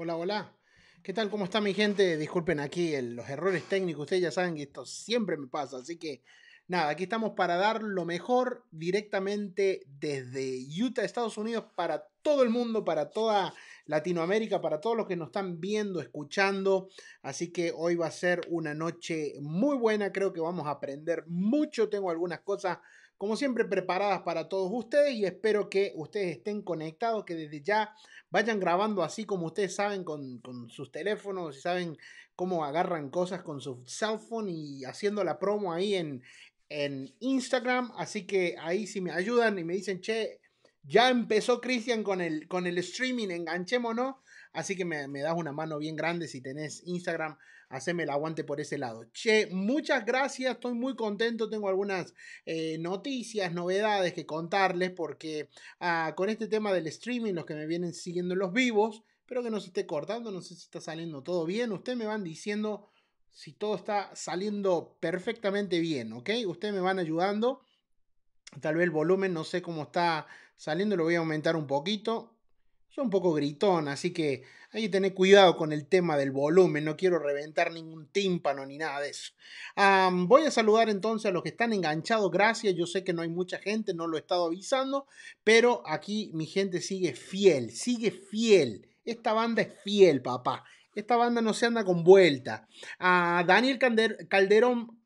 Hola, hola. ¿Qué tal? ¿Cómo está mi gente? Disculpen aquí los errores técnicos. Ustedes ya saben que esto siempre me pasa. Así que nada, aquí estamos para dar lo mejor directamente desde Utah, Estados Unidos, para todo el mundo, para toda Latinoamérica, para todos los que nos están viendo, escuchando. Así que hoy va a ser una noche muy buena. Creo que vamos a aprender mucho. Tengo algunas cosas como siempre, preparadas para todos ustedes y espero que ustedes estén conectados, que desde ya vayan grabando así como ustedes saben con, sus teléfonos y saben cómo agarran cosas con su cell y haciendo la promo ahí en, en Instagram. Así que ahí si me ayudan y me dicen, che, ya empezó Cristian con el, con el streaming, enganchémonos. Así que me, me das una mano bien grande si tenés Instagram haceme el aguante por ese lado. Che, muchas gracias, estoy muy contento, tengo algunas eh, noticias, novedades que contarles porque ah, con este tema del streaming, los que me vienen siguiendo en los vivos, espero que no se esté cortando, no sé si está saliendo todo bien, ustedes me van diciendo si todo está saliendo perfectamente bien, ¿ok? Ustedes me van ayudando. Tal vez el volumen, no sé cómo está saliendo, lo voy a aumentar un poquito un poco gritón, así que hay que tener cuidado con el tema del volumen. No quiero reventar ningún tímpano ni nada de eso. voy a saludar entonces a los que están enganchados. Gracias. Yo sé que no hay mucha gente, no lo he estado avisando, pero aquí mi gente sigue fiel, sigue fiel. Esta banda es fiel, papá. Esta banda no se anda con vuelta. A ah, Daniel Calderón,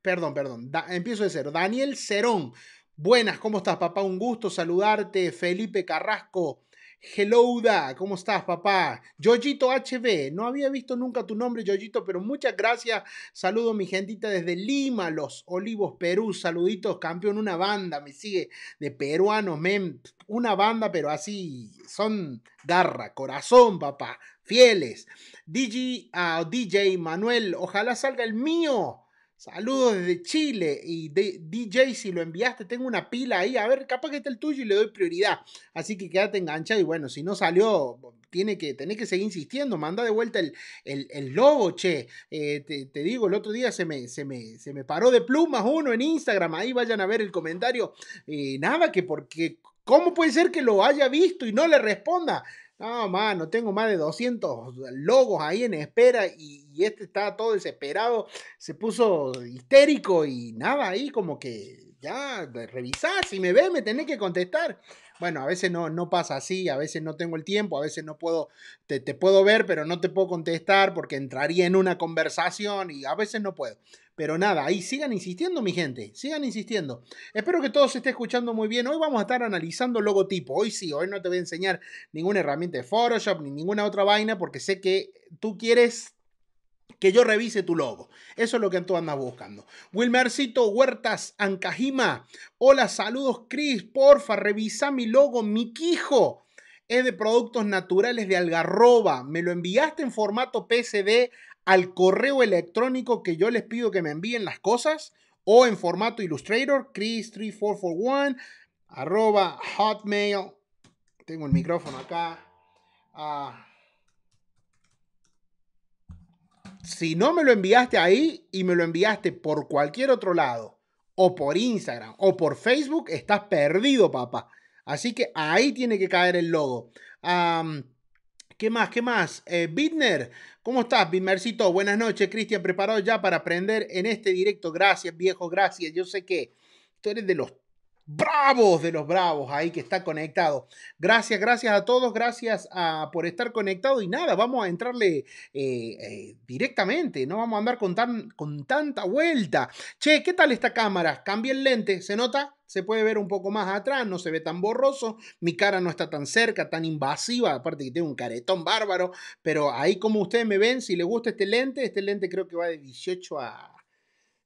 perdón, perdón, empiezo de cero. Daniel Cerón. Buenas, ¿cómo estás, papá? Un gusto saludarte. Felipe Carrasco. Hello Da, ¿cómo estás, papá? Yoyito HB, no había visto nunca tu nombre, Yoyito, pero muchas gracias. Saludo, mi gentita, desde Lima, Los Olivos, Perú. Saluditos, campeón, una banda, me sigue, de peruanos, men. Una banda, pero así, son garra, corazón, papá, fieles. DJ, ah, DJ Manuel, ojalá salga el mío. Saludos desde Chile y de, DJ, si lo enviaste, tengo una pila ahí. A ver, capaz que está el tuyo y le doy prioridad. Así que quédate enganchado y bueno, si no salió, tiene que, tenés que seguir insistiendo. Manda de vuelta el, el, lobo, che. Eh, te, digo, el otro día se me, se me, paró de plumas uno en Instagram. Ahí vayan a ver el comentario. Eh, nada, que porque, ¿cómo puede ser que lo haya visto y no le responda? No, mano, tengo más de 200 logos ahí en espera y, este está todo desesperado, se puso histérico y nada, ahí como que ya, revisar, si me ve me tenés que contestar. Bueno, a veces no, no pasa así, a veces no tengo el tiempo, a veces no puedo, te, te puedo ver, pero no te puedo contestar porque entraría en una conversación y a veces no puedo. Pero nada, ahí sigan insistiendo, mi gente, sigan insistiendo. Espero que todo se esté escuchando muy bien. Hoy vamos a estar analizando logotipo. Hoy sí, hoy no te voy a enseñar ninguna herramienta de Photoshop ni ninguna otra vaina porque sé que tú quieres que yo revise tu logo. Eso es lo que tú andas buscando. Wilmercito Huertas Ancajima. Hola, saludos, Cris. Porfa, revisa mi logo, mi quijo. Es de productos naturales de Algarroba. Me lo enviaste en formato PSD al correo electrónico que yo les pido que me envíen las cosas o en formato Illustrator, Chris3441, arroba hotmail. Tengo el micrófono acá. Ah si no me lo enviaste ahí y me lo enviaste por cualquier otro lado, o por Instagram, o por Facebook, estás perdido, papá. Así que ahí tiene que caer el logo. ¿Qué más? ¿Qué más? Eh, Bittner, ¿cómo estás, Bitnercito? Buenas noches, Cristian, preparado ya para aprender en este directo. Gracias, viejo, gracias. Yo sé que tú eres de los bravos de los bravos ahí que está conectado. Gracias, gracias a todos, gracias a, ah, por estar conectado y nada, vamos a entrarle eh, eh, directamente, no vamos a andar con, con tanta vuelta. Che, ¿qué tal esta cámara? cambia el lente, ¿se nota? Se puede ver un poco más atrás, no se ve tan borroso, mi cara no está tan cerca, tan invasiva, aparte que tengo un caretón bárbaro, pero ahí como ustedes me ven, si les gusta este lente, este lente creo que va de 18 a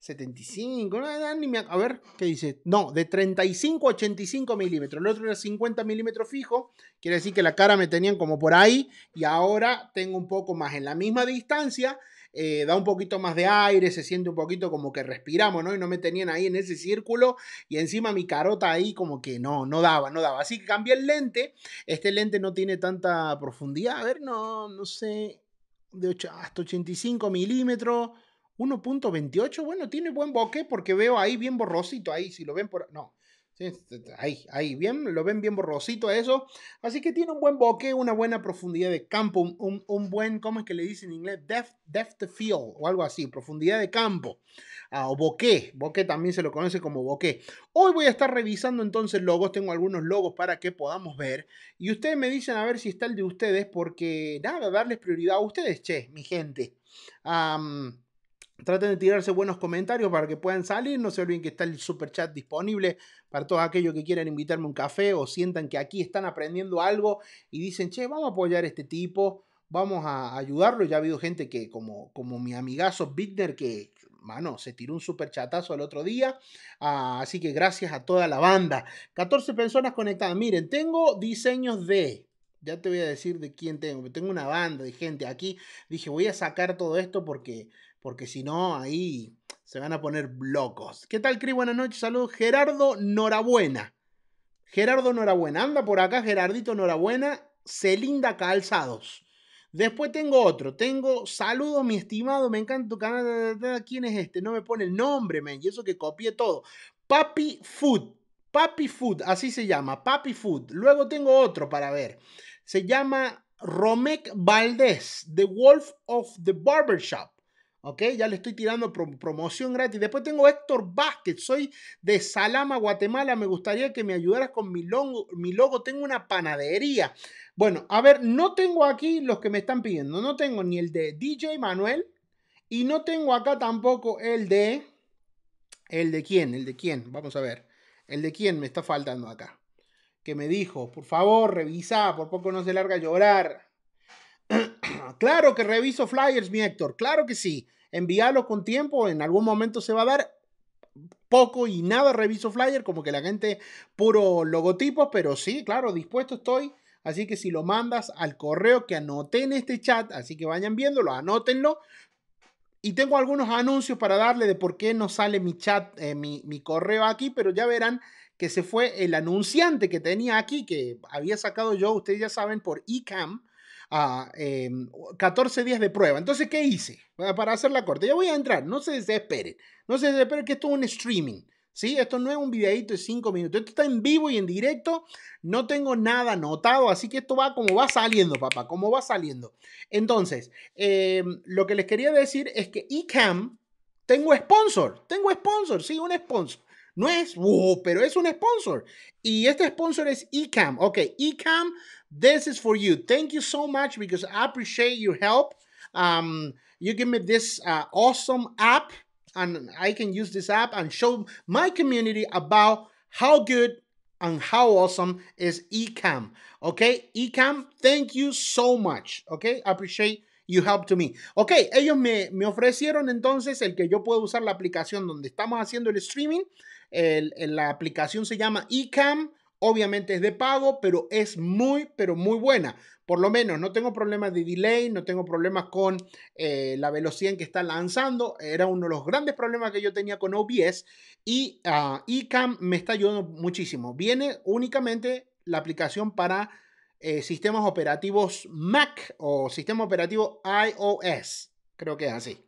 75, no, ni a ver, ¿qué dice? No, de 35 a 85 milímetros. El otro era 50 milímetros fijo. Quiere decir que la cara me tenían como por ahí y ahora tengo un poco más en la misma distancia. Eh, da un poquito más de aire, se siente un poquito como que respiramos, ¿no? Y no me tenían ahí en ese círculo y encima mi carota ahí como que no, no daba, no daba. Así que cambié el lente. Este lente no tiene tanta profundidad. A ver, no, no sé, de 8, hasta 85 milímetros. 1.28, bueno, tiene buen bokeh porque veo ahí bien borrosito, ahí, si lo ven por... No, este, este, ahí, ahí, bien, lo ven bien borrosito eso. Así que tiene un buen bokeh, una buena profundidad de campo, un, buen, ¿cómo es que le dicen en inglés? Depth, depth field o algo así, profundidad de campo. Ah, o bokeh, bokeh también se lo conoce como bokeh. Hoy voy a estar revisando entonces logos, tengo algunos logos para que podamos ver. Y ustedes me dicen a ver si está el de ustedes porque, nada, darles prioridad a ustedes, che, mi gente. Traten de tirarse buenos comentarios para que puedan salir. No se olviden que está el super chat disponible para todos aquellos que quieran invitarme a un café o sientan que aquí están aprendiendo algo y dicen, che, vamos a apoyar a este tipo, vamos a ayudarlo. Ya ha habido gente que, como, como mi amigazo Bigner, que, mano, se tiró un super chatazo el otro día. Ah, así que gracias a toda la banda. 14 personas conectadas. Miren, tengo diseños de ya te voy a decir de quién tengo. Tengo una banda de gente aquí. Dije, voy a sacar todo esto porque porque si no, ahí se van a poner locos. ¿Qué tal, Cris? Buenas noches, saludos. Gerardo Norabuena. Gerardo Norabuena, anda por acá, Gerardito Norabuena, Celinda Calzados. Después tengo otro, tengo saludos, mi estimado, me encanta tu canal. ¿Quién es este? No me pone el nombre, men, y eso que copié todo. Papi Food, Papi Food, así se llama, Papi Food. Luego tengo otro para ver, se llama Romek Valdés, The Wolf of the Barbershop. ¿ok? Ya le estoy tirando promoción gratis. Después tengo Héctor Vázquez, soy de Salama, Guatemala. Me gustaría que me ayudaras con mi logo, mi logo. Tengo una panadería. Bueno, a ver, no tengo aquí los que me están pidiendo. No tengo ni el de DJ Manuel y no tengo acá tampoco el de... ¿El de quién? ¿El de quién? Vamos a ver. ¿El de quién me está faltando acá? Que me dijo, por favor, revisa, por poco no se larga a llorar. claro que reviso flyers, mi Héctor, claro que sí. Envíalo con tiempo, en algún momento se va a dar poco y nada reviso flyer, como que la gente puro logotipos, pero sí, claro, dispuesto estoy. Así que si lo mandas al correo que anoté en este chat, así que vayan viéndolo, anótenlo. Y tengo algunos anuncios para darle de por qué no sale mi chat, eh, mi, mi correo aquí, pero ya verán que se fue el anunciante que tenía aquí, que había sacado yo, ustedes ya saben, por eCam. 14 em, días de prueba. Entonces, ¿qué hice? Para hacer la corte. yo voy a entrar, no se desesperen. No se desesperen que esto es un streaming. ¿sí? Esto no es un videito de 5 minutos. Esto está en vivo y en directo. No tengo nada anotado, así que esto va como va saliendo, papá, como va saliendo. Entonces, em, lo que les quería decir es que eCam, tengo sponsor, tengo sponsor, sí, un sponsor. No es, pero es un sponsor. Y este sponsor es eCam. Ok, eCam this is for you. Thank you so much because I appreciate your help. Um, you give me this uh, awesome app, and I can use this app and show my community about how good and how awesome is eCam. Okay, eCam, thank you so much. Okay, I appreciate You help to me. Ok, ellos me, me ofrecieron entonces el que yo puedo usar la aplicación donde estamos haciendo el streaming. El, el, la aplicación se llama eCam Obviamente es de pago, pero es muy, pero muy buena. Por lo menos no tengo problemas de delay, no tengo problemas con eh, la velocidad en que está lanzando. Era uno de los grandes problemas que yo tenía con OBS y ICAM ah, me está ayudando muchísimo. Viene únicamente la aplicación para eh, sistemas operativos Mac o sistema operativo iOS. Creo que es así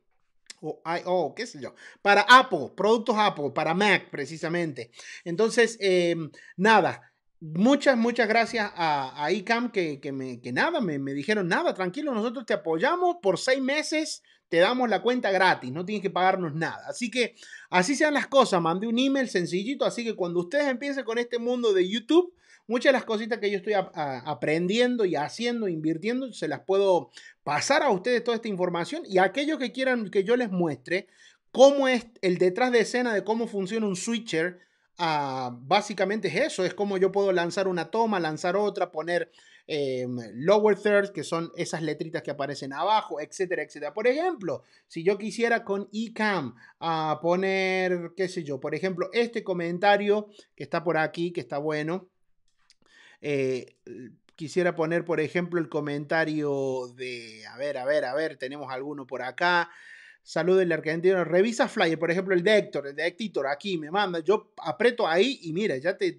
o qué sé yo, para Apple, productos Apple, para Mac precisamente. Entonces, em, nada. Muchas, muchas gracias a, ICAM que, que, me, nada, me, me, dijeron nada, tranquilo, nosotros te apoyamos por seis meses, te damos la cuenta gratis, no tienes que pagarnos nada. Así que así sean las cosas, mandé un email sencillito, así que cuando ustedes empiecen con este mundo de YouTube, muchas de las cositas que yo estoy aprendiendo y haciendo, invirtiendo, se las puedo pasar a ustedes toda esta información y aquello aquellos que quieran que yo les muestre cómo es el detrás de escena de cómo funciona un switcher, ah, básicamente es eso, es cómo yo puedo lanzar una toma, lanzar otra, poner em, lower thirds, que son esas letritas que aparecen abajo, etcétera, etcétera. Por ejemplo, si yo quisiera con eCam ah, poner, qué sé yo, por ejemplo, este comentario que está por aquí, que está bueno, eh, quisiera poner, por ejemplo, el comentario de, a ver, a ver, a ver, tenemos alguno por acá. Saludos del argentino. Revisa flyer, por ejemplo, el de Héctor, el de Héctor, aquí me manda. Yo aprieto ahí y mira, ya te,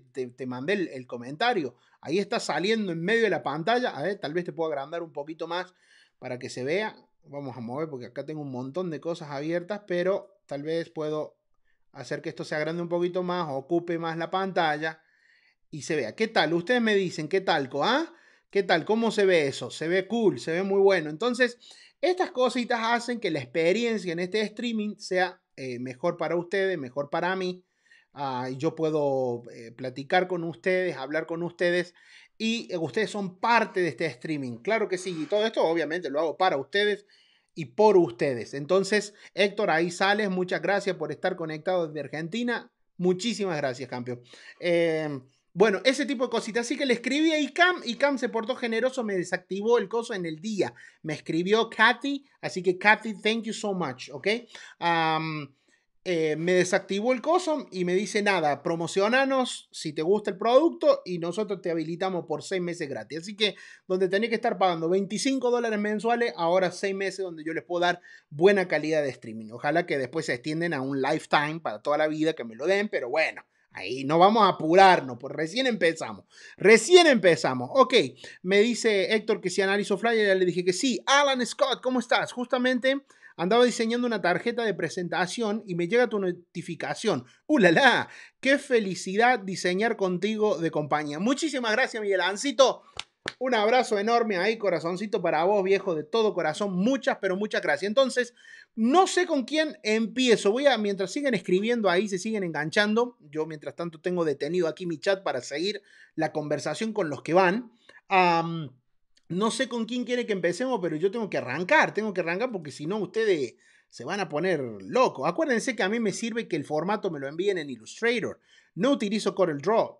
mandé el, el, comentario. Ahí está saliendo en medio de la pantalla. A ver, tal vez te puedo agrandar un poquito más para que se vea. Vamos a mover porque acá tengo un montón de cosas abiertas, pero tal vez puedo hacer que esto se agrande un poquito más, ocupe más la pantalla y se vea. ¿Qué tal? Ustedes me dicen, ¿qué tal? ¿Ah? ¿Qué tal? ¿Cómo se ve eso? Se ve cool, se ve muy bueno. Entonces, estas cositas hacen que la experiencia en este streaming sea eh, mejor para ustedes, mejor para mí. Ah, yo puedo eh, platicar con ustedes, hablar con ustedes y eh, ustedes son parte de este streaming. Claro que sí, y todo esto obviamente lo hago para ustedes y por ustedes. Entonces, Héctor, ahí sales. Muchas gracias por estar conectado desde Argentina. Muchísimas gracias, campeón. Em, bueno, ese tipo de cositas. Así que le escribí a Icam. Icam se portó generoso, me desactivó el coso en el día. Me escribió Kathy. Así que Kathy, thank you so much, ¿ok? Eh, me desactivó el coso y me dice nada, promocionanos si te gusta el producto y nosotros te habilitamos por seis meses gratis. Así que donde tenía que estar pagando 25 dólares mensuales, ahora seis meses donde yo les puedo dar buena calidad de streaming. Ojalá que después se extienden a un lifetime para toda la vida que me lo den, pero bueno. Ahí no vamos a apurarnos, pues recién empezamos. Recién empezamos. Ok, me dice Héctor que si analizo flyer, ya le dije que sí. Alan Scott, ¿cómo estás? Justamente andaba diseñando una tarjeta de presentación y me llega tu notificación. ¡Ulala! ¡Qué felicidad diseñar contigo de compañía! Muchísimas gracias, Miguel Ancito. Un abrazo enorme ahí, corazoncito para vos, viejo, de todo corazón. Muchas, pero muchas gracias. Entonces, no sé con quién empiezo. Voy a, mientras siguen escribiendo ahí, se siguen enganchando. Yo, mientras tanto, tengo detenido aquí mi chat para seguir la conversación con los que van. no sé con quién quiere que empecemos, pero yo tengo que arrancar, tengo que arrancar porque si no, ustedes se van a poner locos. Acuérdense que a mí me sirve que el formato me lo envíen en Illustrator. No utilizo Corel Draw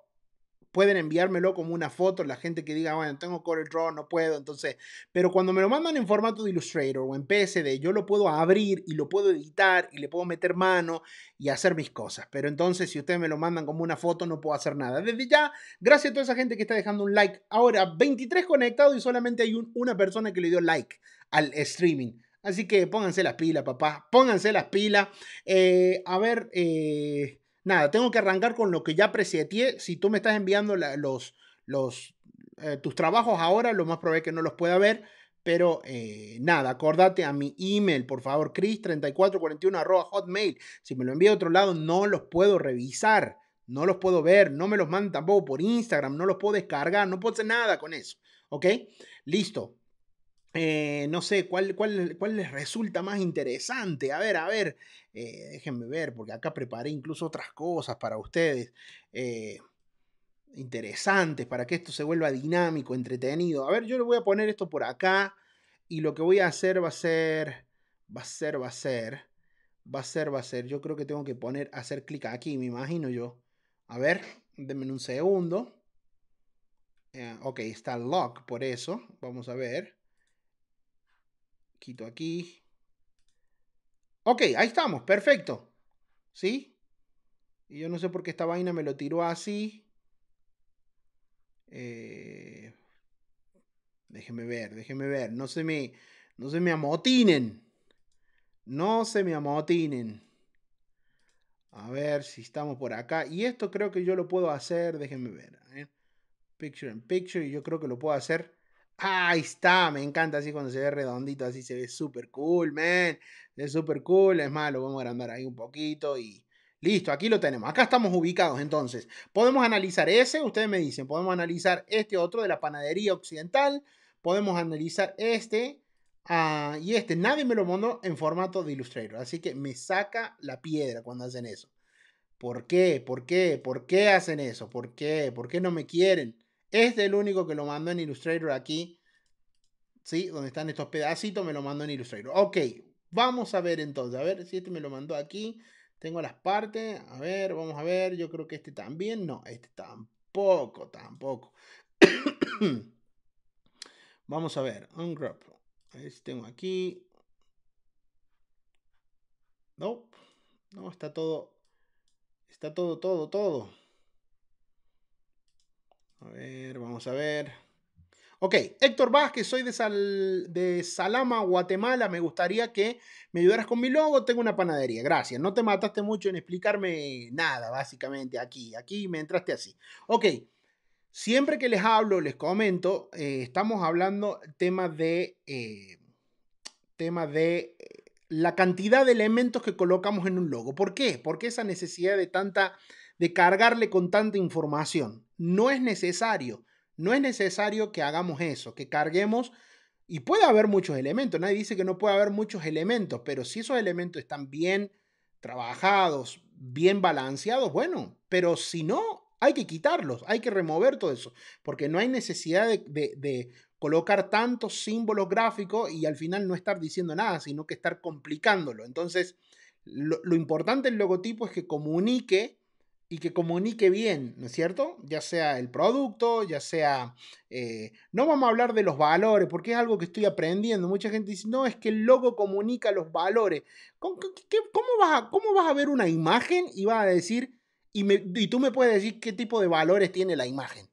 pueden enviármelo como una foto, la gente que diga, bueno, tengo Corel Draw, no puedo, entonces, pero cuando me lo mandan en formato de Illustrator o en PSD, yo lo puedo abrir y lo puedo editar y le puedo meter mano y hacer mis cosas, pero entonces si ustedes me lo mandan como una foto, no puedo hacer nada. Desde ya, gracias a toda esa gente que está dejando un like. Ahora, 23 conectados y solamente hay una persona que le dio like al streaming. Así que pónganse las pilas, papá. Pónganse las pilas. Eh, a ver, eh, nada, tengo que arrancar con lo que ya preseteé. Si tú me estás enviando los, eh, tus trabajos ahora, lo más probable es que no los pueda ver. Pero eh, nada, acordate a mi email, por favor, chris3441 hotmail. Si me lo envía a otro lado, no los puedo revisar, no los puedo ver, no me los mandan tampoco por Instagram, no los puedo descargar, no puedo hacer nada con eso. ¿Ok? Listo. Eh, no sé ¿cuál, les resulta más interesante. A ver, a ver, eh, déjenme ver, porque acá preparé incluso otras cosas para ustedes. Eh, interesantes, para que esto se vuelva dinámico, entretenido. A ver, yo le voy a poner esto por acá y lo que voy a hacer va a ser, va a ser, va a ser, va a ser, va a ser. Yo creo que tengo que poner, hacer clic aquí, me imagino yo. A ver, denme un segundo. ok, está lock por eso. Vamos a ver. Quito aquí. Ok, ahí estamos, perfecto. ¿Sí? Y yo no sé por qué esta vaina me lo tiró así. Eh, déjenme ver, déjenme ver. No se me, no se me amotinen. No se me amotinen. A ver si estamos por acá. Y esto creo que yo lo puedo hacer. Déjenme ver. Picture in picture. Y yo creo que lo puedo hacer Ahí está, me encanta así cuando se ve redondito, así se ve súper cool, man. Es super súper cool, es malo, vamos a agrandar ahí un poquito y listo, aquí lo tenemos. Acá estamos ubicados entonces. Podemos analizar ese, ustedes me dicen, podemos analizar este otro de la panadería occidental, podemos analizar este ah, y este. Nadie me lo mandó en formato de Illustrator, así que me saca la piedra cuando hacen eso. ¿Por qué? ¿Por qué? ¿Por qué hacen eso? ¿Por qué? ¿Por qué no me quieren? Este es el único que lo mandó en Illustrator aquí. ¿Sí? Donde están estos pedacitos, me lo mandó en Illustrator. Ok, vamos a ver entonces. A ver si este me lo mandó aquí. Tengo las partes. A ver, vamos a ver. Yo creo que este también. No, este tampoco, tampoco. vamos a ver. un A ver si tengo aquí. No, no, está todo. Está todo, todo, todo. A ver, vamos a ver. Ok, Héctor Vázquez, soy de, Salama, Guatemala. Me gustaría que me ayudaras con mi logo. Tengo una panadería. Gracias. No te mataste mucho en explicarme nada, básicamente, aquí. Aquí me entraste así. Ok, siempre que les hablo, les comento, eh, estamos hablando tema de... Eh, tema de eh, la cantidad de elementos que colocamos en un logo. ¿Por qué? Porque esa necesidad de tanta de cargarle con tanta información. No es necesario, no es necesario que hagamos eso, que carguemos y puede haber muchos elementos, nadie dice que no puede haber muchos elementos, pero si esos elementos están bien trabajados, bien balanceados, bueno, pero si no, hay que quitarlos, hay que remover todo eso, porque no hay necesidad de, de, colocar tantos símbolos gráficos y al final no estar diciendo nada, sino que estar complicándolo. Entonces, lo, lo importante del logotipo es que comunique y que comunique bien, ¿no es cierto? Ya sea el producto, ya sea... Eh, no vamos a hablar de los valores, porque es algo que estoy aprendiendo. Mucha gente dice, no, es que el logo comunica los valores. ¿Cómo, vas, a, cómo vas, a, ver una imagen y vas a decir, y, tú me puedes decir qué tipo de valores tiene la imagen?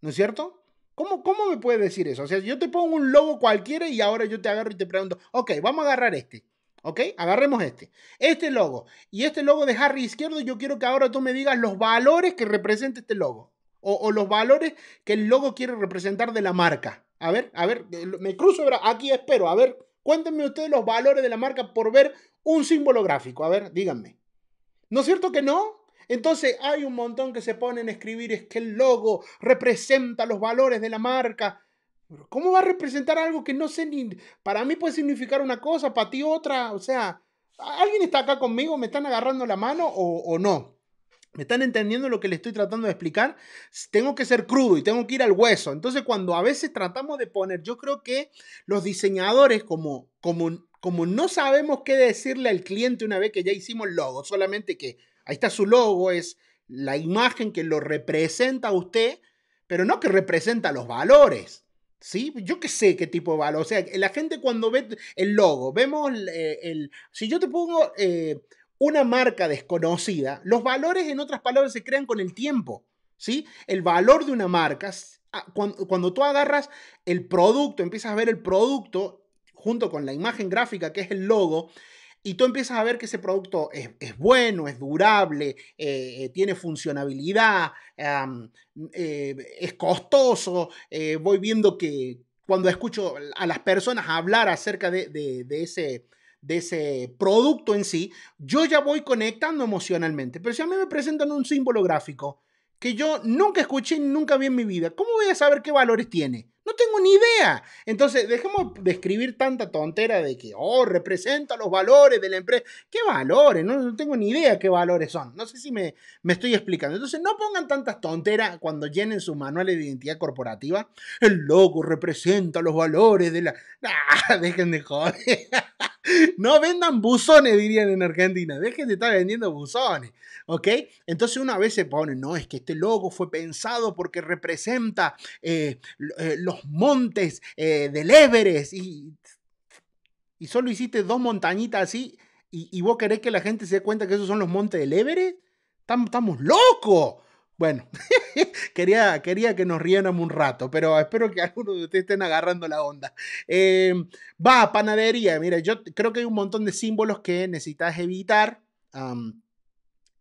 ¿No es cierto? ¿Cómo, ¿Cómo me puedes decir eso? O sea, yo te pongo un logo cualquiera y ahora yo te agarro y te pregunto, ok, vamos a agarrar este. ¿Ok? Agarremos este. Este logo y este logo de Harry Izquierdo, yo quiero que ahora tú me digas los valores que representa este logo. O, los valores que el logo quiere representar de la marca. A ver, a ver, me cruzo aquí, espero. A ver, cuéntenme ustedes los valores de la marca por ver un símbolo gráfico. A ver, díganme. ¿No es cierto que no? Entonces hay un montón que se ponen a escribir es que el logo representa los valores de la marca. ¿Cómo va a representar algo que no sé ni... Para mí puede significar una cosa, para ti otra. O sea, ¿alguien está acá conmigo? ¿Me están agarrando la mano o, no? ¿Me están entendiendo lo que le estoy tratando de explicar? Tengo que ser crudo y tengo que ir al hueso. Entonces, cuando a veces tratamos de poner, yo creo que los diseñadores, como, como, como no sabemos qué decirle al cliente una vez que ya hicimos el logo, solamente que ahí está su logo, es la imagen que lo representa a usted, pero no que representa los valores. ¿Sí? Pues, yo qué sé qué tipo de valor. O sea, la gente cuando ve el logo, vemos eh, el. si yo te pongo eh, una marca desconocida, los valores, en otras palabras, se crean con el tiempo. ¿Sí? El valor de una marca, ah, cuando, cuando tú agarras el producto, empiezas a ver el producto junto con la imagen gráfica que es el logo, y tú empiezas a ver que ese producto es, bueno, es durable, eh, eh, tiene funcionabilidad, mm, eh, es costoso, voy viendo que cuando escucho a las personas hablar acerca de, ese de ese producto en sí, yo ya voy conectando emocionalmente. Pero si a mí me presentan un símbolo gráfico que yo nunca escuché, y nunca vi en mi vida, ¿cómo voy a saber qué valores tiene? No tengo ni idea. Entonces, dejemos de escribir tanta tontera de que, oh, representa los valores de la empresa. ¿Qué valores? No, tengo ni idea qué valores son. No sé si me, me, estoy explicando. Entonces, no pongan tantas tonteras cuando llenen su manual de identidad corporativa. El logo representa los valores de la... Ah, dejen de joder. No vendan buzones, dirían en Argentina. Dejen de estar vendiendo buzones. ¿Ok? Entonces una vez se pone, no, es que este logo fue pensado porque representa eh, eh, los montes eh, del Everest y, y solo hiciste dos montañitas así y, vos querés que la gente se dé cuenta que esos son los montes del Everest. Estamos locos. Bueno, quería, quería que nos riéramos un rato, pero espero que algunos de ustedes estén agarrando la onda. Em, va, panadería. Mira, yo creo que hay un montón de símbolos que necesitas evitar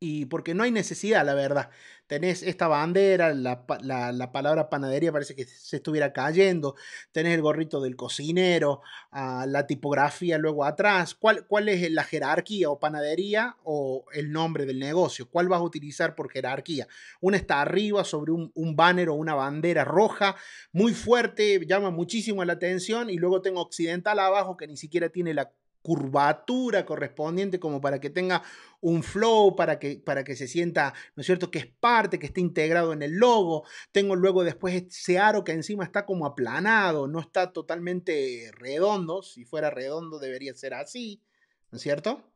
y porque no hay necesidad, la verdad. Tenés esta bandera, la, palabra panadería parece que se estuviera cayendo, tenés el gorrito del cocinero, ah, la tipografía luego atrás, ¿Cuál, ¿Cuál, es la jerarquía o panadería o el nombre del negocio, cuál vas a utilizar por jerarquía. Una está arriba sobre un, un banner o una bandera roja, muy fuerte, llama muchísimo la atención y luego tengo occidental abajo que ni siquiera tiene la curvatura correspondiente como para que tenga un flow, para que, para que se sienta, ¿no es cierto?, que es parte, que esté integrado en el logo. Tengo luego después ese aro que encima está como aplanado, no está totalmente redondo. Si fuera redondo debería ser así, ¿no es cierto?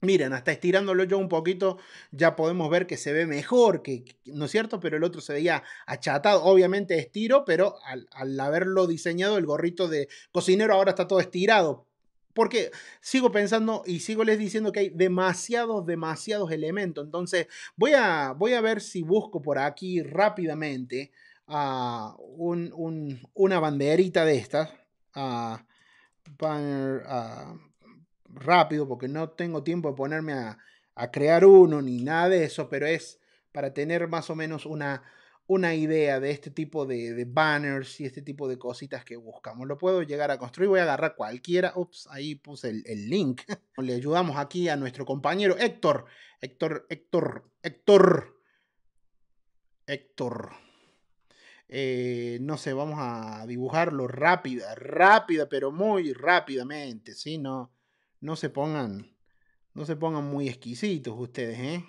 Miren, hasta estirándolo yo un poquito, ya podemos ver que se ve mejor, que, ¿no es cierto? Pero el otro se veía achatado. Obviamente estiro, pero al, al haberlo diseñado, el gorrito de cocinero ahora está todo estirado porque sigo pensando y sigo les diciendo que hay demasiados, demasiados elementos. Entonces voy a, voy a ver si busco por aquí rápidamente a ah, una banderita de estas. Ah, ah, rápido porque no tengo tiempo de ponerme a crear uno ni nada de eso. Pero es para tener más o menos una una idea de este tipo de, banners y este tipo de cositas que buscamos. Lo puedo llegar a construir, voy a agarrar cualquiera. Ups, ahí puse el, link. Le ayudamos aquí a nuestro compañero Héctor. Héctor, Héctor, Héctor. Héctor. Eh, no sé, vamos a dibujarlo rápida, rápida, pero muy rápidamente, ¿sí? No, no se pongan, no se pongan muy exquisitos ustedes, ¿eh?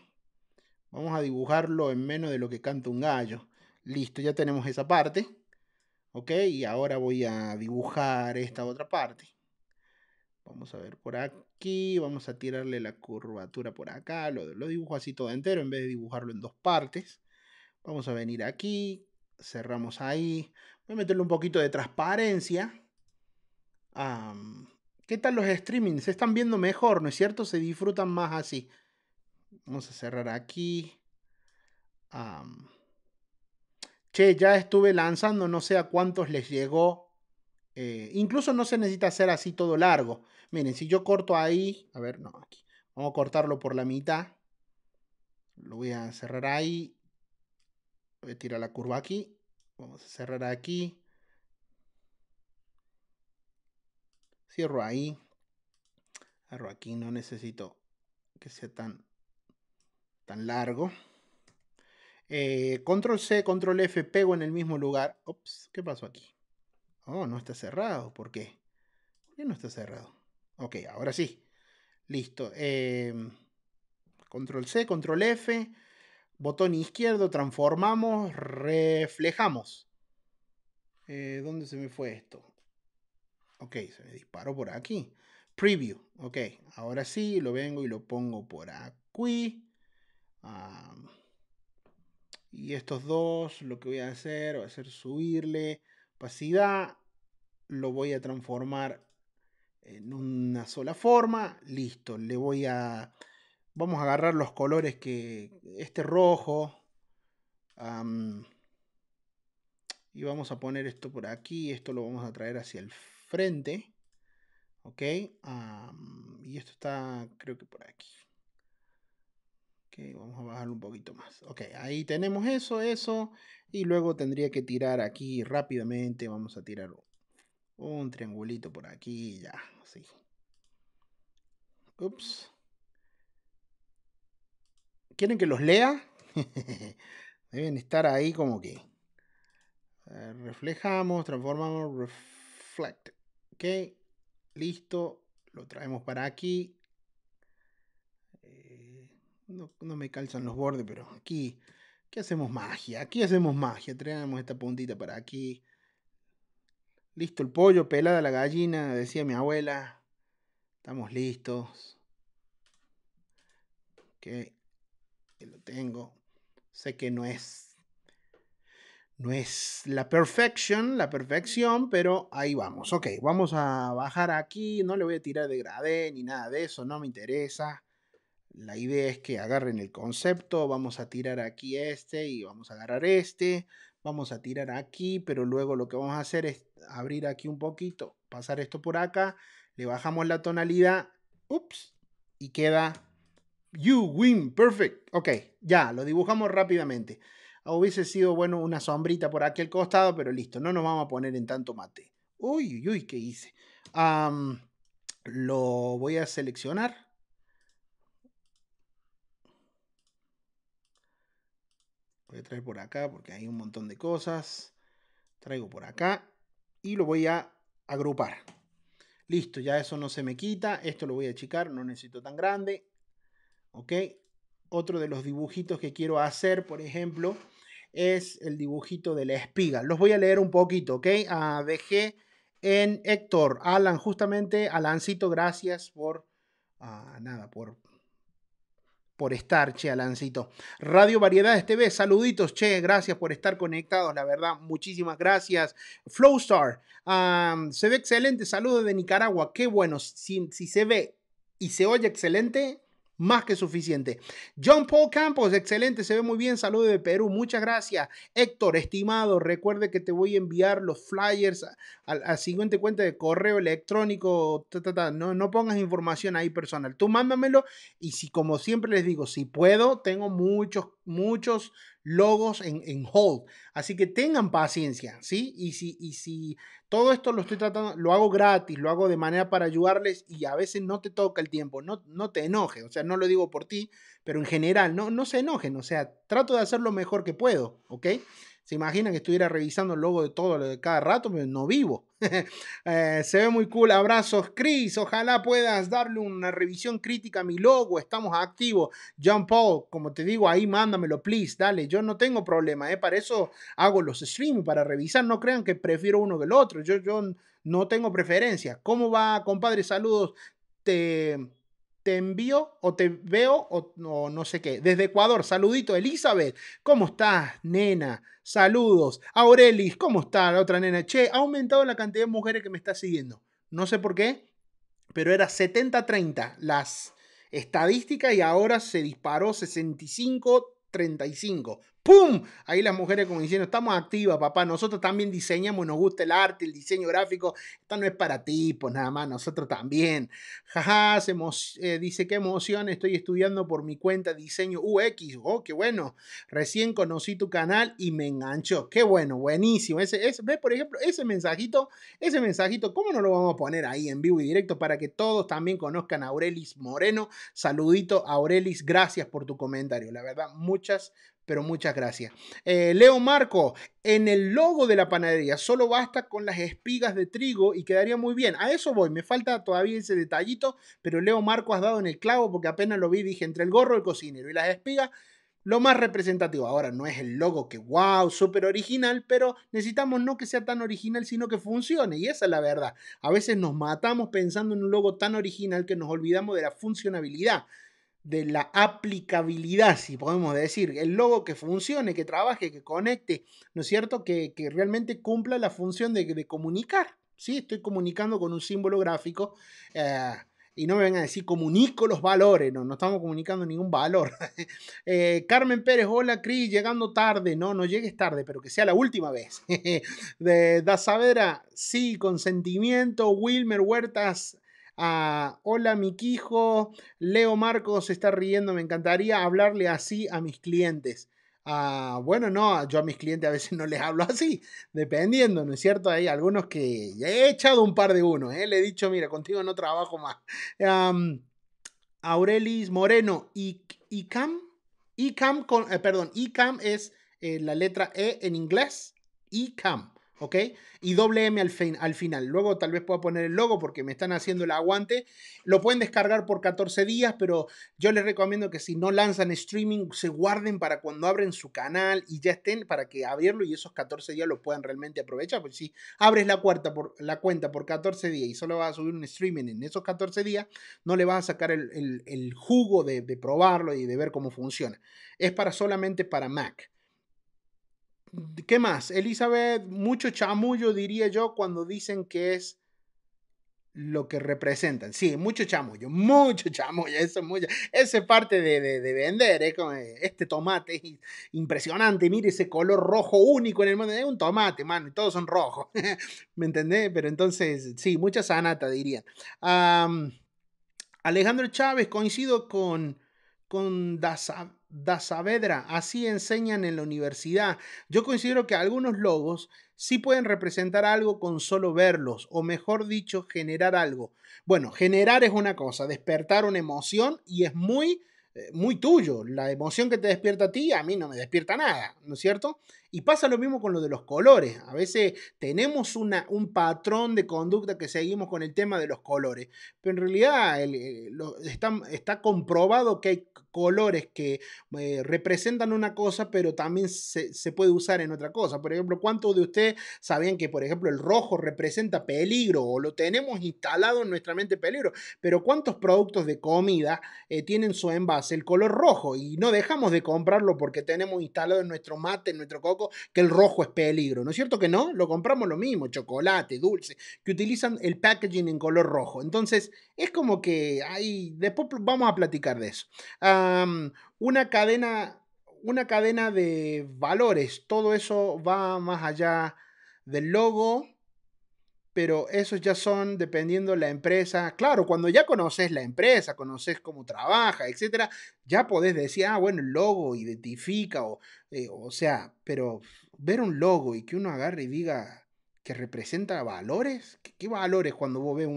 Vamos a dibujarlo en menos de lo que canta un gallo. Listo, ya tenemos esa parte. Ok, y ahora voy a dibujar esta otra parte. Vamos a ver por aquí, vamos a tirarle la curvatura por acá, lo, dibujo así todo entero en vez de dibujarlo en dos partes. Vamos a venir aquí, cerramos ahí, voy a meterle un poquito de transparencia. ¿Qué tal los streamings? Se están viendo mejor, ¿no es cierto? Se disfrutan más así. Vamos a cerrar aquí. che, ya estuve lanzando, no sé a cuántos les llegó. Eh, incluso no se necesita hacer así todo largo. Miren, si yo corto ahí, a ver, no, aquí. Vamos a cortarlo por la mitad. Lo voy a cerrar ahí. Voy a tirar la curva aquí. Vamos a cerrar aquí. Cierro ahí. Cierro aquí, no necesito que sea tan tan largo. Eh, control C, control F, pego en el mismo lugar. ups, ¿qué pasó aquí? Oh, no está cerrado. ¿Por qué? ¿Por no está cerrado? Ok, ahora sí. Listo. Em, control C, control F. Botón izquierdo, transformamos, reflejamos. Eh, ¿Dónde se me fue esto? Ok, se me disparó por aquí. Preview. Ok, ahora sí, lo vengo y lo pongo por aquí y estos dos, lo que voy a hacer, va a hacer subirle opacidad, lo voy a transformar en una sola forma, listo, le voy a... Vamos a agarrar los colores que... Este rojo. y vamos a poner esto por aquí. Esto lo vamos a traer hacia el frente. Ok. y esto está, creo que por aquí vamos a bajar un poquito más. Ok, ahí tenemos eso, eso. Y luego tendría que tirar aquí rápidamente. Vamos a tirar un, triangulito por aquí, ya, así. Ups. ¿Quieren que los lea? Deben estar ahí como que. reflejamos, transformamos, reflect. Ok, listo. Lo traemos para aquí no, me calzan los bordes, pero aquí, ¿Qué hacemos magia, aquí hacemos magia, traemos esta puntita para aquí. Listo el pollo, pelada la gallina, decía mi abuela. Estamos listos. Ok, lo tengo. Sé que no es, no es la perfección, la perfección, pero ahí vamos. Ok, vamos a bajar aquí. No le voy a tirar de ni nada de eso, no me interesa. La idea es que agarren el concepto, vamos a tirar aquí este y vamos a agarrar este, vamos a tirar aquí, pero luego lo que vamos a hacer es abrir aquí un poquito, pasar esto por acá, le bajamos la tonalidad, ups, y queda You win, perfect. Ok, ya, lo dibujamos rápidamente. Hubiese sido bueno una sombrita por aquí al costado, pero listo, no nos vamos a poner en tanto mate. Uy, uy, uy, ¿qué hice? lo voy a seleccionar Voy por acá porque hay un montón de cosas. Traigo por acá y lo voy a agrupar. Listo, ya eso no se me quita. Esto lo voy a achicar, no necesito tan grande. ¿Ok? Otro de los dibujitos que quiero hacer, por ejemplo, es el dibujito de la espiga. Los voy a leer un poquito, ¿ok? a ah, dejé en Héctor, Alan, justamente, Alancito, gracias por... Ah, nada, por por estar, che, Alancito. Radio Variedades TV, saluditos, che, gracias por estar conectados, la verdad, muchísimas gracias. Flowstar, se ve excelente, saludos de Nicaragua, qué bueno, si se ve y se oye excelente, más que suficiente. John Paul Campos, excelente, se ve muy bien. Saludos de Perú, muchas gracias. Héctor, estimado, recuerde que te voy a enviar los flyers a, siguiente cuenta de correo electrónico. No, no pongas información ahí personal. Tú mándamelo y si, como siempre les digo, si puedo, tengo muchos, muchos logos en, hold. Así que tengan paciencia, ¿sí? Y si, y si todo esto lo estoy tratando, lo hago gratis, lo hago de manera para ayudarles y a veces no te toca el tiempo, no, no te enoje, o sea, no lo digo por ti, pero en general, no, no se enojen, o sea, trato de hacer lo mejor que puedo, ¿ok? Se imagina que estuviera revisando el logo de todo lo de cada rato, pero no vivo. Eh, se ve muy cool. Abrazos, Chris. Ojalá puedas darle una revisión crítica a mi logo. Estamos activos. John Paul, como te digo, ahí mándamelo, please. Dale, yo no tengo problema. Eh. Para eso hago los streams, para revisar. No crean que prefiero uno que el otro. Yo, yo no tengo preferencia. ¿Cómo va, compadre? Saludos. Te te envío o te veo o, no sé qué. Desde Ecuador, saludito Elizabeth, ¿cómo estás, nena? Saludos. Aurelis, ¿cómo está la otra nena? Che, ha aumentado la cantidad de mujeres que me está siguiendo. No sé por qué, pero era 70-30 las estadísticas y ahora se disparó 65-35. ¡Pum! Ahí las mujeres como diciendo, estamos activas, papá. Nosotros también diseñamos, nos gusta el arte, el diseño gráfico. Esto no es para ti, pues nada más, nosotros también. Jaja, se eh, dice, qué emoción, estoy estudiando por mi cuenta diseño UX. Oh, qué bueno. Recién conocí tu canal y me enganchó. Qué bueno, buenísimo. Ese, ¿Ves, por ejemplo, ese mensajito? Ese mensajito, ¿cómo no lo vamos a poner ahí en vivo y directo para que todos también conozcan a Aurelis Moreno? Saludito, Aurelis, gracias por tu comentario. La verdad, muchas, pero muchas gracias. Eh, Leo Marco, en el logo de la panadería solo basta con las espigas de trigo y quedaría muy bien. A eso voy, me falta todavía ese detallito, pero Leo Marco has dado en el clavo porque apenas lo vi, dije entre el gorro, el cocinero y las espigas. Lo más representativo ahora no es el logo que wow, súper original, pero necesitamos no que sea tan original, sino que funcione. Y esa es la verdad. A veces nos matamos pensando en un logo tan original que nos olvidamos de la funcionabilidad de la aplicabilidad, si podemos decir, el logo que funcione, que trabaje, que conecte, ¿no es cierto? Que, realmente cumpla la función de, comunicar, ¿sí? Estoy comunicando con un símbolo gráfico. Eh, y no me vengan a decir comunico los valores, no, no estamos comunicando ningún valor. Eh, Carmen Pérez, hola Cris, llegando tarde, no, no llegues tarde, pero que sea la última vez. de Da Savera, sí, consentimiento, Wilmer Huertas, Hola mi quijo, Leo Marcos está riendo, me encantaría hablarle así a mis clientes. Ah, bueno, no, yo a mis clientes a veces no les hablo así, dependiendo, ¿no es cierto? Hay algunos que ya he echado un par de uno, ¿eh? le he dicho, mira, contigo no trabajo más. Aurelis Moreno, y, eh, perdón, ICAM es eh, la letra E en inglés, ICAM. Y doble M al, final. Luego tal vez pueda poner el logo porque me están haciendo el aguante. Lo pueden descargar por 14 días, pero yo les recomiendo que si no lanzan streaming, se guarden para cuando abren su canal y ya estén para que abrirlo y esos 14 días lo puedan realmente aprovechar. Porque si abres la, cuenta por 14 días y solo vas a subir un streaming en esos 14 días, no le vas a sacar el, jugo de, de probarlo y de ver cómo funciona. Es para solamente para Mac. ¿Qué más? Elizabeth, mucho chamullo diría yo cuando dicen que es lo que representan. Sí, mucho chamullo, mucho chamullo, eso mucho. ese es parte de, de, vender, ¿eh? eh este tomate impresionante, mire ese color rojo único en el mundo, es un tomate, mano, y todos son rojos, ¿me entendés? Pero entonces, sí, mucha sanata diría. Alejandro Chávez, coincido con, con Daza, da Saavedra, así enseñan en la universidad. Yo considero que algunos logos sí pueden representar algo con solo verlos, o mejor dicho, generar algo. Bueno, generar es una cosa, despertar una emoción y es muy, eh, muy tuyo. La emoción que te despierta a ti, a mí no me despierta nada, ¿no es cierto? Y pasa lo mismo con lo de los colores. A veces tenemos una, un patrón de conducta que seguimos con el tema de los colores, pero en realidad está, está comprobado que hay colores que eh, representan una cosa, pero también se, se, puede usar en otra cosa. Por ejemplo, ¿cuántos de ustedes sabían que, por ejemplo, el rojo representa peligro o lo tenemos instalado en nuestra mente peligro? Pero ¿cuántos productos de comida eh, tienen su envase el color rojo y no dejamos de comprarlo porque tenemos instalado en nuestro mate, en nuestro coco, que el rojo es peligro? ¿No es cierto que no? Lo compramos lo mismo, chocolate, dulce, que utilizan el packaging en color rojo. Entonces, es como que hay, después vamos a platicar de eso. Ah, una, cadena, una cadena de valores. Todo eso va más allá del logo, pero esos ya son dependiendo la empresa. Claro, cuando ya conoces la empresa, conoces cómo trabaja, etcétera, ya podés decir, ah, bueno, el logo identifica, o, eh, o sea, pero ver un logo y que uno agarre y diga, que representa valores. ¿Qué, valores cuando vos ves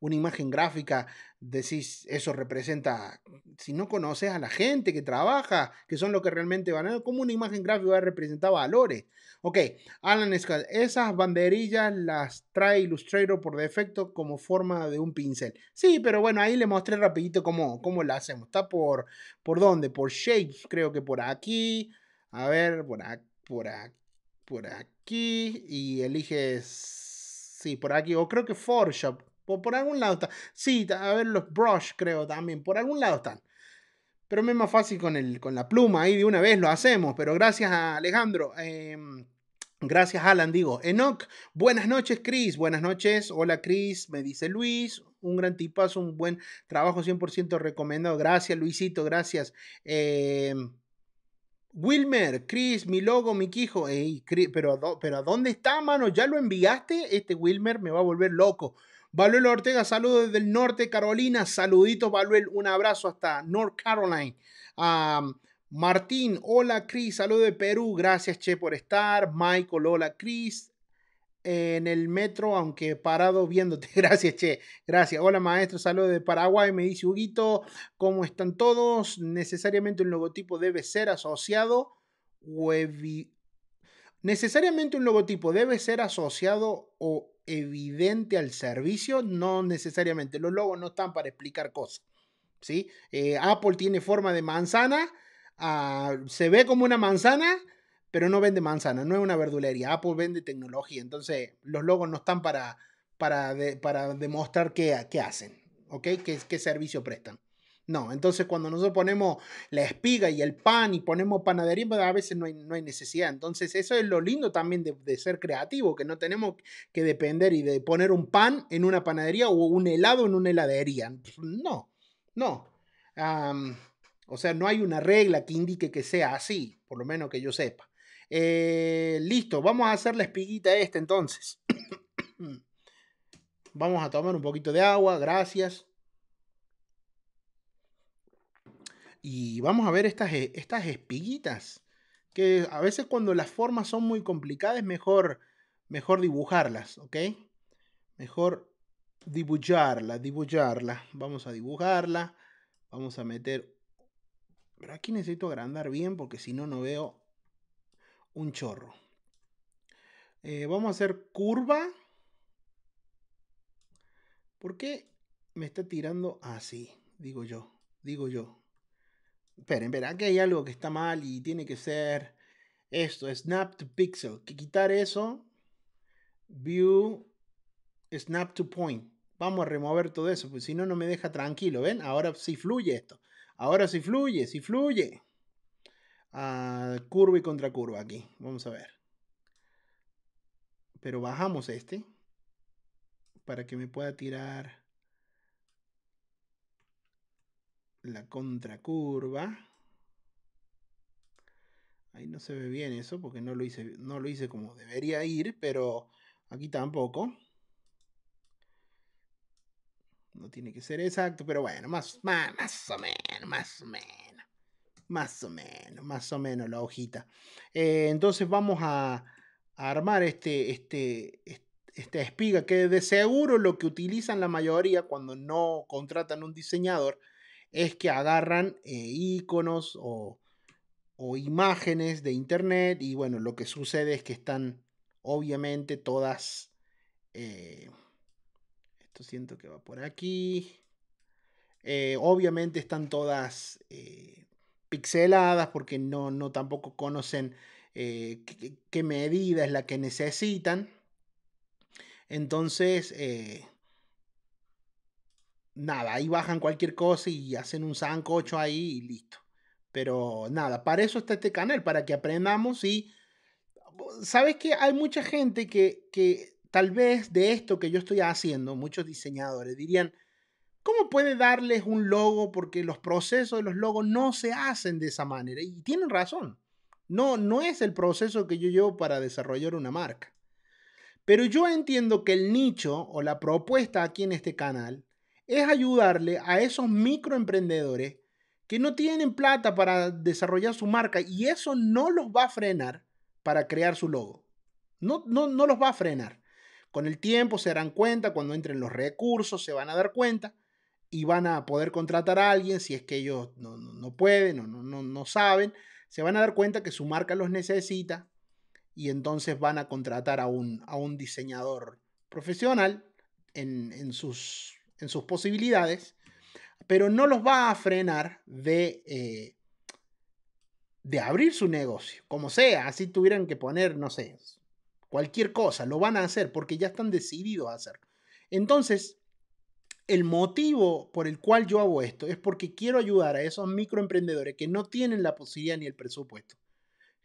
una imagen gráfica decís eso representa? Si no conoces a la gente que trabaja, que son los que realmente van a... ¿Cómo una imagen gráfica va a representar valores? Ok, Alan Scott, esas banderillas las trae Illustrator por defecto como forma de un pincel. Sí, pero bueno, ahí le mostré rapidito cómo, cómo la hacemos. Está por, por dónde? Por shapes, creo que por aquí. A ver, por, por aquí por aquí y eliges, sí, por aquí, o creo que Photoshop, o por algún lado está. Sí, a ver, los brush creo también, por algún lado están. Pero me es más fácil con, el, con la pluma, ahí de una vez lo hacemos, pero gracias a Alejandro. Em, gracias, Alan. Digo, Enoch, buenas noches, Chris. Buenas noches. Hola, Chris. Me dice Luis. Un gran tipazo, un buen trabajo, 100% recomendado. Gracias, Luisito. Gracias. Eh, Wilmer, Chris, mi logo, mi quijo. Ey, pero, pero ¿a dónde está, mano? ¿Ya lo enviaste? Este Wilmer me va a volver loco. Valuel Ortega, saludos desde el norte, Carolina. Saluditos, Valuel. Un abrazo hasta North Carolina. Martín, hola Chris. Saludos de Perú, gracias Che por estar. Michael, hola Chris en el metro, aunque parado viéndote. Gracias, che. Gracias. Hola, maestro. Saludos de Paraguay. Me dice Huguito, ¿cómo están todos? Necesariamente un logotipo debe ser asociado o Necesariamente un logotipo debe ser asociado o evidente al servicio. No necesariamente. Los logos no están para explicar cosas. ¿sí? Eh, Apple tiene forma de manzana. Ah, se ve como una manzana pero no vende manzana, no es una verdulería. Apple vende tecnología, entonces los logos no están para, para, de, para demostrar qué, qué hacen, okay Qué, qué servicio prestan. No, entonces cuando nosotros ponemos la espiga y el pan y ponemos panadería, pues, a veces no hay, no hay necesidad. Entonces eso es lo lindo también de, de, ser creativo, que no tenemos que depender y de poner un pan en una panadería o un helado en una heladería. No, no. o sea, no hay una regla que indique que sea así, por lo menos que yo sepa. Eh, listo, vamos a hacer la espiguita esta entonces. vamos a tomar un poquito de agua, gracias. Y vamos a ver estas, e, estas espiguitas, que a veces cuando las formas son muy complicadas mejor, dibujarlas, ¿ok? Mejor dibujarla, dibujarla. Vamos a dibujarla. Vamos a meter... Pero aquí necesito agrandar bien porque si no, no veo un chorro. Eh, vamos a hacer curva. ¿Por qué me está tirando así? Digo yo, digo yo. Esperen, verá que hay algo que está mal y tiene que ser esto, snap to pixel. Que quitar eso, view, snap to point. Vamos a remover todo eso, pues si no, no me deja tranquilo, ¿ven? Ahora sí fluye esto. Ahora sí fluye, si fluye curva y contra curva aquí. Vamos a ver. Pero bajamos este para que me pueda tirar la contracurva. Ahí no se ve bien eso porque no lo hice, no lo hice como debería ir, pero aquí tampoco. No tiene que ser exacto, pero bueno, más, más o menos, más o menos. Más o menos, más o menos la hojita. Eh, entonces vamos a, armar este, este, esta espiga, que de seguro lo que utilizan la mayoría cuando no contratan un diseñador es que agarran eh, iconos o, imágenes de internet y bueno, lo que sucede es que están obviamente todas... Eh, esto siento que va por aquí. obviamente están todas pixeladas porque no, no tampoco conocen eh, qué, medida es la que necesitan. Entonces, eh, nada, ahí bajan cualquier cosa y hacen un sancocho ahí y listo. Pero nada, para eso está este canal, para que aprendamos y... Oh, ¿Sabes que hay mucha gente que, que tal vez de esto que yo estoy haciendo, muchos diseñadores dirían, ¿Cómo puede darles un logo? Porque los procesos de los logos no se hacen de esa manera. Y tienen razón. No, no es el proceso que yo llevo para desarrollar una marca. Pero yo entiendo que el nicho o la propuesta aquí en este canal es ayudarle a esos microemprendedores que no tienen plata para desarrollar su marca y eso no los va a frenar para crear su logo. No, no, no los va a frenar. Con el tiempo se darán cuenta, cuando entren los recursos se van a dar cuenta, y van a poder contratar a alguien si es que ellos no, pueden o no, no, saben, se van a dar cuenta que su marca los necesita y entonces van a contratar a un, a un diseñador profesional en, sus, en, sus, posibilidades, pero no los va a frenar de, eh, de abrir su negocio, como sea, así tuvieran que poner, no sé, cualquier cosa, lo van a hacer porque ya están decididos a hacerlo. Entonces, el motivo por el cual yo hago esto es porque quiero ayudar a esos microemprendedores que no tienen la posibilidad ni el presupuesto.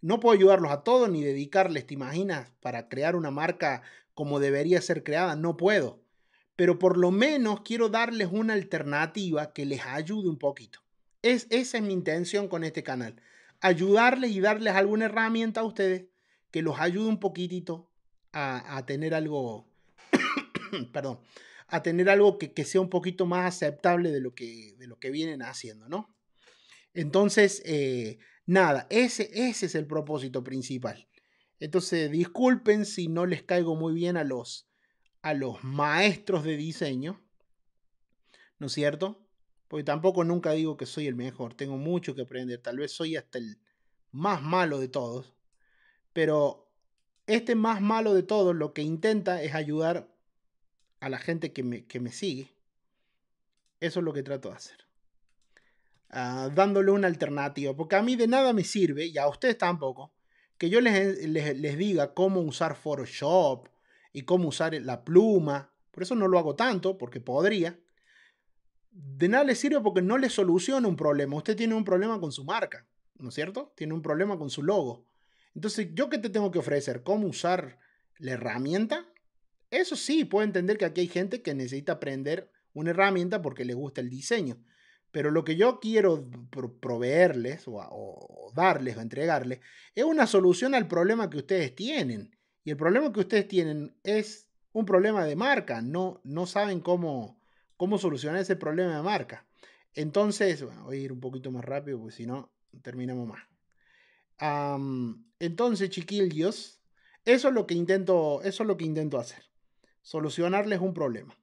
No puedo ayudarlos a todos ni dedicarles, te imaginas, para crear una marca como debería ser creada, no puedo. Pero por lo menos quiero darles una alternativa que les ayude un poquito. Es, esa es mi intención con este canal. Ayudarles y darles alguna herramienta a ustedes que los ayude un poquitito a, a tener algo, perdón, a tener algo que, sea un poquito más aceptable de lo que, lo que vienen haciendo, ¿no? Entonces, eh, nada, ese, ese es el propósito principal. Entonces, disculpen si no les caigo muy bien a los, a los maestros de diseño, ¿no es cierto? Porque tampoco nunca digo que soy el mejor, tengo mucho que aprender, tal vez soy hasta el más malo de todos, pero este más malo de todos lo que intenta es ayudar a la gente que me, sigue. Eso es lo que trato de hacer. Ah, dándole una alternativa. Porque a mí de nada me sirve, y a ustedes tampoco, que yo les, les, les, diga cómo usar Photoshop y cómo usar la pluma. Por eso no lo hago tanto, porque podría. De nada le sirve porque no le soluciona un problema. Usted tiene un problema con su marca, ¿no es cierto? Tiene un problema con su logo. Entonces, ¿yo qué te tengo que ofrecer? ¿Cómo usar la herramienta? Eso sí, puedo entender que aquí hay gente que necesita aprender una herramienta porque le gusta el diseño. Pero lo que yo quiero proveerles o, darles o entregarles es una solución al problema que ustedes tienen. Y el problema que ustedes tienen es un problema de marca. No, no saben cómo, cómo solucionar ese problema de marca. Entonces, voy a ir un poquito más rápido porque si no, terminamos más. entonces, chiquillos, eso es lo que intento, eso es lo que intento hacer solucionarles un problema.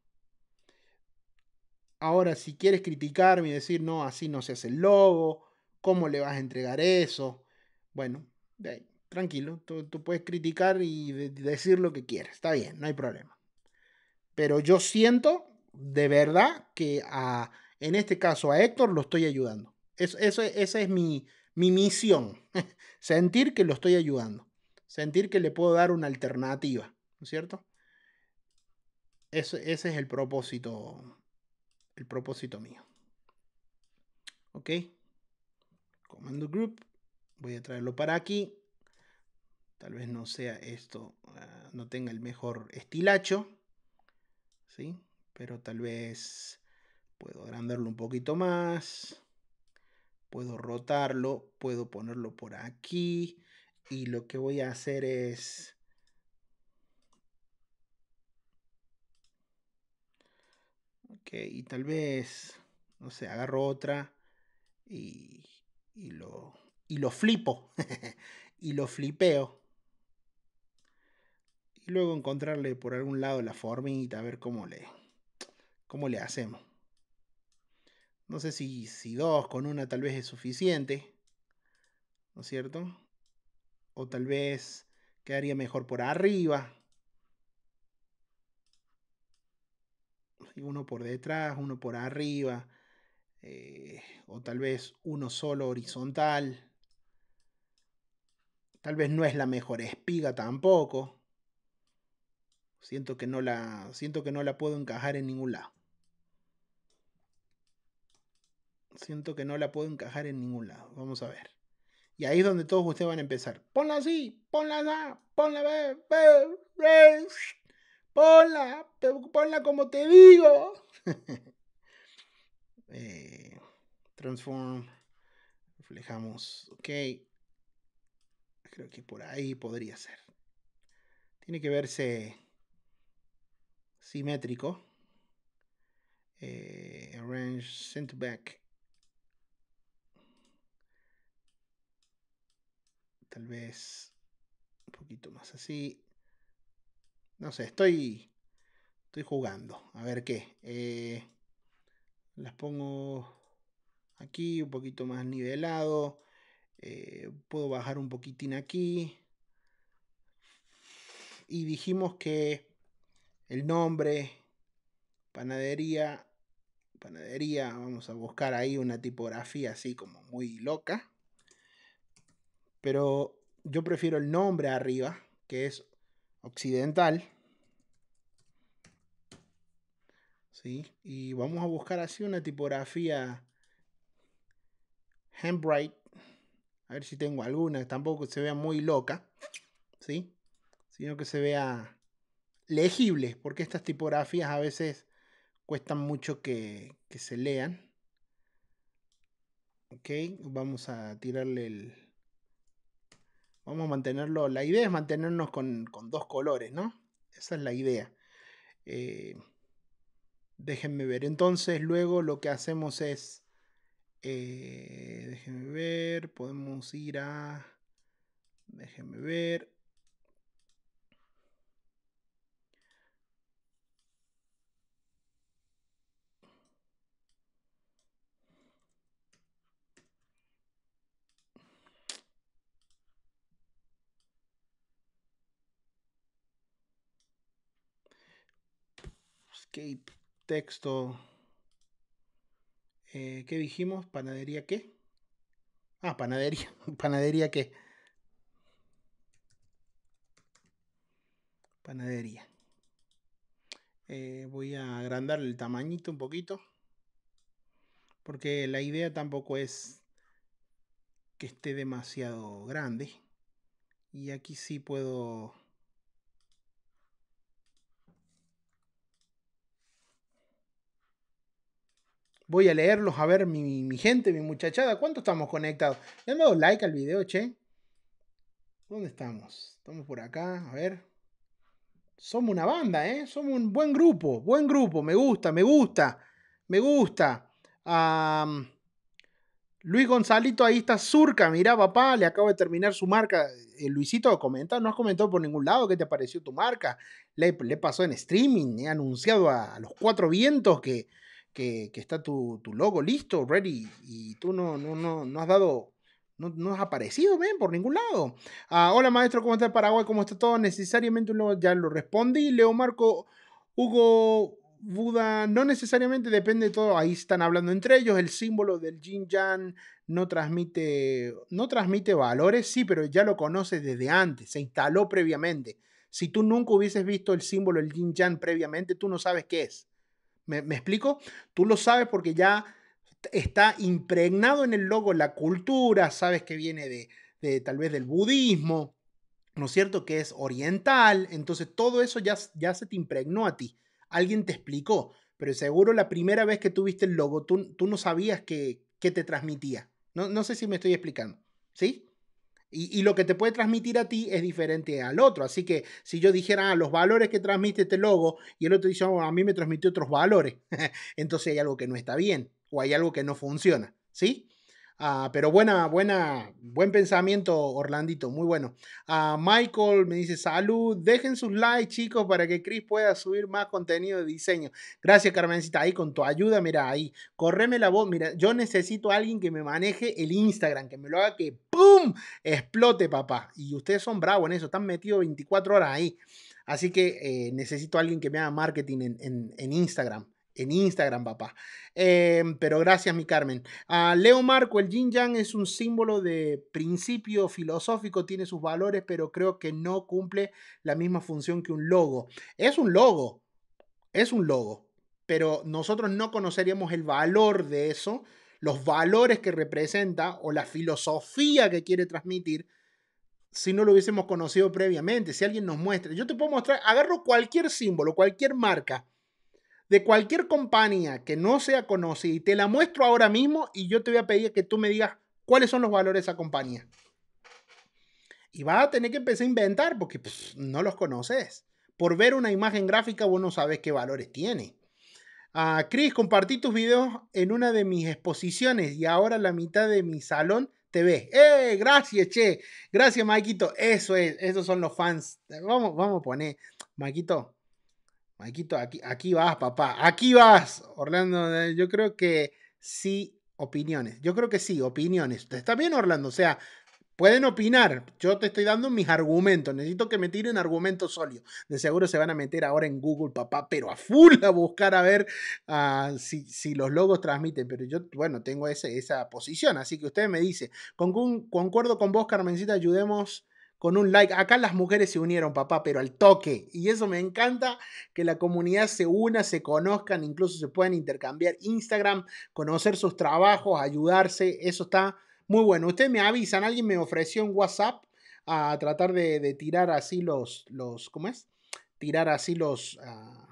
Ahora, si quieres criticarme y decir, no, así no se hace el logo, ¿cómo le vas a entregar eso? Bueno, tranquilo, tú, puedes criticar y decir lo que quieras, está bien, no hay problema. Pero yo siento de verdad que en este caso a Héctor lo estoy ayudando. eso, esa es mi, mi misión, sentir que lo estoy ayudando, sentir que le puedo dar una alternativa, ¿no es cierto? ese es el propósito, el propósito mío. Ok. Comando group. Voy a traerlo para aquí. Tal vez no sea esto, ah, no tenga el mejor estilacho. ¿Sí? Pero tal vez puedo agrandarlo un poquito más. Puedo rotarlo, puedo ponerlo por aquí. Y lo que voy a hacer es Ok, y tal vez, no sé, agarro otra y, y lo, y lo flipo. y lo flipeo. Y luego encontrarle por algún lado la formita, a ver cómo le, cómo le hacemos. No sé si, si dos con una tal vez es suficiente. ¿No es cierto? O tal vez quedaría mejor por arriba. uno por detrás, uno por arriba, eh, o tal vez uno solo horizontal. Tal vez no es la mejor espiga tampoco. Siento que no la, siento que no la puedo encajar en ningún lado. Siento que no la puedo encajar en ningún lado. Vamos a ver. Y ahí es donde todos ustedes van a empezar. Ponla así, ponla así, ponla B, B, B. Ponla, ponla como te digo. Eh, transform. Reflejamos. Ok. Creo que por ahí podría ser. Tiene que verse simétrico. Eh, arrange center back. Tal vez un poquito más así. No sé, estoy. Estoy jugando. A ver qué. Eh, las pongo aquí, un poquito más nivelado. Eh, puedo bajar un poquitín aquí. Y dijimos que el nombre, panadería, panadería, vamos a buscar ahí una tipografía así como muy loca. Pero yo prefiero el nombre arriba, que es occidental. ¿Sí? Y vamos a buscar así una tipografía handwrite. A ver si tengo alguna. Tampoco se vea muy loca. ¿Sí? Sino que se vea legible. Porque estas tipografías a veces cuestan mucho que, que se lean. Ok, vamos a tirarle el, Vamos a mantenerlo. La idea es mantenernos con, dos colores, ¿no? Esa es la idea. Eh, déjenme ver. Entonces, luego lo que hacemos es. Eh, déjenme ver. Podemos ir a. Déjenme ver. escape texto. Eh, ¿Qué dijimos? ¿Panadería qué? Ah, panadería. ¿Panadería qué? Panadería. Eh, voy a agrandar el tamañito un poquito. Porque la idea tampoco es que esté demasiado grande. Y aquí sí puedo Voy a leerlos, a ver mi, gente, mi muchachada, ¿cuánto estamos conectados? ¿Le han dado like al video, che? ¿Dónde estamos? Estamos por acá, a ver. Somos una banda, ¿eh? Somos un buen grupo, buen grupo, me gusta, me gusta, me gusta. Luis Gonzalito, ahí está Surca, mirá papá, le acabo de terminar su marca. Eh, Luisito, comenta, no has comentado por ningún lado qué te pareció tu marca. Le, pasó en streaming, he anunciado a los cuatro vientos que, que, está tu, logo listo, ready, y tú no, no, no, no has dado no, has aparecido, ven, por ningún lado. Ah, hola maestro, ¿cómo está el Paraguay? ¿Cómo está todo? Necesariamente ya lo respondí. Leo Marco, Hugo, Buda, no necesariamente, depende de todo. Ahí están hablando entre ellos. El símbolo del Jin Yang no transmite, no transmite valores, sí, pero ya lo conoces desde antes, se instaló previamente. Si tú nunca hubieses visto el símbolo del Jin Yang previamente, tú no sabes qué es. ¿Me, explico? Tú lo sabes porque ya está impregnado en el logo la cultura, sabes que viene de, de tal vez del budismo, ¿no es cierto? Que es oriental, entonces todo eso ya, ya se te impregnó a ti. Alguien te explicó, pero seguro la primera vez que tuviste el logo, tú, no sabías qué te transmitía. No, no sé si me estoy explicando, ¿sí? Y, lo que te puede transmitir a ti es diferente al otro. Así que si yo dijera ah, los valores que transmite este logo y el otro dice, oh, a mí me transmitió otros valores, entonces hay algo que no está bien o hay algo que no funciona. ¿Sí? Ah, pero buena, buena, buen pensamiento, Orlandito, muy bueno. Ah, Michael me dice, salud, dejen sus likes, chicos, para que Chris pueda subir más contenido de diseño. Gracias, Carmencita, ahí con tu ayuda, mira, ahí, correme la voz, mira, yo necesito a alguien que me maneje el Instagram, que me lo haga que, ¡pum!, explote, papá. Y ustedes son bravos en eso, están metidos 24 horas ahí. Así que eh, necesito a alguien que me haga marketing en, en Instagram en Instagram, papá. Em, pero gracias, mi Carmen. Ah, Leo Marco, el yin yang es un símbolo de principio filosófico, tiene sus valores, pero creo que no cumple la misma función que un logo. Es un logo, es un logo, pero nosotros no conoceríamos el valor de eso, los valores que representa o la filosofía que quiere transmitir si no lo hubiésemos conocido previamente, si alguien nos muestra. Yo te puedo mostrar, agarro cualquier símbolo, cualquier marca de cualquier compañía que no sea conocida y te la muestro ahora mismo y yo te voy a pedir que tú me digas cuáles son los valores de esa compañía. Y vas a tener que empezar a inventar porque pues, no los conoces. Por ver una imagen gráfica vos no sabes qué valores tiene. Ah, Chris, compartí tus videos en una de mis exposiciones y ahora la mitad de mi salón te ve. ¡Eh! Gracias, che. Gracias, Maquito. Eso es, esos son los fans. Vamos, vamos a poner, Maquito, Maquito, aquí, aquí vas, papá. Aquí vas, Orlando. Eh, yo creo que sí, opiniones. Yo creo que sí, opiniones. Está bien, Orlando. O sea, pueden opinar. Yo te estoy dando mis argumentos. Necesito que me tiren argumentos sólidos. De seguro se van a meter ahora en Google, papá, pero a full a buscar a ver ah, si, si, los logos transmiten. Pero yo, bueno, tengo ese, esa posición. Así que usted me dice, con, concuerdo con vos, Carmencita, ayudemos con un like. Acá las mujeres se unieron, papá, pero al toque. Y eso me encanta, que la comunidad se una, se conozcan, incluso se puedan intercambiar Instagram, conocer sus trabajos, ayudarse. Eso está muy bueno. Ustedes me avisan, alguien me ofreció en WhatsApp a tratar de, tirar así los, los, ¿cómo es? Tirar así los... Ah,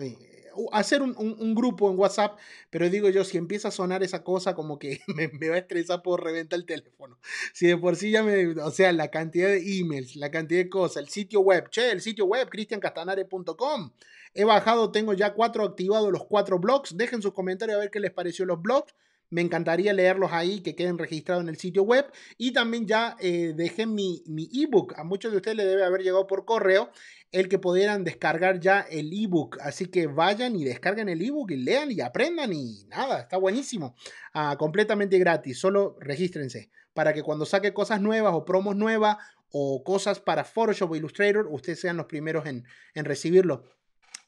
eh, hacer un, grupo en WhatsApp, pero digo yo, si empieza a sonar esa cosa, como que me, va a estresar por reventar el teléfono. Si de por sí ya me, o sea, la cantidad de emails, la cantidad de cosas, el sitio web, che, el sitio web, cristiancastanare.com. He bajado, tengo ya cuatro activados los cuatro blogs. Dejen sus comentarios a ver qué les pareció los blogs. Me encantaría leerlos ahí, que queden registrados en el sitio web. Y también ya dejen eh, dejé mi, ebook. A muchos de ustedes le debe haber llegado por correo el que pudieran descargar ya el ebook. Así que vayan y descarguen el ebook y lean y aprendan y nada, está buenísimo. Ah, completamente gratis, solo regístrense para que cuando saque cosas nuevas o promos nuevas o cosas para Photoshop o Illustrator, ustedes sean los primeros en recibirlo.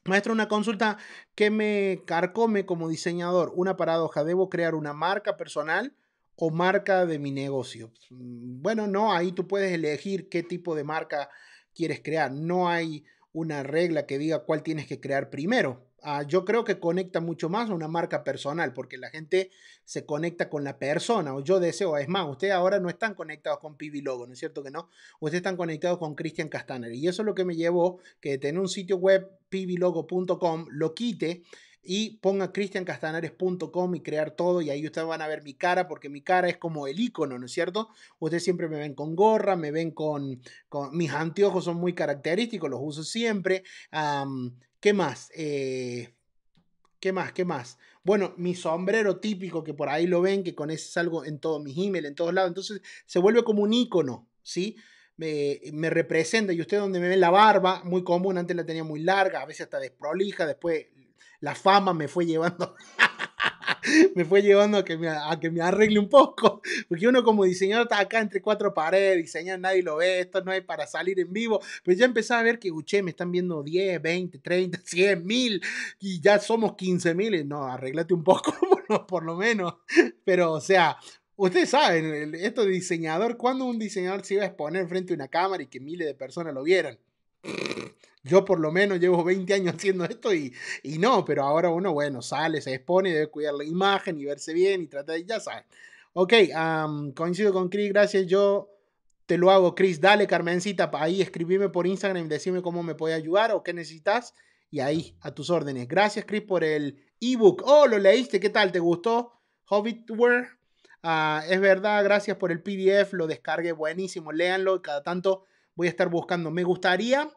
Maestro, una consulta que me carcome como diseñador. Una paradoja, ¿debo crear una marca personal o marca de mi negocio? Mm, bueno, no, ahí tú puedes elegir qué tipo de marca quieres crear. No hay una regla que diga cuál tienes que crear primero. Ah, yo creo que conecta mucho más a una marca personal, porque la gente se conecta con la persona, o yo deseo, es más, ustedes ahora no están conectados con Pibi Logo, ¿no es cierto que no? Ustedes están conectados con Cristian Castaner, y eso es lo que me llevó que tener un sitio web, pibilogo.com, lo quite y ponga cristiancastanares.com y crear todo y ahí ustedes van a ver mi cara porque mi cara es como el icono, ¿no es cierto? Ustedes siempre me ven con gorra, me ven con, con mis anteojos son muy característicos, los uso siempre. ¿Qué más? Eh, ¿Qué más? ¿Qué más? Bueno, mi sombrero típico, que por ahí lo ven, que con ese salgo en todos mis emails, en todos lados. Entonces se vuelve como un icono, ¿sí? Me, me, representa. Y usted donde me ve la barba, muy común, antes la tenía muy larga, a veces hasta desprolija, después la fama me fue llevando me fue llevando a que me, a que me arregle un poco. Porque uno como diseñador está acá entre cuatro paredes, diseñar, nadie lo ve, esto no es para salir en vivo. Pero ya empezaba a ver que, uche, me están viendo 10, 20, 30, 100 mil y ya somos 15 mil. No, arreglate un poco, por lo menos. Pero, o sea, Ustedes saben, esto de diseñador, cuando un diseñador se iba a exponer frente a una cámara y que miles de personas lo vieran? Yo por lo menos llevo 20 años haciendo esto y, y no, pero ahora uno, bueno, sale, se expone, debe cuidar la imagen y verse bien y trata de, ya sabes. Ok, coincido con Chris, gracias, yo te lo hago, Chris. Dale, Carmencita, ahí escribime por Instagram, y decime cómo me puede ayudar o qué necesitas. Y ahí, a tus órdenes. Gracias, Chris, por el ebook. Oh, lo leíste, ¿qué tal? ¿Te gustó? Hobbitware. Ah, es verdad, gracias por el PDF, lo descargué, buenísimo, léanlo. Cada tanto voy a estar buscando. Me gustaría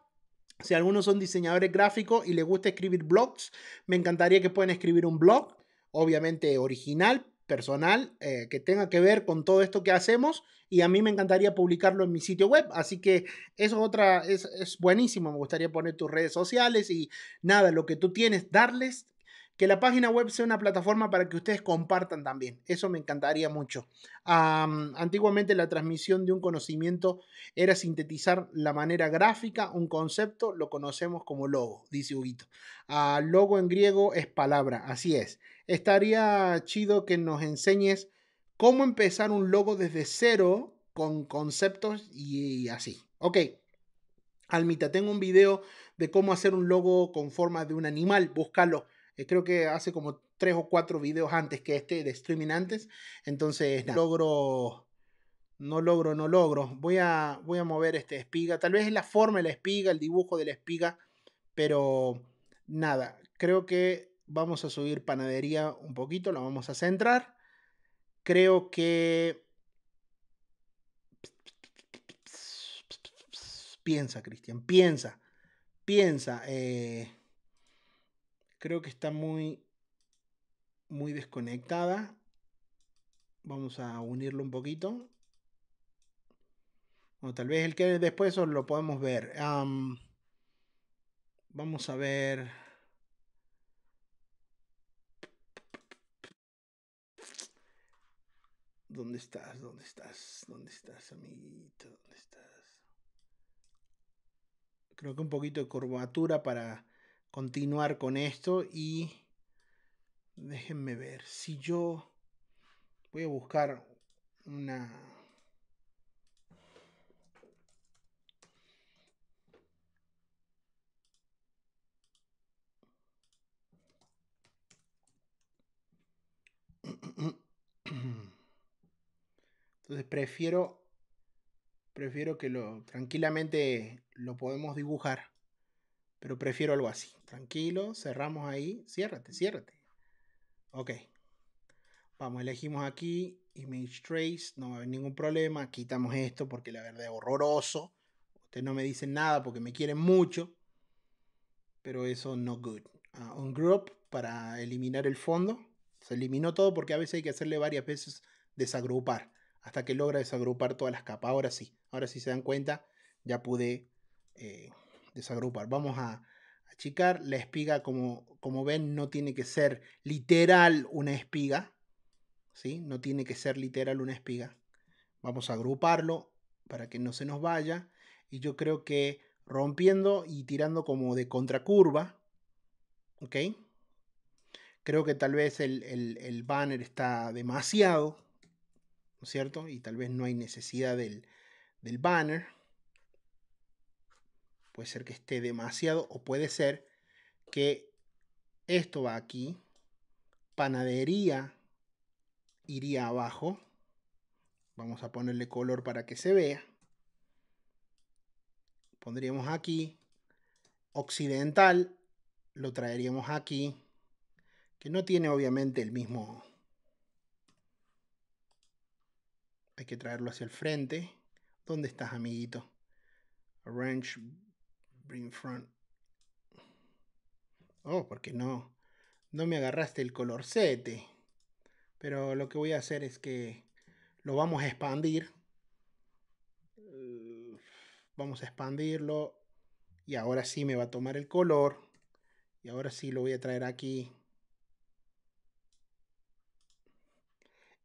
si algunos son diseñadores gráficos y les gusta escribir blogs, me encantaría que puedan escribir un blog, obviamente original, personal, eh, que tenga que ver con todo esto que hacemos y a mí me encantaría publicarlo en mi sitio web. Así que eso otra, es, es buenísimo. Me gustaría poner tus redes sociales y nada, lo que tú tienes, darles que la página web sea una plataforma para que ustedes compartan también. Eso me encantaría mucho. antiguamente la transmisión de un conocimiento era sintetizar la manera gráfica, un concepto, lo conocemos como logo, dice Huguito. Ah, logo en griego es palabra, así es. Estaría chido que nos enseñes cómo empezar un logo desde cero con conceptos y, así. Ok. Almita, tengo un video de cómo hacer un logo con forma de un animal, búscalo. Eh, creo que hace como tres o cuatro videos antes que este de streaming antes. Entonces, no logro, no logro, no logro. Voy a, voy a mover esta espiga. Tal vez es la forma de la espiga, el dibujo de la espiga, pero nada. Creo que vamos a subir panadería un poquito, la vamos a centrar. Creo que... Piensa, Cristian, piensa, piensa. Eh Creo que está muy, muy desconectada. Vamos a unirlo un poquito. O tal vez el que después lo podemos ver. vamos a ver. ¿Dónde estás? ¿Dónde estás? ¿Dónde estás, amiguito? ¿Dónde estás? Creo que un poquito de curvatura para continuar con esto y déjenme ver si yo voy a buscar una Entonces prefiero prefiero que lo tranquilamente lo podemos dibujar. Pero prefiero algo así. Tranquilo, cerramos ahí. Ciérrate, ciérrate. Ok. Vamos, elegimos aquí. Image Trace. No va a haber ningún problema. Quitamos esto porque la verdad es horroroso. Ustedes no me dicen nada porque me quieren mucho. Pero eso no good. Ungroup ah, un para eliminar el fondo. Se eliminó todo porque a veces hay que hacerle varias veces desagrupar. Hasta que logra desagrupar todas las capas. Ahora sí. Ahora sí se dan cuenta. Ya pude eh, desagrupar. Vamos a achicar la espiga, como, como ven, no tiene que ser literal una espiga. ¿sí? No tiene que ser literal una espiga. Vamos a agruparlo para que no se nos vaya. Y yo creo que rompiendo y tirando como de contracurva, ¿ok? Creo que tal vez el, el, banner está demasiado, ¿no es cierto? Y tal vez no hay necesidad del, del banner. Puede ser que esté demasiado o puede ser que esto va aquí, panadería iría abajo. Vamos a ponerle color para que se vea. Pondríamos aquí. Occidental lo traeríamos aquí. Que no tiene obviamente el mismo... Hay que traerlo hacia el frente. ¿Dónde estás, amiguito? Range Front. Oh, porque no. No me agarraste el color 7 Pero lo que voy a hacer es que lo vamos a expandir. Vamos a expandirlo. Y ahora sí me va a tomar el color. Y ahora sí lo voy a traer aquí.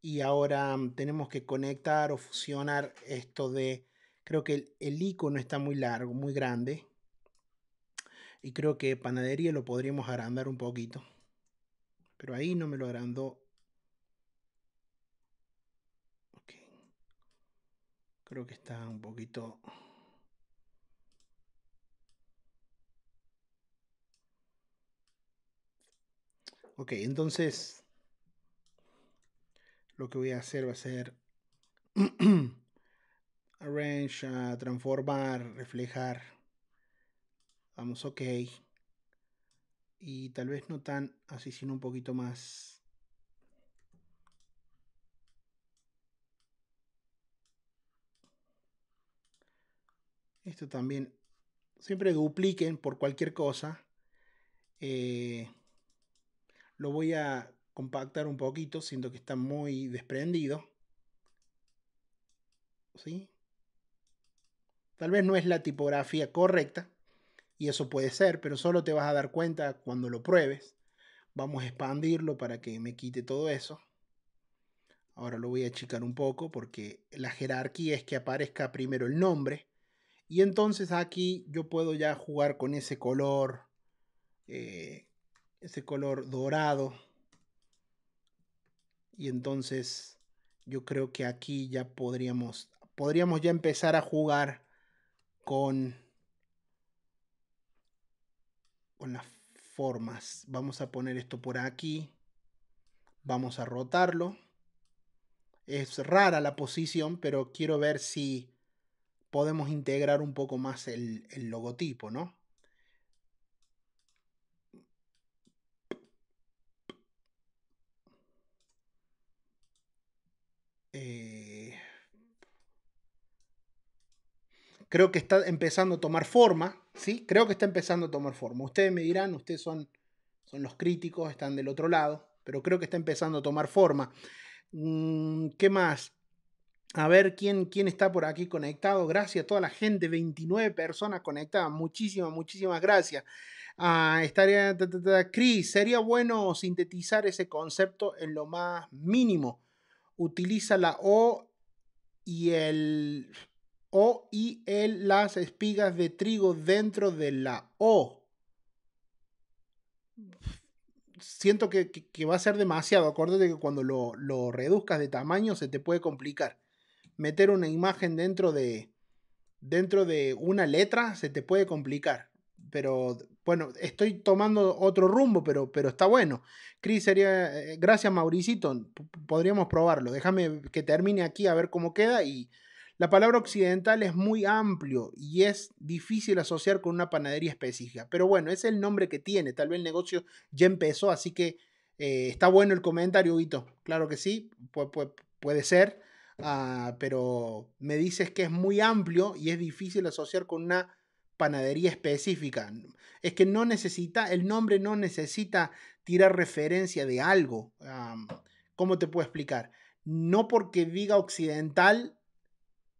Y ahora mm, tenemos que conectar o fusionar esto de... Creo que el, el icono está muy largo, muy grande. Y creo que panadería lo podríamos agrandar un poquito. Pero ahí no me lo agrandó. Creo que está un poquito... Ok, entonces lo que voy a hacer va a ser arrange, transformar, reflejar. Damos ok. Y tal vez no tan así, sino un poquito más. Esto también. Siempre dupliquen por cualquier cosa. Eh, lo voy a compactar un poquito, siento que está muy desprendido. ¿Sí? Tal vez no es la tipografía correcta, y eso puede ser, pero solo te vas a dar cuenta cuando lo pruebes. Vamos a expandirlo para que me quite todo eso. Ahora lo voy a achicar un poco porque la jerarquía es que aparezca primero el nombre. Y entonces aquí yo puedo ya jugar con ese color, eh, ese color dorado. Y entonces yo creo que aquí ya podríamos, podríamos ya empezar a jugar con con las formas. Vamos a poner esto por aquí. Vamos a rotarlo. Es rara la posición, pero quiero ver si podemos integrar un poco más el, logotipo, ¿no? Eh, creo que está empezando a tomar forma, ¿sí? Creo que está empezando a tomar forma. Ustedes me dirán, ustedes son, son los críticos, están del otro lado, pero creo que está empezando a tomar forma. Mm, ¿Qué más? A ver quién, quién está por aquí conectado. Gracias a toda la gente, 29 personas conectadas. Muchísimas, muchísimas gracias. Ah, estaría, sería bueno sintetizar ese concepto en lo más mínimo. Utiliza la O y el o y el las espigas de trigo dentro de la O. Siento que, va a ser demasiado. Acuérdate que cuando lo, reduzcas de tamaño se te puede complicar. Meter una imagen dentro de, dentro de una letra se te puede complicar. Pero bueno, estoy tomando otro rumbo, pero, pero está bueno. Cris, sería. Eh, gracias, Mauricito. podríamos probarlo. Déjame que termine aquí a ver cómo queda y la palabra occidental es muy amplio y es difícil asociar con una panadería específica, pero bueno, es el nombre que tiene, tal vez el negocio ya empezó, así que eh, está bueno el comentario, Vito. claro que sí, puede ser, ah, pero me dices que es muy amplio y es difícil asociar con una panadería específica. Es que no necesita, el nombre no necesita tirar referencia de algo. ¿Cómo te puedo explicar? No porque diga occidental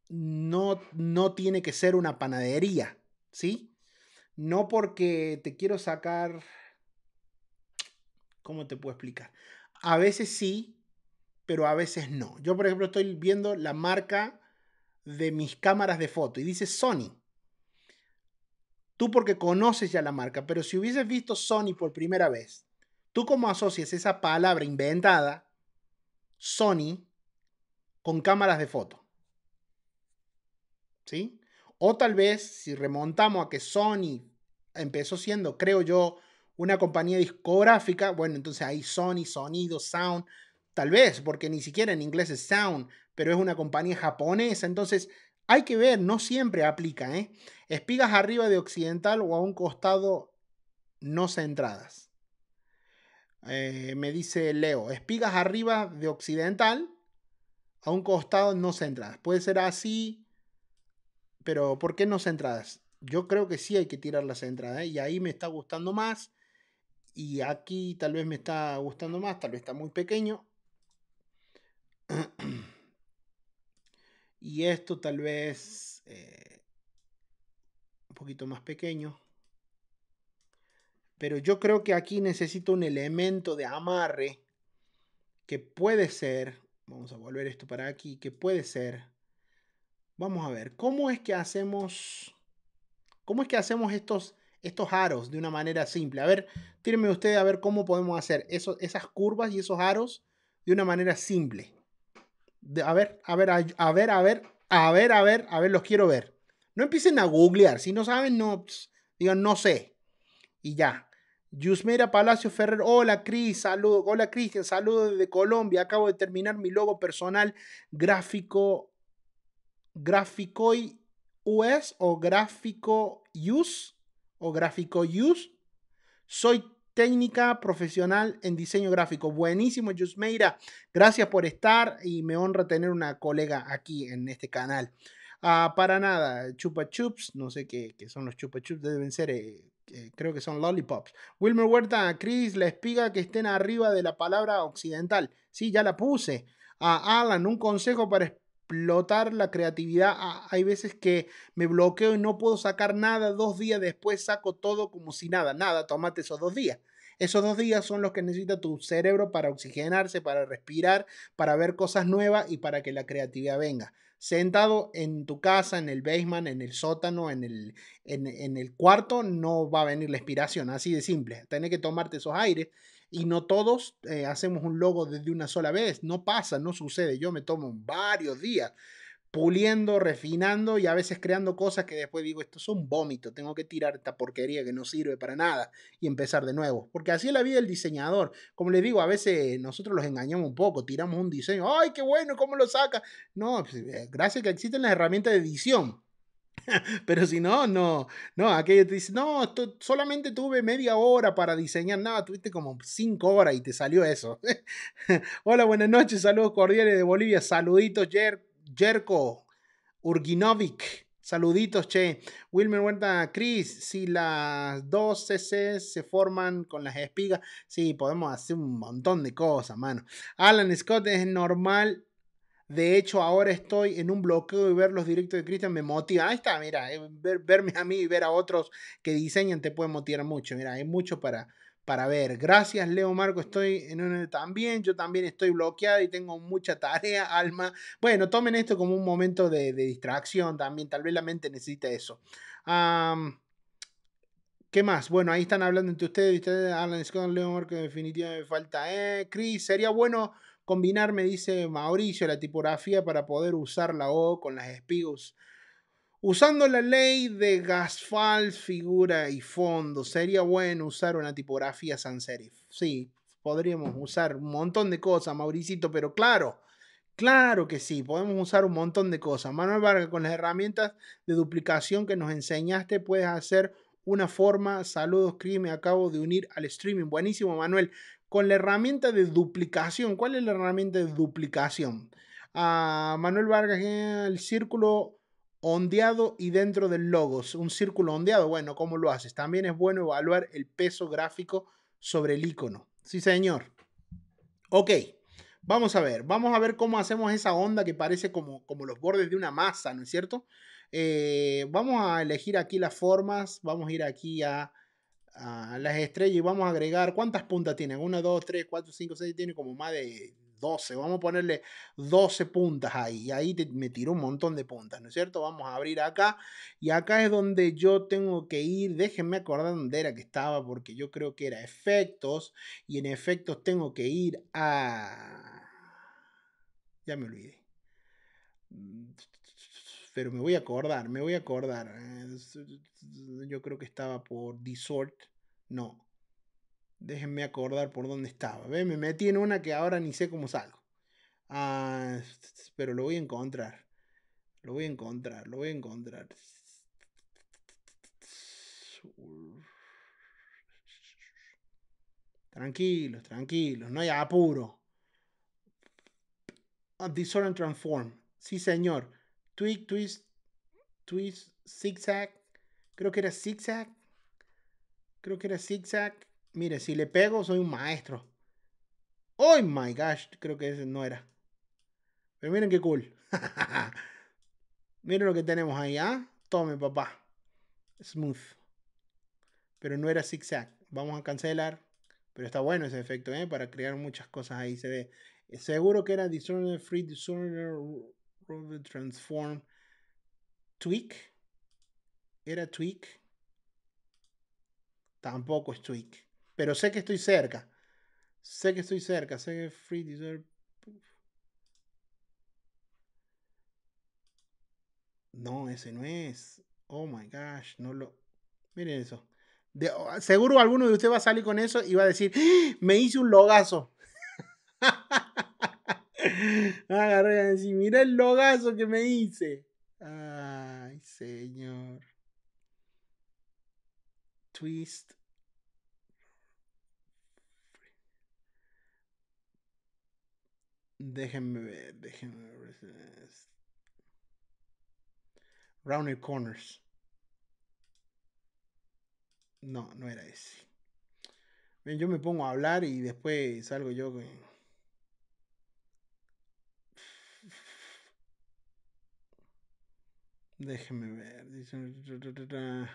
no, no tiene que ser una panadería, ¿sí? No porque te quiero sacar... ¿Cómo te puedo explicar? A veces sí, pero a veces no. Yo, por ejemplo, estoy viendo la marca de mis cámaras de foto y dice Sony. Tú porque conoces ya la marca, pero si hubieses visto Sony por primera vez, tú cómo asocias esa palabra inventada, Sony, con cámaras de foto. O tal vez, si remontamos a que Sony empezó siendo, creo yo, una compañía discográfica, bueno, entonces ahí Sony, sonido, sound, tal vez, porque ni siquiera en inglés es sound, pero es una compañía japonesa, entonces hay que ver, no siempre aplica, ¿eh? Espigas arriba de occidental o a un costado no centradas. Eh, me dice Leo, espigas arriba de occidental a un costado no centradas. Puede ser así, pero ¿por qué no centradas? Yo creo que sí hay que tirar las entradas ¿eh? y ahí me está gustando más y aquí tal vez me está gustando más, tal vez está muy pequeño. y esto tal vez eh, un poquito más pequeño. Pero yo creo que aquí necesito un elemento de amarre que puede ser, vamos a volver esto para aquí, que puede ser Vamos a ver, ¿cómo es que hacemos, cómo es que hacemos estos, estos aros de una manera simple? A ver, tírenme ustedes a ver cómo podemos hacer esas curvas y esos aros de una manera simple. a ver, a ver, a, ver, a ver, a ver, a ver, a ver, los quiero ver. No empiecen a googlear, si no saben, no, digan, no sé. Y ya. Yusmera Palacio Ferrer, hola Cris, saludos, hola Cristian, saludos desde Colombia, acabo de terminar mi logo personal gráfico y US o Gráfico Use o Gráfico Use. Soy técnica profesional en diseño gráfico. Buenísimo, Yusmeira. Gracias por estar y me honra tener una colega aquí en este canal. Ah, para nada, chupa chups, no sé qué, son los chupa chups, deben ser, eh, eh, creo que son lollipops. Wilmer Huerta, Chris, la espiga que estén arriba de la palabra occidental. Sí, ya la puse. A ah, Alan, un consejo para explotar la creatividad. Ah, hay veces que me bloqueo y no puedo sacar nada. Dos días después saco todo como si nada. Nada, tómate esos dos días. Esos dos días son los que necesita tu cerebro para oxigenarse, para respirar, para ver cosas nuevas y para que la creatividad venga. Sentado en tu casa, en el basement, en el sótano, en el, en, el cuarto, no va a venir la inspiración, así de simple. Tienes que tomarte esos aires y no todos eh, hacemos un logo desde una sola vez. No pasa, no sucede. Yo me tomo varios días puliendo, refinando y a veces creando cosas que después digo, esto es un vómito, tengo que tirar esta porquería que no sirve para nada y empezar de nuevo. Porque así es la vida del diseñador. Como les digo, a veces nosotros los engañamos un poco, tiramos un diseño, ¡ay, qué bueno! ¿Cómo lo saca? No, pues, eh, gracias que existen las herramientas de edición Pero si no, no, no, aquello te dice, no, solamente tuve media hora para diseñar nada, no, tuviste como cinco horas y te salió eso. Hola, buenas noches, saludos cordiales de Bolivia, saluditos Jer Jerko Urginovic, saluditos Che. Wilmer Huerta, Chris, si las dos CC se forman con las espigas, sí, podemos hacer un montón de cosas, mano. Alan Scott, es normal de hecho, ahora estoy en un bloqueo y ver los directos de Cristian me motiva. Ahí está, mira, eh, verme a mí y ver a otros que diseñan te puede motivar mucho. Mira, hay mucho para, para ver. Gracias, Leo Marco. Estoy en un también. Yo también estoy bloqueado y tengo mucha tarea, alma. Bueno, tomen esto como un momento de, distracción también. Tal vez la mente necesita eso. ¿Qué más? Bueno, ahí están hablando entre ustedes. Ustedes hablan con oh, Leo Marco, definitivamente me falta. Eh, Chris, sería bueno combinar, me dice Mauricio, la tipografía para poder usar la O con las espigas. Usando la ley de Gasfal, figura y fondo, sería bueno usar una tipografía sans serif. Sí, podríamos usar un montón de cosas, Mauricito, pero claro, claro que sí, podemos usar un montón de cosas. Manuel Vargas, con las herramientas de duplicación que nos enseñaste, puedes hacer una forma. Saludos, Cris, me acabo de unir al streaming. Buenísimo, Manuel con la herramienta de duplicación. ¿Cuál es la herramienta de duplicación? Ah, Manuel Vargas, eh, el círculo ondeado y dentro del logos, un círculo ondeado. Bueno, ¿cómo lo haces? También es bueno evaluar el peso gráfico sobre el icono. Sí, señor. Ok, vamos a ver. Vamos a ver cómo hacemos esa onda que parece como, como los bordes de una masa, ¿no es cierto? Eh, vamos a elegir aquí las formas. Vamos a ir aquí a a las estrellas y vamos a agregar cuántas puntas tienen. 1, 2, 3, 4, 5, 6, tiene como más de 12. Vamos a ponerle 12 puntas ahí. Y ahí me tiró un montón de puntas, ¿no es cierto? Vamos a abrir acá. Y acá es donde yo tengo que ir. Déjenme acordar dónde era que estaba porque yo creo que era efectos. Y en efectos tengo que ir a... Ya me olvidé pero me voy a acordar, me voy a acordar. Eh, yo creo que estaba por disort no. Déjenme acordar por dónde estaba. Me metí en una que ahora ni sé cómo salgo. Ah, pero lo voy a encontrar. Lo voy a encontrar, lo voy a encontrar. Tranquilos, tranquilos, no hay apuro. Dissort and Transform. Sí, señor. Twig, Twist, Twist, Zigzag. Creo que era Zigzag. Creo que era Zigzag. Mire, si le pego, soy un maestro. Oh my gosh, creo que ese no era. Pero miren qué cool. miren lo que tenemos ahí, ¿ah? Tome, papá. Smooth. Pero no era zigzag. Vamos a cancelar. Pero está bueno ese efecto, ¿eh? Para crear muchas cosas ahí. Se ve. Seguro que era Disorder Free Disorder transform tweak. Era tweak. Tampoco es tweak. Pero sé que estoy cerca. Sé que estoy cerca. Sé que free deserve. No, ese no es. Oh my gosh, no lo. Miren eso. seguro alguno de ustedes va a salir con eso y va a decir, ¡Ah! me hice un logazo. Agarré decir, mira el logazo que me hice. Ay, señor. Twist. Déjenme ver, déjenme ver. Rounded Corners. No, no era ese. Yo me pongo a hablar y después salgo yo con Déjeme ver.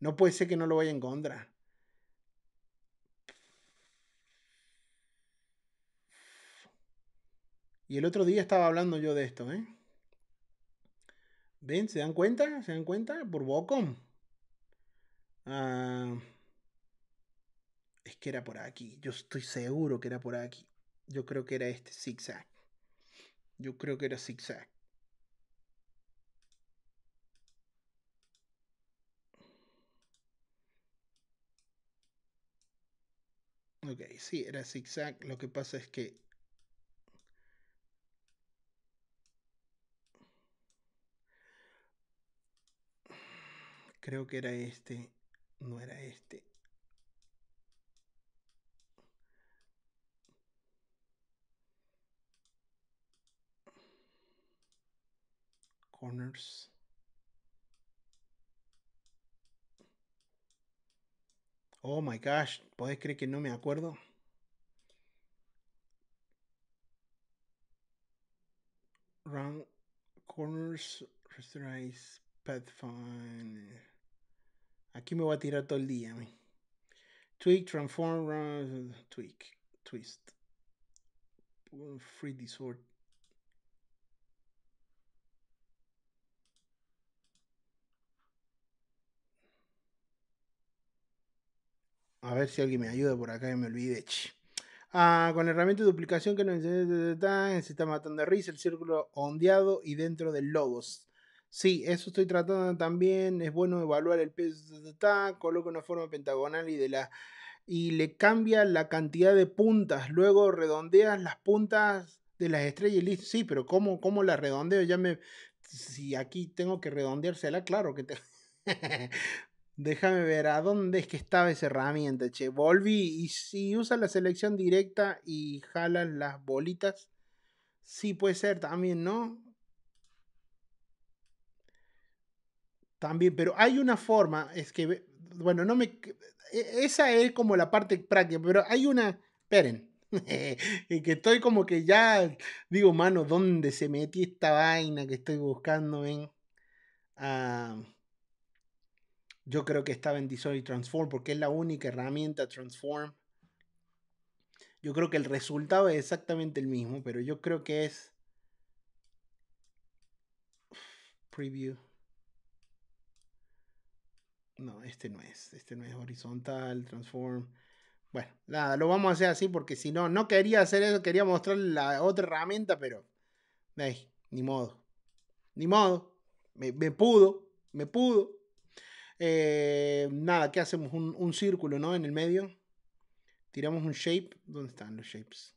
no puede ser que no lo vaya en contra. Y el otro día estaba hablando yo de esto, ¿eh? ¿Ven? ¿Se dan cuenta? ¿Se dan cuenta? Por Bocom. Ah, es que era por aquí. Yo estoy seguro que era por aquí. Yo creo que era este zigzag. Yo creo que era zigzag. Ok, sí, era zigzag. Lo que pasa es que. Creo que era este. No era este. Corners. Oh my gosh, ¿podés creer que no me acuerdo? Round corners, path pathfind. Aquí me voy a tirar todo el día. Man. Tweak, transform, run, tweak, twist. Free disorder. A ver si alguien me ayuda por acá y me olvide. Ah, con la herramienta de duplicación que nos se está matando de risa, el círculo ondeado y dentro del logos. Sí, eso estoy tratando también. Es bueno evaluar el peso. Coloca una forma pentagonal y de la y le cambia la cantidad de puntas. Luego redondeas las puntas de las estrellas y Sí, pero ¿cómo, cómo las redondeo? Ya me. Si aquí tengo que redondeársela, claro que te. Déjame ver, ¿a dónde es que estaba esa herramienta, che? Volví y si usa la selección directa y jalas las bolitas, sí puede ser también, ¿no? También, pero hay una forma, es que, bueno, no me... E, esa es como la parte práctica, pero hay una... Esperen, que estoy como que ya, digo, mano, ¿dónde se metió esta vaina que estoy buscando, en Ah... Yo creo que estaba en y Transform porque es la única herramienta Transform. Yo creo que el resultado es exactamente el mismo, pero yo creo que es preview. No, este no es, este no es horizontal, transform. Bueno, nada, lo vamos a hacer así porque si no, no quería hacer eso, quería mostrar la otra herramienta, pero ni modo. Ni modo. Me, me pudo, me pudo. Eh, nada, ¿qué hacemos? Un, círculo, ¿no? En el medio. Tiramos un shape. ¿Dónde están los shapes?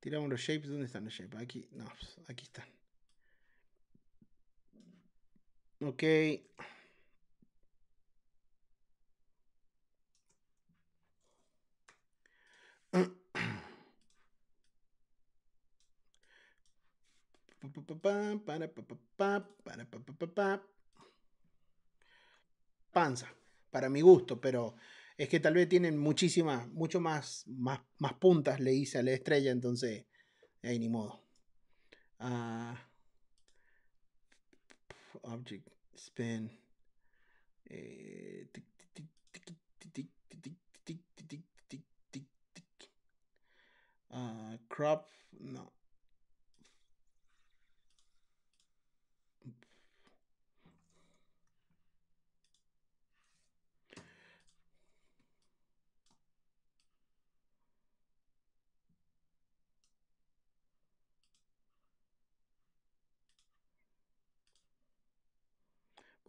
Tiramos los shapes. ¿Dónde están los shapes? Aquí, no, pues, aquí están. Ok. para para pa pa pa pa panza, para mi gusto, pero es que tal vez tienen muchísimas, mucho más, más, más puntas, le hice a la estrella, entonces, ahí ni modo. object spin. crop, no.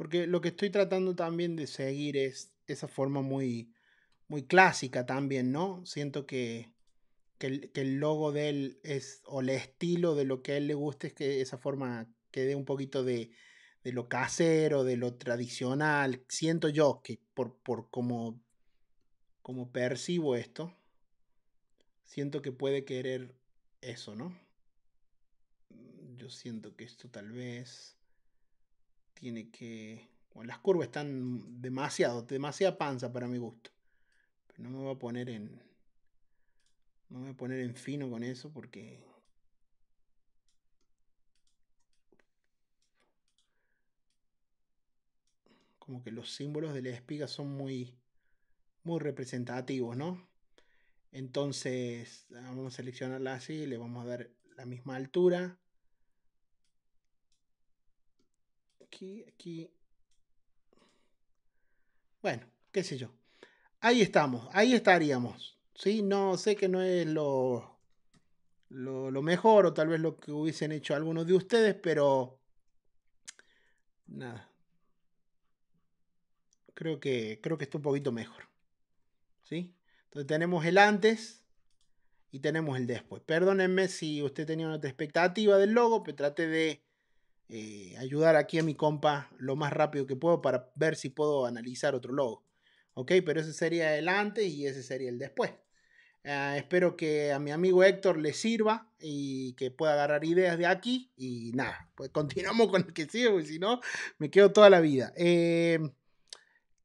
Porque lo que estoy tratando también de seguir es esa forma muy, muy clásica también, ¿no? Siento que, el, logo de él es, o el estilo de lo que a él le gusta es que esa forma quede un poquito de, de lo casero, de lo tradicional. Siento yo que por, por como, como percibo esto, siento que puede querer eso, ¿no? Yo siento que esto tal vez tiene que... Bueno, las curvas están demasiado, demasiada panza para mi gusto. Pero no me voy a poner en... No me voy a poner en fino con eso porque... Como que los símbolos de la espiga son muy, muy representativos, ¿no? Entonces vamos a seleccionarla así, y le vamos a dar la misma altura. aquí, aquí. Bueno, qué sé yo. Ahí estamos, ahí estaríamos. Sí, no sé que no es lo, lo, mejor o tal vez lo que hubiesen hecho algunos de ustedes, pero nada. Creo que, creo que está un poquito mejor. ¿Sí? Entonces tenemos el antes y tenemos el después. Perdónenme si usted tenía una expectativa del logo, pero trate de eh, ayudar aquí a mi compa lo más rápido que puedo para ver si puedo analizar otro logo. Ok, pero ese sería el antes y ese sería el después. Ah, espero que a mi amigo Héctor le sirva y que pueda agarrar ideas de aquí. Y nada, pues continuamos con el que sigo si no, me quedo toda la vida. Eh,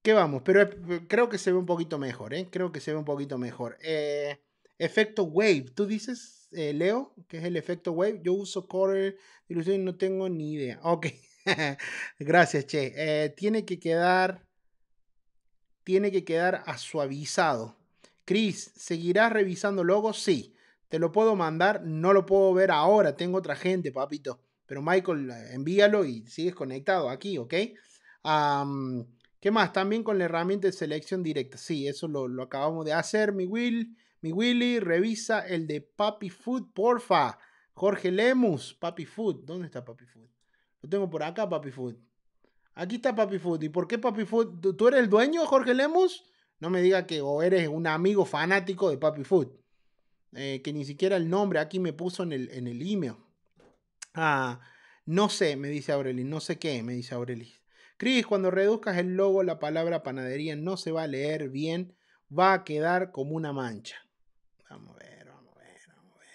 ¿Qué vamos? Pero eh, creo que se ve un poquito mejor, ¿eh? Creo que se ve un poquito mejor. efecto Wave, ¿tú dices? Eh, Leo, que es el efecto wave. Yo uso Corel Illusion no tengo ni idea. Ok, gracias, Che. Eh, tiene que quedar, tiene que quedar suavizado. Chris, ¿seguirás revisando logos? Sí. Te lo puedo mandar, no lo puedo ver ahora, tengo otra gente, papito. Pero Michael, eh, envíalo y sigues conectado aquí, ¿ok? ¿Qué más? También con la herramienta de selección directa. Sí, eso lo, lo acabamos de hacer, mi Will. Willy, revisa el de Papi Food, porfa. Jorge Lemus, Papi Food. ¿Dónde está Papi Food? Lo tengo por acá, Papi Food. Aquí está Papi Food. ¿Y por qué Papi Food? ¿Tú eres el dueño, Jorge Lemus? No me diga que o eres un amigo fanático de Papi Food. Eh, que ni siquiera el nombre aquí me puso en el, en el email. Ah, no sé, me dice Aureli No sé qué, me dice Aureli Cris, cuando reduzcas el logo, la palabra panadería no se va a leer bien. Va a quedar como una mancha. Vamos a ver, vamos a ver, vamos a ver.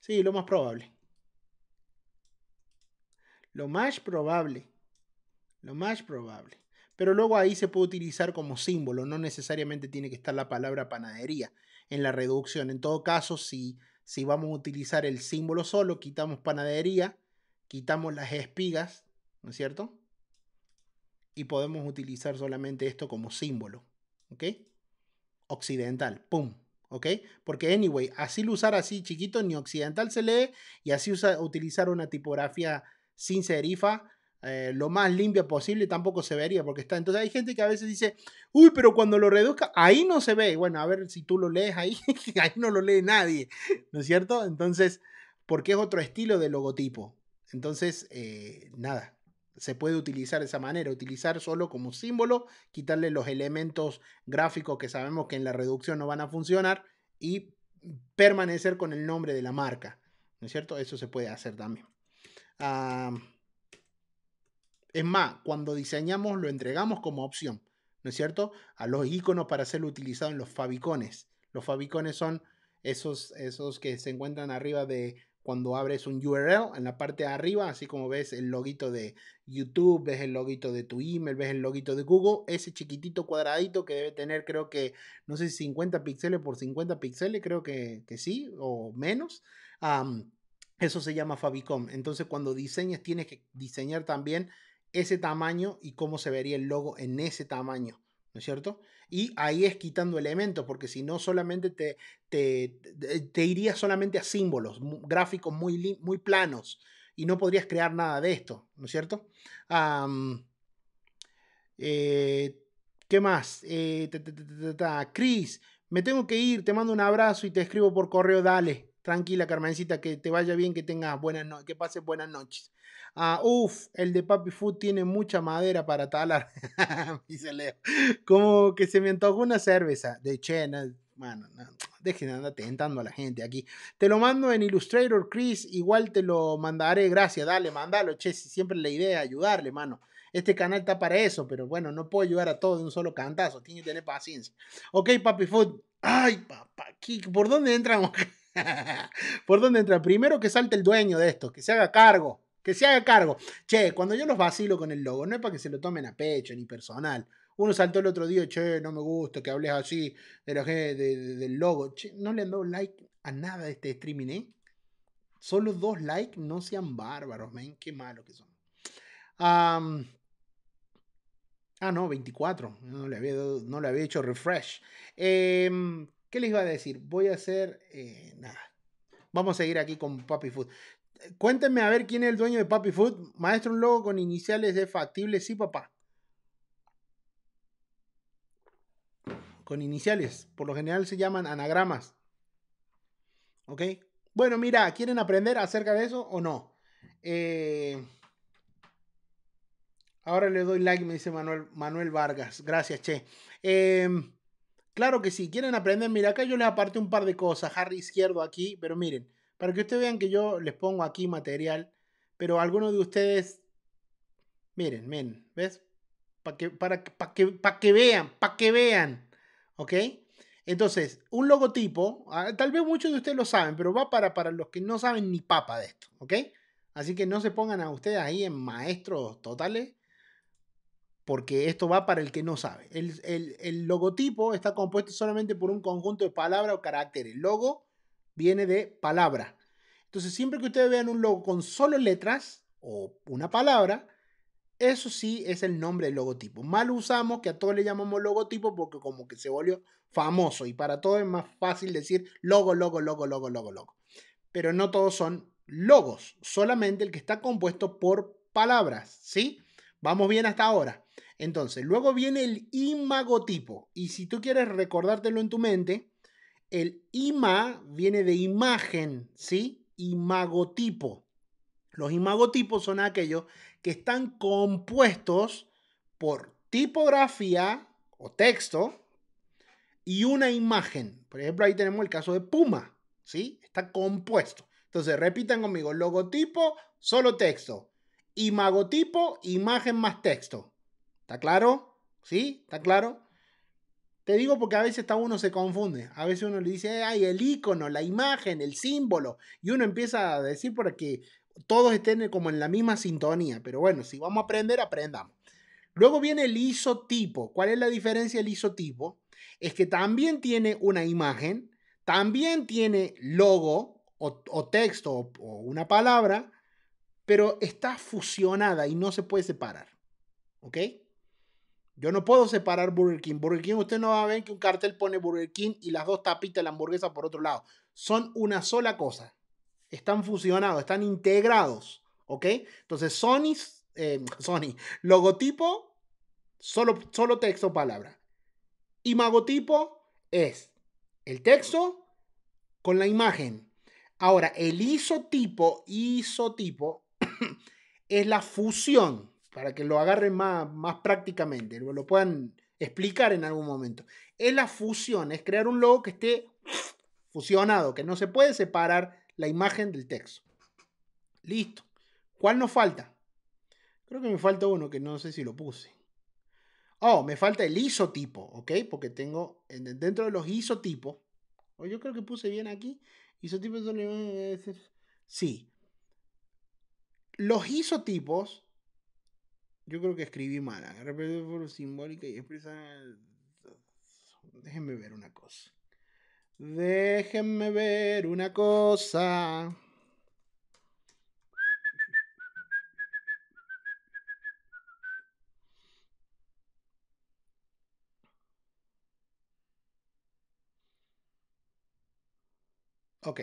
Sí, lo más probable. Lo más probable. Lo más probable. Pero luego ahí se puede utilizar como símbolo, no necesariamente tiene que estar la palabra panadería en la reducción. En todo caso, si, si vamos a utilizar el símbolo solo, quitamos panadería, quitamos las espigas, ¿no es cierto? Y podemos utilizar solamente esto como símbolo, ¿ok? Occidental, ¡pum! Porque, anyway, así lo usar así chiquito, ni occidental se lee, y así usa, utilizar una tipografía sin serifa, eh, lo más limpia posible, tampoco se vería, porque está. Entonces hay gente que a veces dice, uy, pero cuando lo reduzca, ahí no se ve. Bueno, a ver si tú lo lees ahí, ahí no lo lee nadie, ¿no es cierto? Entonces, porque es otro estilo de logotipo. Entonces, eh, nada, se puede utilizar de esa manera, utilizar solo como símbolo, quitarle los elementos gráficos que sabemos que en la reducción no van a funcionar y permanecer con el nombre de la marca, ¿no es cierto? Eso se puede hacer también. Ah, es más, cuando diseñamos lo entregamos como opción, ¿no es cierto? A los iconos para ser utilizados en los fabicones. Los fabicones son esos, esos que se encuentran arriba de cuando abres un URL en la parte de arriba, así como ves el loguito de YouTube, ves el loguito de tu email, ves el loguito de Google, ese chiquitito cuadradito que debe tener creo que, no sé si 50 píxeles por 50 píxeles, creo que, sí, o menos. eso se llama Fabicom. Entonces cuando diseñas tienes que diseñar también ese tamaño y cómo se vería el logo en ese tamaño, ¿no es cierto? Y ahí es quitando elementos, porque si no solamente te, te, te irías solamente a símbolos, gráficos muy, muy planos, y no podrías crear nada de esto, ¿no es cierto? Eh, ¿Qué más? Eh, me tengo que ir, te mando un abrazo y te escribo por correo, dale. Tranquila, Carmencita, que te vaya bien, que tengas buenas que pases buenas noches. Ah, uff, el de Papi Food tiene mucha madera para talar. dice Como que se me antojó una cerveza. De che, mano, dejen de andar tentando a la gente aquí. Te lo mando en Illustrator, Chris. Igual te lo mandaré. Gracias, dale, mandalo. Che, siempre la idea es ayudarle, mano. Este canal está para eso, pero bueno, no puedo ayudar a todos de un solo cantazo. Tiene que tener paciencia. Ok, Papi Food. Ay, papá, ¿por dónde entramos? ¿Por dónde entra? Primero que salte el dueño de esto, que se haga cargo que se haga cargo. Che, cuando yo los vacilo con el logo, no es para que se lo tomen a pecho ni personal. Uno saltó el otro día, che, no me gusta que hables así de del logo. Che, no le han dado like a nada de este streaming, ¿eh? Solo dos likes, no sean bárbaros, men, qué malo que son. ah, no, 24. No le había, no había hecho refresh. Em, ¿Qué les iba a decir? Voy a hacer. Eh, nada. Vamos a seguir aquí con Papi Food. Cuéntenme a ver quién es el dueño de Papi Food. Maestro, un logo con iniciales de factible, sí, papá. Con iniciales. Por lo general se llaman anagramas. ¿Ok? Bueno, mira, ¿quieren aprender acerca de eso o no? Eh, ahora le doy like, me dice Manuel, Manuel Vargas. Gracias, che. Em, claro que sí, quieren aprender. Mira, acá yo les aparte un par de cosas. Harry Izquierdo aquí, pero miren. Para que ustedes vean que yo les pongo aquí material, pero algunos de ustedes, miren, miren, ¿ves? Para que, para que, para que vean, para que vean, ¿ok? Entonces, un logotipo, ah, tal vez muchos de ustedes lo saben, pero va para, para los que no saben ni papa de esto, ¿ok? Así que no se pongan a ustedes ahí en maestros totales, porque esto va para el que no sabe. El, el, logotipo está compuesto solamente por un conjunto de palabras o caracteres. Logo viene de palabra. Entonces, siempre que ustedes vean un logo con solo letras o una palabra, eso sí es el nombre del logotipo. Mal usamos que a todos le llamamos logotipo porque como que se volvió famoso y para todos es más fácil decir logo, logo, logo, logo, logo, logo. Pero no todos son logos, solamente el que está compuesto por palabras, ¿sí? Vamos bien hasta ahora. Entonces, luego viene el imagotipo y si tú quieres recordártelo en tu mente, el ima viene de imagen, ¿sí? Imagotipo. Los imagotipos son aquellos que están compuestos por tipografía o texto y una imagen. Por ejemplo, ahí tenemos el caso de Puma, ¿sí? Está compuesto. Entonces, repitan conmigo, logotipo, solo texto. Imagotipo, imagen más texto. ¿Está claro? ¿Sí? ¿Está claro? Te digo porque a veces está uno se confunde. A veces uno le dice, ay, el icono, la imagen, el símbolo. Y uno empieza a decir porque todos estén como en la misma sintonía. Pero bueno, si vamos a aprender, aprendamos. Luego viene el isotipo. ¿Cuál es la diferencia del isotipo? Es que también tiene una imagen, también tiene logo o, texto o, o una palabra, pero está fusionada y no se puede separar. ¿Ok? Yo no puedo separar Burger King. Burger King, usted no va a ver que un cartel pone Burger King y las dos tapitas de la hamburguesa por otro lado. Son una sola cosa. Están fusionados, están integrados. ¿Ok? Entonces, Sony, eh, Sony, logotipo, solo, solo texto, palabra. magotipo es el texto con la imagen. Ahora, el isotipo, isotipo, es la fusión para que lo agarren más, más prácticamente, lo puedan explicar en algún momento. Es la fusión, es crear un logo que esté fusionado, que no se puede separar la imagen del texto. Listo. ¿Cuál nos falta? Creo que me falta uno que no sé si lo puse. Oh, me falta el isotipo, ¿ok? Porque tengo dentro de los isotipos, o yo creo que puse bien aquí, isotipos son... Eh, sí. Los isotipos yo creo que escribí mal. Representa por simbólica y expresa. Déjenme ver una cosa. Déjenme ver una cosa. Ok.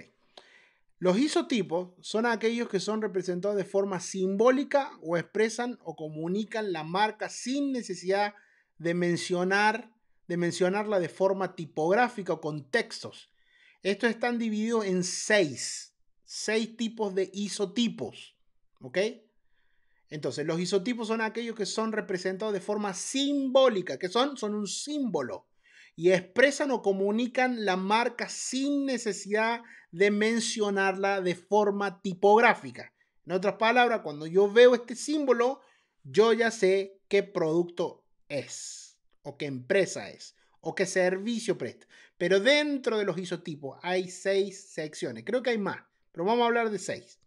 Los isotipos son aquellos que son representados de forma simbólica o expresan o comunican la marca sin necesidad de, mencionar, de mencionarla de forma tipográfica o con textos. Estos están divididos en seis, tipos de isotipos. ¿Ok? Entonces, los isotipos son aquellos que son representados de forma simbólica, que son, son un símbolo y expresan o comunican la marca sin necesidad de mencionarla de forma tipográfica. En otras palabras, cuando yo veo este símbolo, yo ya sé qué producto es, o qué empresa es, o qué servicio presta. Pero dentro de los isotipos hay seis secciones. Creo que hay más, pero vamos a hablar de seis.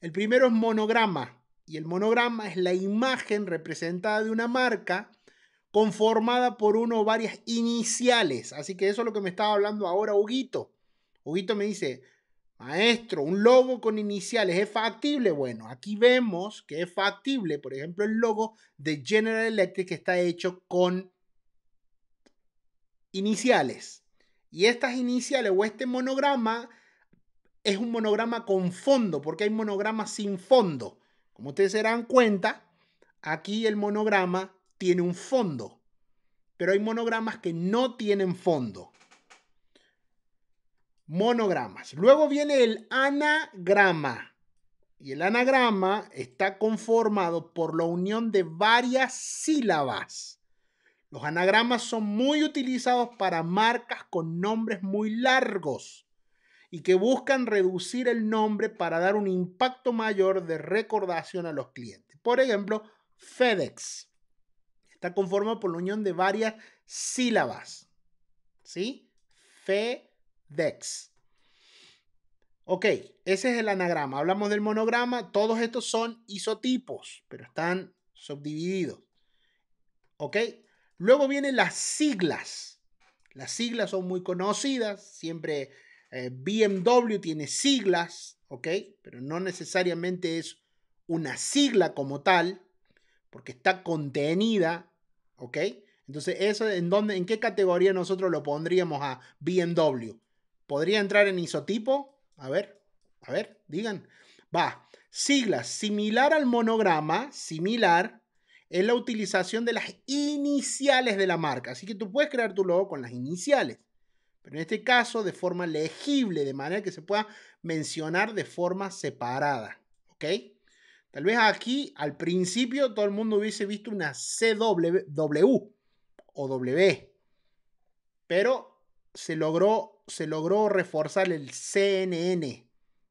El primero es monograma, y el monograma es la imagen representada de una marca conformada por uno o varias iniciales. Así que eso es lo que me estaba hablando ahora Huguito. Huguito me dice, maestro, un logo con iniciales, ¿es factible? Bueno, aquí vemos que es factible. Por ejemplo, el logo de General Electric está hecho con iniciales. Y estas iniciales o este monograma es un monograma con fondo, porque hay monogramas sin fondo. Como ustedes se dan cuenta, aquí el monograma tiene un fondo, pero hay monogramas que no tienen fondo. Monogramas. Luego viene el anagrama. Y el anagrama está conformado por la unión de varias sílabas. Los anagramas son muy utilizados para marcas con nombres muy largos y que buscan reducir el nombre para dar un impacto mayor de recordación a los clientes. Por ejemplo, FedEx está conformado por la unión de varias sílabas. ¿Sí? FedEx. Ok, ese es el anagrama. Hablamos del monograma. Todos estos son isotipos, pero están subdivididos. ¿Ok? Luego vienen las siglas. Las siglas son muy conocidas. Siempre eh, BMW tiene siglas, ¿ok? Pero no necesariamente es una sigla como tal, porque está contenida ¿Ok? Entonces, eso en dónde, en qué categoría nosotros lo pondríamos a BMW. ¿Podría entrar en isotipo? A ver, a ver, digan. Va. sigla, similar al monograma, similar, es la utilización de las iniciales de la marca. Así que tú puedes crear tu logo con las iniciales. Pero en este caso, de forma legible, de manera que se pueda mencionar de forma separada. ¿Ok? Tal vez aquí al principio todo el mundo hubiese visto una CW o W, pero se logró, se logró reforzar el CNN,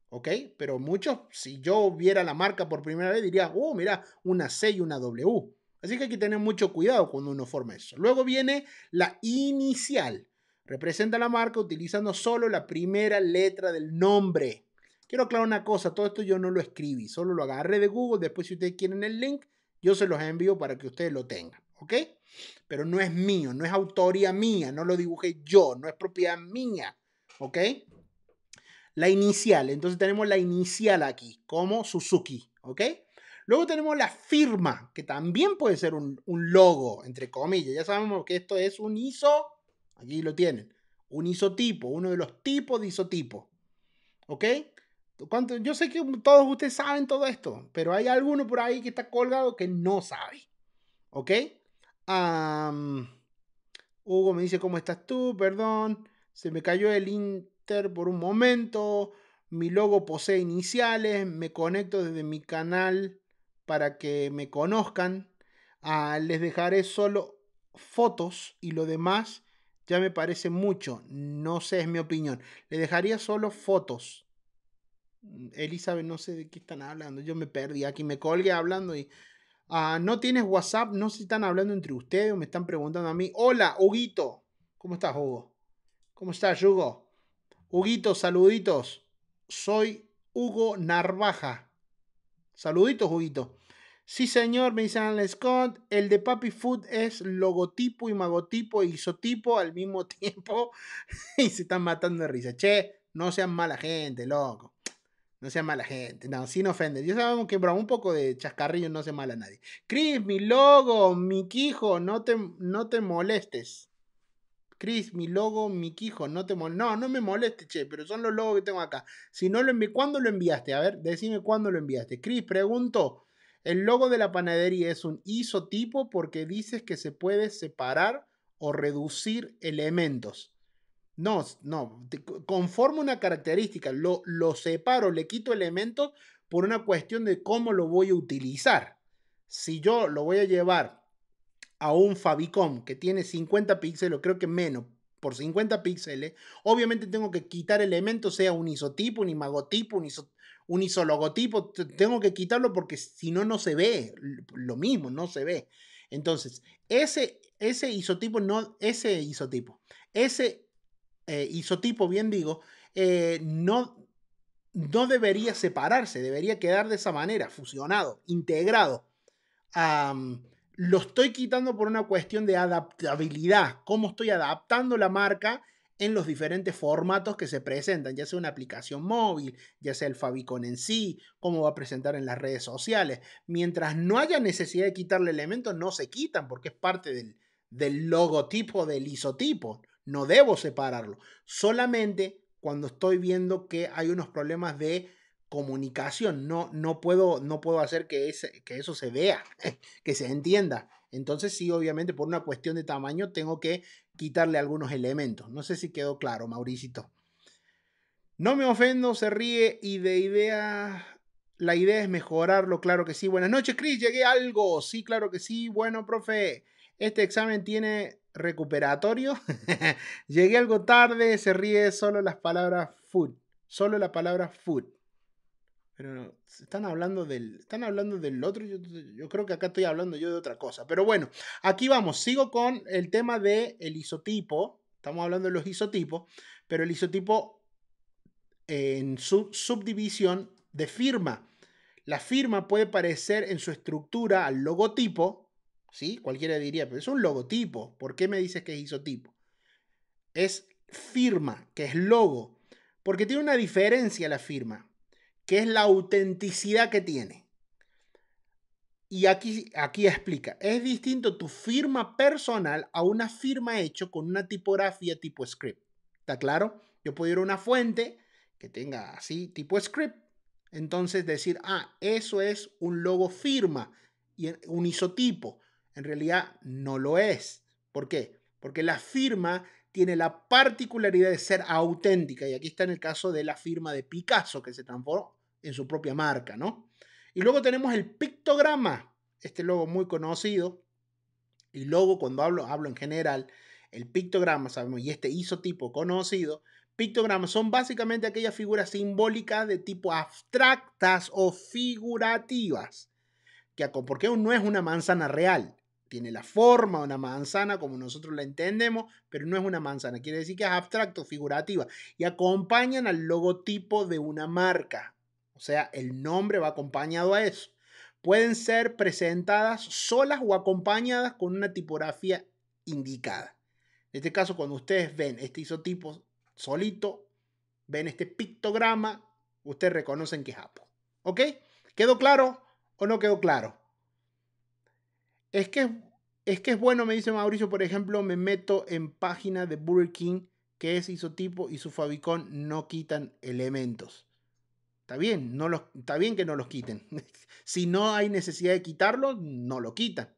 ¿ok? Pero muchos, si yo viera la marca por primera vez, diría, oh, mira, una C y una W. Así que hay que tener mucho cuidado cuando uno forma eso. Luego viene la inicial. Representa la marca utilizando solo la primera letra del nombre. Quiero aclarar una cosa, todo esto yo no lo escribí, solo lo agarré de Google, después si ustedes quieren el link, yo se los envío para que ustedes lo tengan, ¿ok? Pero no es mío, no es autoría mía, no lo dibujé yo, no es propiedad mía, ¿ok? La inicial, entonces tenemos la inicial aquí, como Suzuki, ¿ok? Luego tenemos la firma, que también puede ser un, logo, entre comillas. Ya sabemos que esto es un ISO, aquí lo tienen, un isotipo, uno de los tipos de isotipo, ¿ok? Yo sé que todos ustedes saben todo esto, pero hay alguno por ahí que está colgado que no sabe. ¿Ok? Hugo me dice, ¿cómo estás tú? Perdón. Se me cayó el Inter por un momento. Mi logo posee iniciales. Me conecto desde mi canal para que me conozcan. Ah, les dejaré solo fotos y lo demás ya me parece mucho. No sé, es mi opinión. Les dejaría solo fotos. Mm, Elizabeth, no sé de qué están hablando. Yo me perdí aquí, me colgué hablando y. Ah, no tienes WhatsApp, no se están hablando entre ustedes o me están preguntando a mí. Hola, Huguito. ¿Cómo estás, Hugo? ¿Cómo estás, Hugo? Huguito, saluditos. Soy Hugo Narvaja. Saluditos, Huguito. Sí, señor, me dice Alan Scott. El de Papi Food es logotipo y magotipo y isotipo al mismo tiempo. y se están matando de risa. Che, no sean mala gente, loco. No sea mala gente. No, sin ofender. Yo sabemos que un poco de chascarrillo no sea mala a nadie. Chris, mi logo, mi quijo, no te, no te molestes. Chris, mi logo, mi quijo, no te molestes. No, no me molestes, che, pero son los logos que tengo acá. Si no lo envié, ¿cuándo lo enviaste? A ver, decime cuándo lo enviaste. Chris, pregunto. El logo de la panadería es un isotipo porque dices que se puede separar o reducir elementos. No, no, conformo una característica, lo, lo separo, le quito elementos por una cuestión de cómo lo voy a utilizar. Si yo lo voy a llevar a un Fabicom que tiene 50 píxeles, creo que menos, por 50 píxeles, obviamente tengo que quitar elementos, sea un isotipo, un imagotipo, un, un isologotipo, tengo que quitarlo porque si no, no se ve, lo mismo, no se ve. Entonces, ese, ese isotipo, no, ese isotipo, ese eh, isotipo, bien digo, eh, no, no debería separarse, debería quedar de esa manera, fusionado, integrado. lo estoy quitando por una cuestión de adaptabilidad, cómo estoy adaptando la marca en los diferentes formatos que se presentan, ya sea una aplicación móvil, ya sea el favicon en sí, cómo va a presentar en las redes sociales. Mientras no haya necesidad de quitarle elementos, no se quitan porque es parte del, del logotipo, del isotipo. No debo separarlo. Solamente cuando estoy viendo que hay unos problemas de comunicación. No, no, puedo, no puedo hacer que, que eso se vea, que se entienda. Entonces sí, obviamente por una cuestión de tamaño tengo que quitarle algunos elementos. No sé si quedó claro, Mauricito. No me ofendo, se ríe y de idea... La idea es mejorarlo, claro que sí. Buenas noches, Chris, llegué a algo. Sí, claro que sí. Bueno, profe, este examen tiene recuperatorio. Llegué algo tarde, se ríe solo las palabras food. Solo la palabra food. Pero están hablando del, están hablando del otro. Yo, creo que acá estoy hablando yo de otra cosa. Pero bueno, aquí vamos. Sigo con el tema del el isotipo. Estamos hablando de los isotipos. Pero el isotipo en su subdivisión de firma. La firma puede parecer en su estructura al logotipo, ¿sí? Cualquiera diría, pero es un logotipo, ¿por qué me dices que es isotipo? Es firma, que es logo, porque tiene una diferencia la firma, que es la autenticidad que tiene. Y aquí, aquí explica, es distinto tu firma personal a una firma hecho con una tipografía tipo script. ¿Está claro? Yo puedo ir a una fuente que tenga así tipo script, entonces decir, ah, eso es un logo firma y un isotipo en realidad no lo es. ¿Por qué? Porque la firma tiene la particularidad de ser auténtica. Y aquí está en el caso de la firma de Picasso, que se transformó en su propia marca, ¿no? Y luego tenemos el pictograma, este logo muy conocido. Y luego cuando hablo, hablo en general, el pictograma, sabemos, y este isotipo conocido, pictogramas son básicamente aquellas figuras simbólicas de tipo abstractas o figurativas. Que, porque no es una manzana real tiene la forma de una manzana como nosotros la entendemos, pero no es una manzana, quiere decir que es abstracto, figurativa, y acompañan al logotipo de una marca, o sea, el nombre va acompañado a eso. Pueden ser presentadas solas o acompañadas con una tipografía indicada. En este caso, cuando ustedes ven este isotipo solito, ven este pictograma, ustedes reconocen que es Apo. ¿Ok? ¿Quedó claro o no quedó claro? Es que, es que es bueno, me dice Mauricio, por ejemplo, me meto en página de Burger King, que es isotipo y su favicon no quitan elementos. Está bien, no los, está bien que no los quiten. si no hay necesidad de quitarlo, no lo quitan.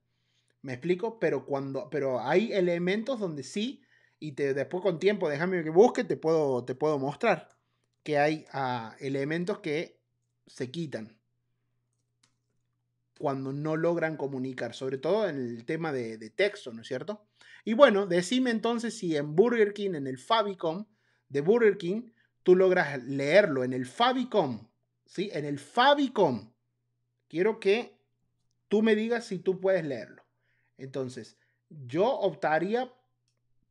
¿Me explico? Pero, cuando, pero hay elementos donde sí, y te, después con tiempo, déjame que busque, te puedo, te puedo mostrar que hay ah, elementos que se quitan cuando no logran comunicar, sobre todo en el tema de, texto, ¿no es cierto? Y bueno, decime entonces si en Burger King, en el Fabicom de Burger King, tú logras leerlo, en el Fabicom, ¿sí? En el Fabicom. Quiero que tú me digas si tú puedes leerlo. Entonces, yo optaría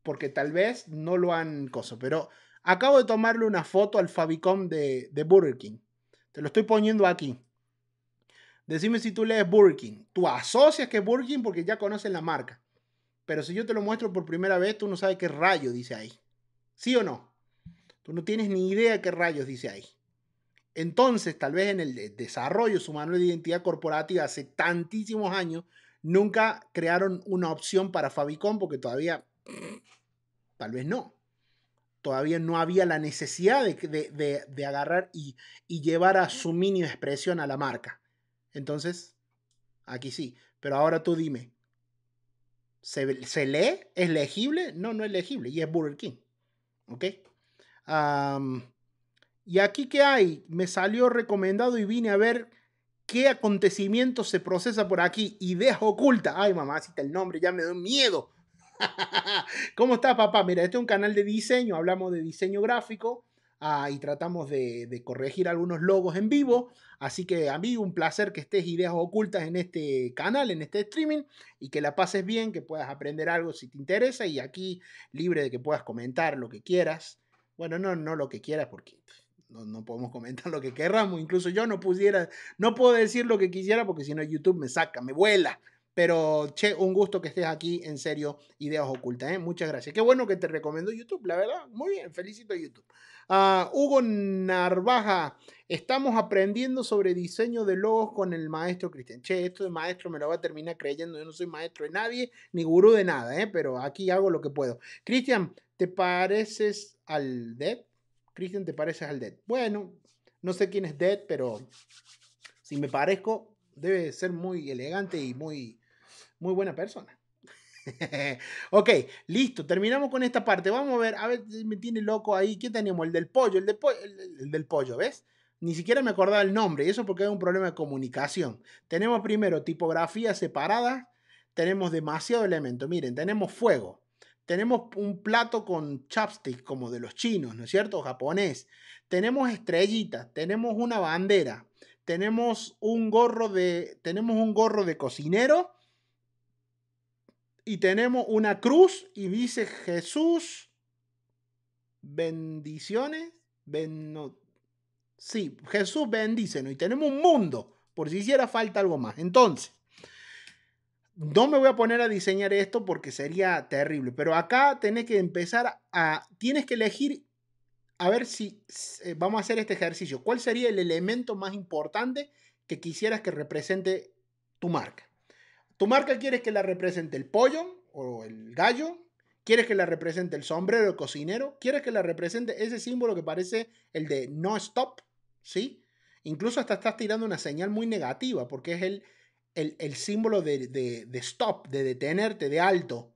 porque tal vez no lo han coso, pero acabo de tomarle una foto al Fabicom de Burger King. Te lo estoy poniendo aquí. Decime si tú lees Burger King. Tú asocias que es Burger porque ya conoces la marca. Pero si yo te lo muestro por primera vez, tú no sabes qué rayos dice ahí. ¿Sí o no? Tú no tienes ni idea qué rayos dice ahí. Entonces, tal vez en el desarrollo de su manual de identidad corporativa hace tantísimos años, nunca crearon una opción para Fabicom porque todavía, tal vez no. Todavía no había la necesidad de, agarrar y, llevar a su mínima expresión a la marca. Entonces, aquí sí. Pero ahora tú dime, ¿se, lee? ¿Es legible? No, no es legible. Y es Burger King. ¿Ok? y aquí qué hay, me salió recomendado y vine a ver qué acontecimiento se procesa por aquí. y dejo oculta. Ay, mamá, cita el nombre, ya me da miedo. ¿Cómo está, papá? Mira, este es un canal de diseño, hablamos de diseño gráfico. Ah, y tratamos de, corregir algunos logos en vivo. Así que a mí un placer que estés ideas ocultas en este canal, en este streaming, y que la pases bien, que puedas aprender algo si te interesa, y aquí libre de que puedas comentar lo que quieras. Bueno, no, no lo que quieras porque no, no, podemos comentar lo que querramos. Incluso yo no pudiera, no puedo decir lo que quisiera porque si no YouTube me saca, me vuela. Pero, che, un gusto que estés aquí, en serio, Ideas Ocultas, ¿eh? Muchas gracias. Qué bueno que te recomiendo YouTube, la verdad. Muy bien, felicito a YouTube. Ah, Hugo Narvaja, estamos aprendiendo sobre diseño de logos con el maestro Cristian. Che, esto de maestro me lo va a terminar creyendo. Yo no soy maestro de nadie, ni gurú de nada, ¿eh? Pero aquí hago lo que puedo. Cristian, ¿te pareces al Dead? Cristian, ¿te pareces al Dead? Bueno, no sé quién es Dead, pero si me parezco, debe ser muy elegante y muy muy buena persona. ok, listo, terminamos con esta parte. Vamos a ver, a ver, me tiene loco ahí. ¿Qué tenemos? El del pollo, el, del pollo, ¿ves? Ni siquiera me acordaba el nombre, y eso porque hay un problema de comunicación. Tenemos primero tipografía separada, tenemos demasiado elemento. Miren, tenemos fuego, tenemos un plato con chapstick como de los chinos, ¿no es cierto? Japonés. Tenemos estrellitas, tenemos una bandera, tenemos un gorro de tenemos un gorro de cocinero y tenemos una cruz y dice Jesús, bendiciones, sí, Jesús bendícenos y tenemos un mundo por si hiciera falta algo más. Entonces, no me voy a poner a diseñar esto porque sería terrible, pero acá tenés que empezar a, tienes que elegir, a ver si eh, vamos a hacer este ejercicio, ¿cuál sería el elemento más importante que quisieras que represente tu marca? Tu marca quieres que la represente el pollo o el gallo, ¿Quieres que la represente el sombrero el cocinero? ¿Quieres que la represente ese símbolo que parece el de no stop? ¿Sí? Incluso hasta estás tirando una señal muy negativa porque es el, el, símbolo de, de, stop, de detenerte, de alto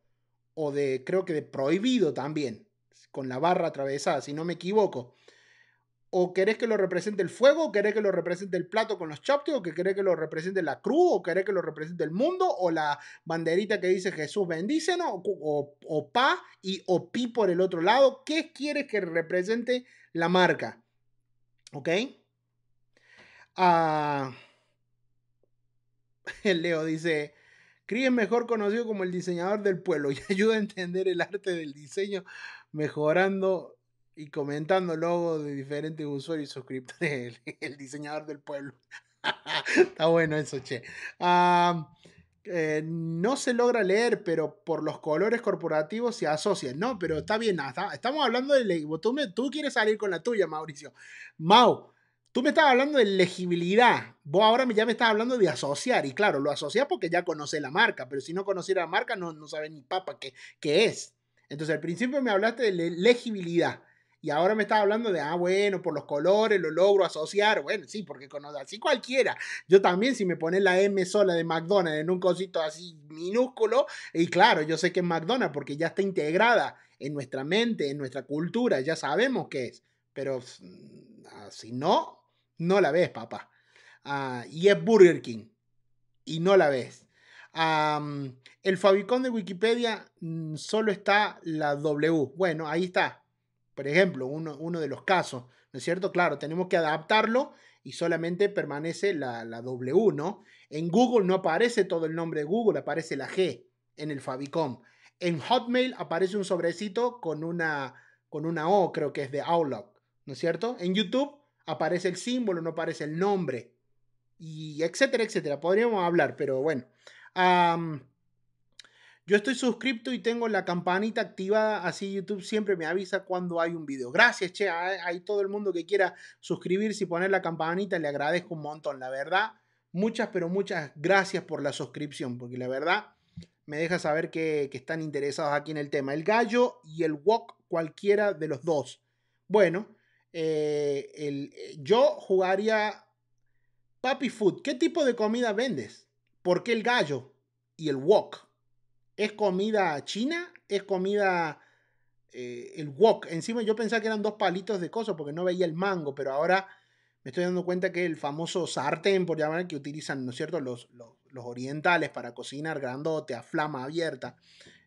o de creo que de prohibido también, con la barra atravesada, si no me equivoco. ¿O querés que lo represente el fuego? ¿O querés que lo represente el plato con los chopsticks? ¿O que querés que lo represente la cruz? ¿O querés que lo represente el mundo? ¿O la banderita que dice Jesús bendícenos? ¿O, pa y o pi por el otro lado? ¿Qué quieres que represente la marca? ¿Ok? Ah, el Leo dice, Cree es mejor conocido como el diseñador del pueblo y ayuda a entender el arte del diseño mejorando y comentando logos de diferentes usuarios y suscriptores, el, diseñador del pueblo. Está bueno eso, che. Eh, no se logra leer, pero por los colores corporativos se asocian. No, pero está bien, estamos hablando de legibilidad. Tú, quieres salir con la tuya, Mauricio. Mau, tú me estabas hablando de legibilidad. Vos ahora ya me estás hablando de asociar. Y claro, lo asocias porque ya conoces la marca, pero si no conociera la marca, no, no sabes ni papa qué, qué es. Entonces, al principio me hablaste de legibilidad. Y ahora me está hablando de, ah, bueno, por los colores lo logro asociar. Bueno, sí, porque con así cualquiera. Yo también, si me pones la M sola de McDonald's en un cosito así minúsculo, y claro, yo sé que es McDonald's porque ya está integrada en nuestra mente, en nuestra cultura, ya sabemos qué es. Pero mm, ah, si no, no la ves, papá. Ah, y es Burger King. Y no la ves. el fabricón de Wikipedia mm, solo está la W. Bueno, ahí está por ejemplo, uno, de los casos, ¿no es cierto? Claro, tenemos que adaptarlo y solamente permanece la, W, ¿no? En Google no aparece todo el nombre de Google, aparece la G en el Fabicom. En Hotmail aparece un sobrecito con una, con una O, creo que es de Outlook, ¿no es cierto? En YouTube aparece el símbolo, no aparece el nombre, y etcétera, etcétera. Podríamos hablar, pero bueno. Yo estoy suscrito y tengo la campanita activada, así YouTube siempre me avisa cuando hay un video. Gracias, che, hay todo el mundo que quiera suscribirse y poner la campanita, le agradezco un montón, la verdad. Muchas, pero muchas gracias por la suscripción, porque la verdad me deja saber que, están interesados aquí en el tema. El gallo y el wok, cualquiera de los dos. Bueno, eh, eh, yo jugaría Papi Food. ¿Qué tipo de comida vendes? ¿Por qué el gallo y el wok? ¿Es comida china? ¿Es comida eh, el wok? Encima yo pensaba que eran dos palitos de cosas porque no veía el mango, pero ahora me estoy dando cuenta que el famoso sartén, por llamar, que utilizan, ¿no es cierto?, los, orientales para cocinar grandote, a flama abierta.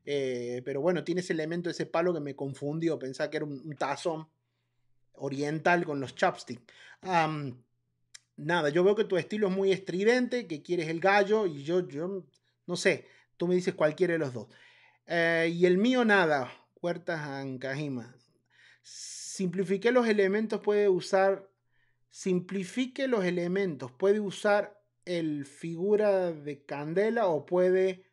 Eh, pero bueno, tiene ese elemento, ese palo que me confundió. Pensaba que era un, tazón oriental con los chopsticks. nada, yo veo que tu estilo es muy estridente, que quieres el gallo y yo, yo no sé. Tú me dices cualquiera de los dos. Eh, y el mío nada, Huertas Ancajima. Simplifique los elementos, puede usar. Simplifique los elementos, puede usar el figura de candela o puede.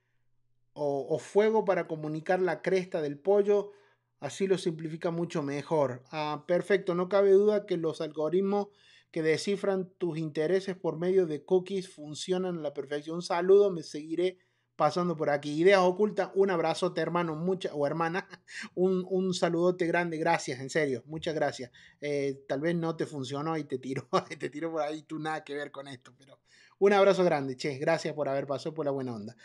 O, fuego para comunicar la cresta del pollo. Así lo simplifica mucho mejor. Ah, perfecto, no cabe duda que los algoritmos que descifran tus intereses por medio de cookies funcionan a la perfección. Un saludo, me seguiré pasando por aquí. Ideas ocultas, un abrazote, hermano, mucha, o hermana, un, saludote grande, gracias, en serio, muchas gracias. Eh, tal vez no te funcionó y te tiro, te tiro por ahí, tú nada que ver con esto, pero un abrazo grande, che, gracias por haber pasado por la buena onda.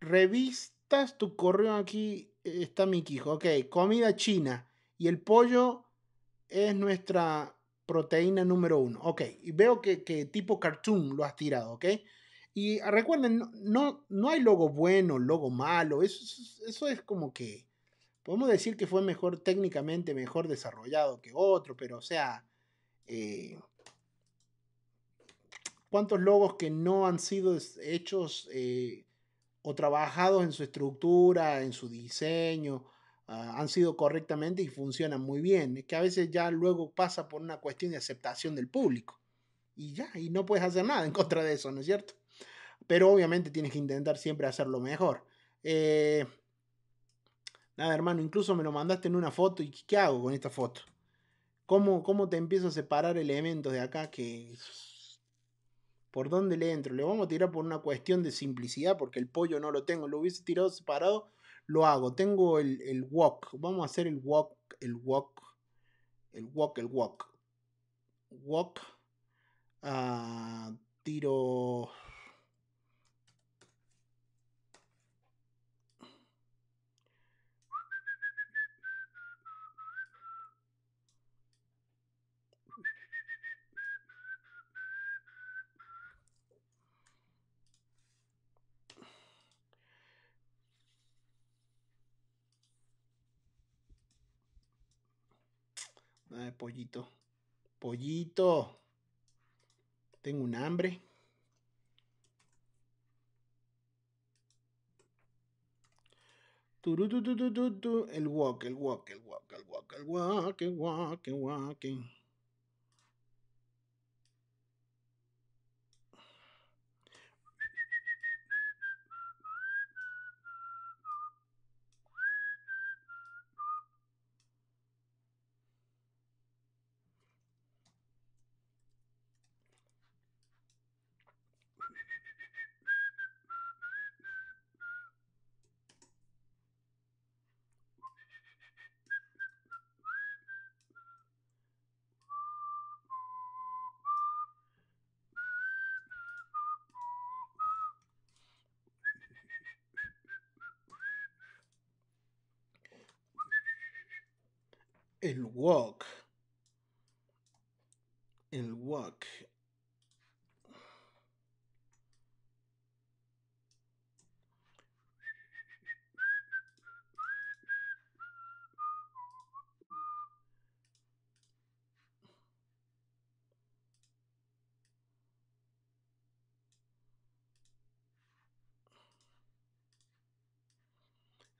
revistas tu correo aquí, eh, está mi hijo, ok, comida china y el pollo es nuestra proteína número uno. Ok, y veo que, tipo cartoon lo has tirado, ¿ok? Y ah, recuerden, no, no, hay logo bueno, logo malo, eso, es como que, podemos decir que fue mejor técnicamente, mejor desarrollado que otro, pero o sea, eh, ¿cuántos logos que no han sido hechos eh, o trabajados en su estructura, en su diseño? Ah, han sido correctamente y funcionan muy bien. Es que a veces ya luego pasa por una cuestión de aceptación del público. Y ya, y no puedes hacer nada en contra de eso, ¿no es cierto? Pero obviamente tienes que intentar siempre hacerlo mejor. Eh, nada, hermano, incluso me lo mandaste en una foto y ¿qué hago con esta foto? ¿Cómo, cómo te empiezo a separar elementos de acá que... ¿Por dónde le entro? Le vamos a tirar por una cuestión de simplicidad porque el pollo no lo tengo. Lo hubiese tirado separado lo hago. Tengo el, el walk. Vamos a hacer el walk, el walk, el walk, el walk. Walk. Ah, tiro Ay, eh, pollito. Pollito. Tengo un hambre. El walk, el walk, el walk, el walk, el walk, el walk, el walk, el walk.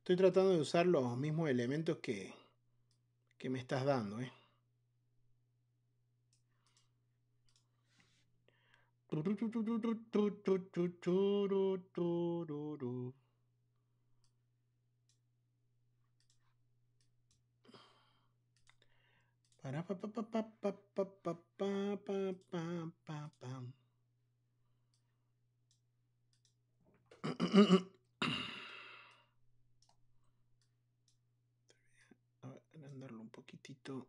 Estoy tratando de usar los mismos elementos que, me estás dando. ¿eh? poquitito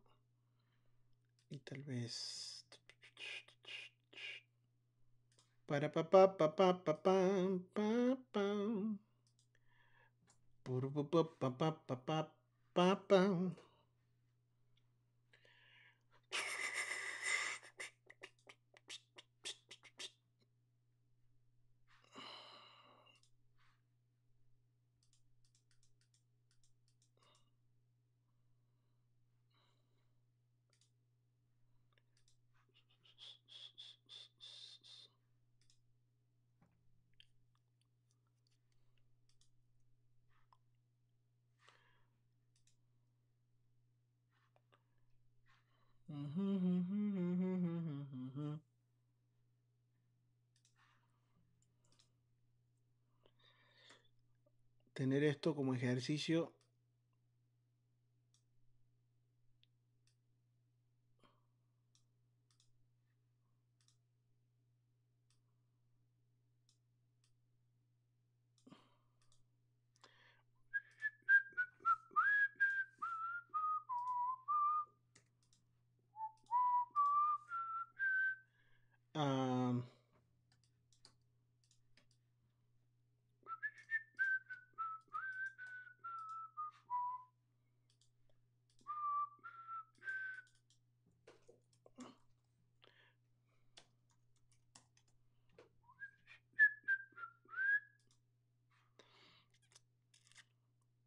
y tal vez para pa pa pa pa pa pa pa pa pa pa pa pa tener esto como ejercicio ah,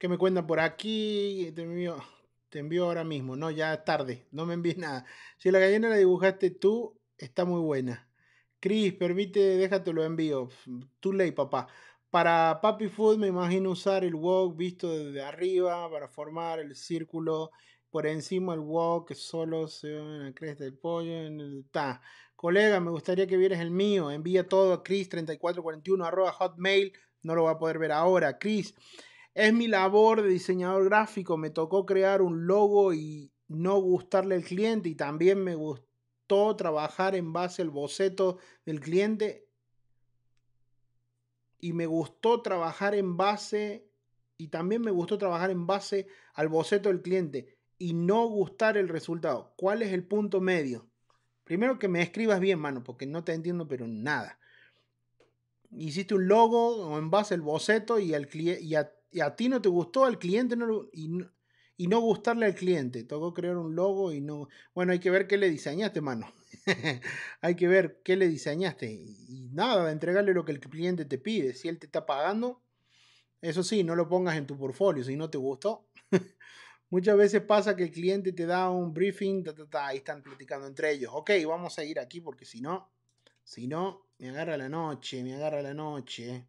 ...que me cuentan por aquí? Te envío, te ahora mismo. No, ya es tarde. No me envíes nada. Si la gallina la dibujaste tú, está muy buena. Cris, permite, déjate lo envío. ...tú late, papá. Para Papi Food me imagino usar el wok visto desde arriba para formar el círculo. Por encima el wok que solo se ve en la cresta del pollo. En Colega, me gustaría que vieras el mío. Envía todo a Chris3441 hotmail. No lo va a poder ver ahora. Chris, es mi labor de diseñador gráfico, me tocó crear un logo y no gustarle al cliente y también me gustó trabajar en base al boceto del cliente y me gustó trabajar en base y también me gustó trabajar en base al boceto del cliente y no gustar el resultado. ¿Cuál es el punto medio? Primero que me escribas bien, mano, porque no te entiendo pero nada. Hiciste un logo en base al boceto y, al y y a ti no te gustó, al cliente y, no, gustarle al cliente. Tocó crear un logo y no. Bueno, hay que ver qué le diseñaste, mano. hay que ver qué le diseñaste. Y, nada, entregarle lo que el cliente te pide. Si él te está pagando, eso sí, no lo pongas en tu portfolio. Si no te gustó. Muchas veces pasa que el cliente te da un briefing, ta, y están platicando entre ellos. Ok, vamos a ir aquí porque si no, si no, me agarra la noche, me agarra la noche.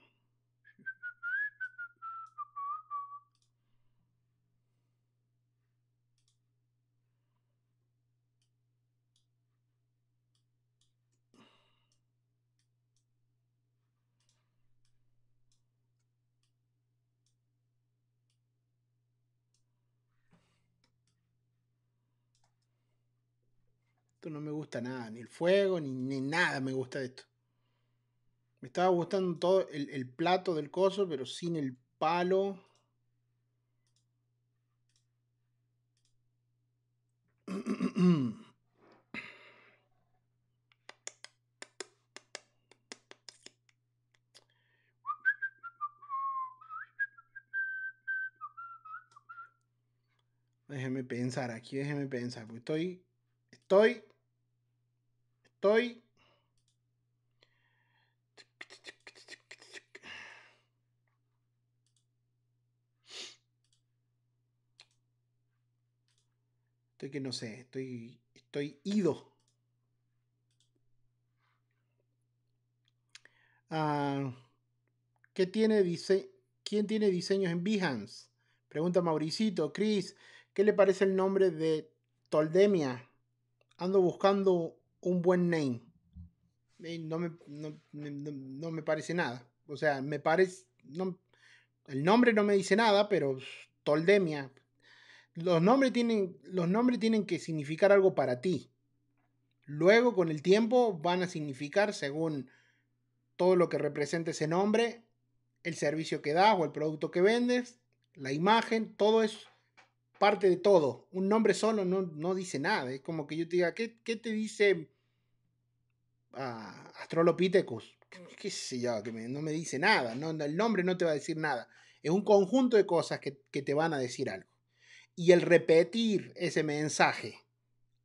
Esto no me gusta nada, ni el fuego, ni, nada me gusta de esto. Me estaba gustando todo el, plato del coso, pero sin el palo. Déjeme pensar aquí, déjeme pensar, porque estoy, estoy estoy. Estoy que no sé, estoy, estoy ido. Ah, ¿qué tiene ¿Quién tiene diseños en Behance? Pregunta Mauricito. Chris, ¿qué le parece el nombre de Toldemia? Ando buscando un buen name. No me, no, me parece nada. O sea, me parece. el nombre no me dice nada, pero Toldemia. Los nombres, tienen, los nombres tienen que significar algo para ti. Luego, con el tiempo, van a significar, según todo lo que representa ese nombre, el servicio que das o el producto que vendes, la imagen, todo eso parte de todo. Un nombre solo no, dice nada. Es como que yo te diga, ¿qué, te dice uh, ¿Qué, sé yo? Que no me dice nada. No, el nombre no te va a decir nada. Es un conjunto de cosas que, te van a decir algo. Y el repetir ese mensaje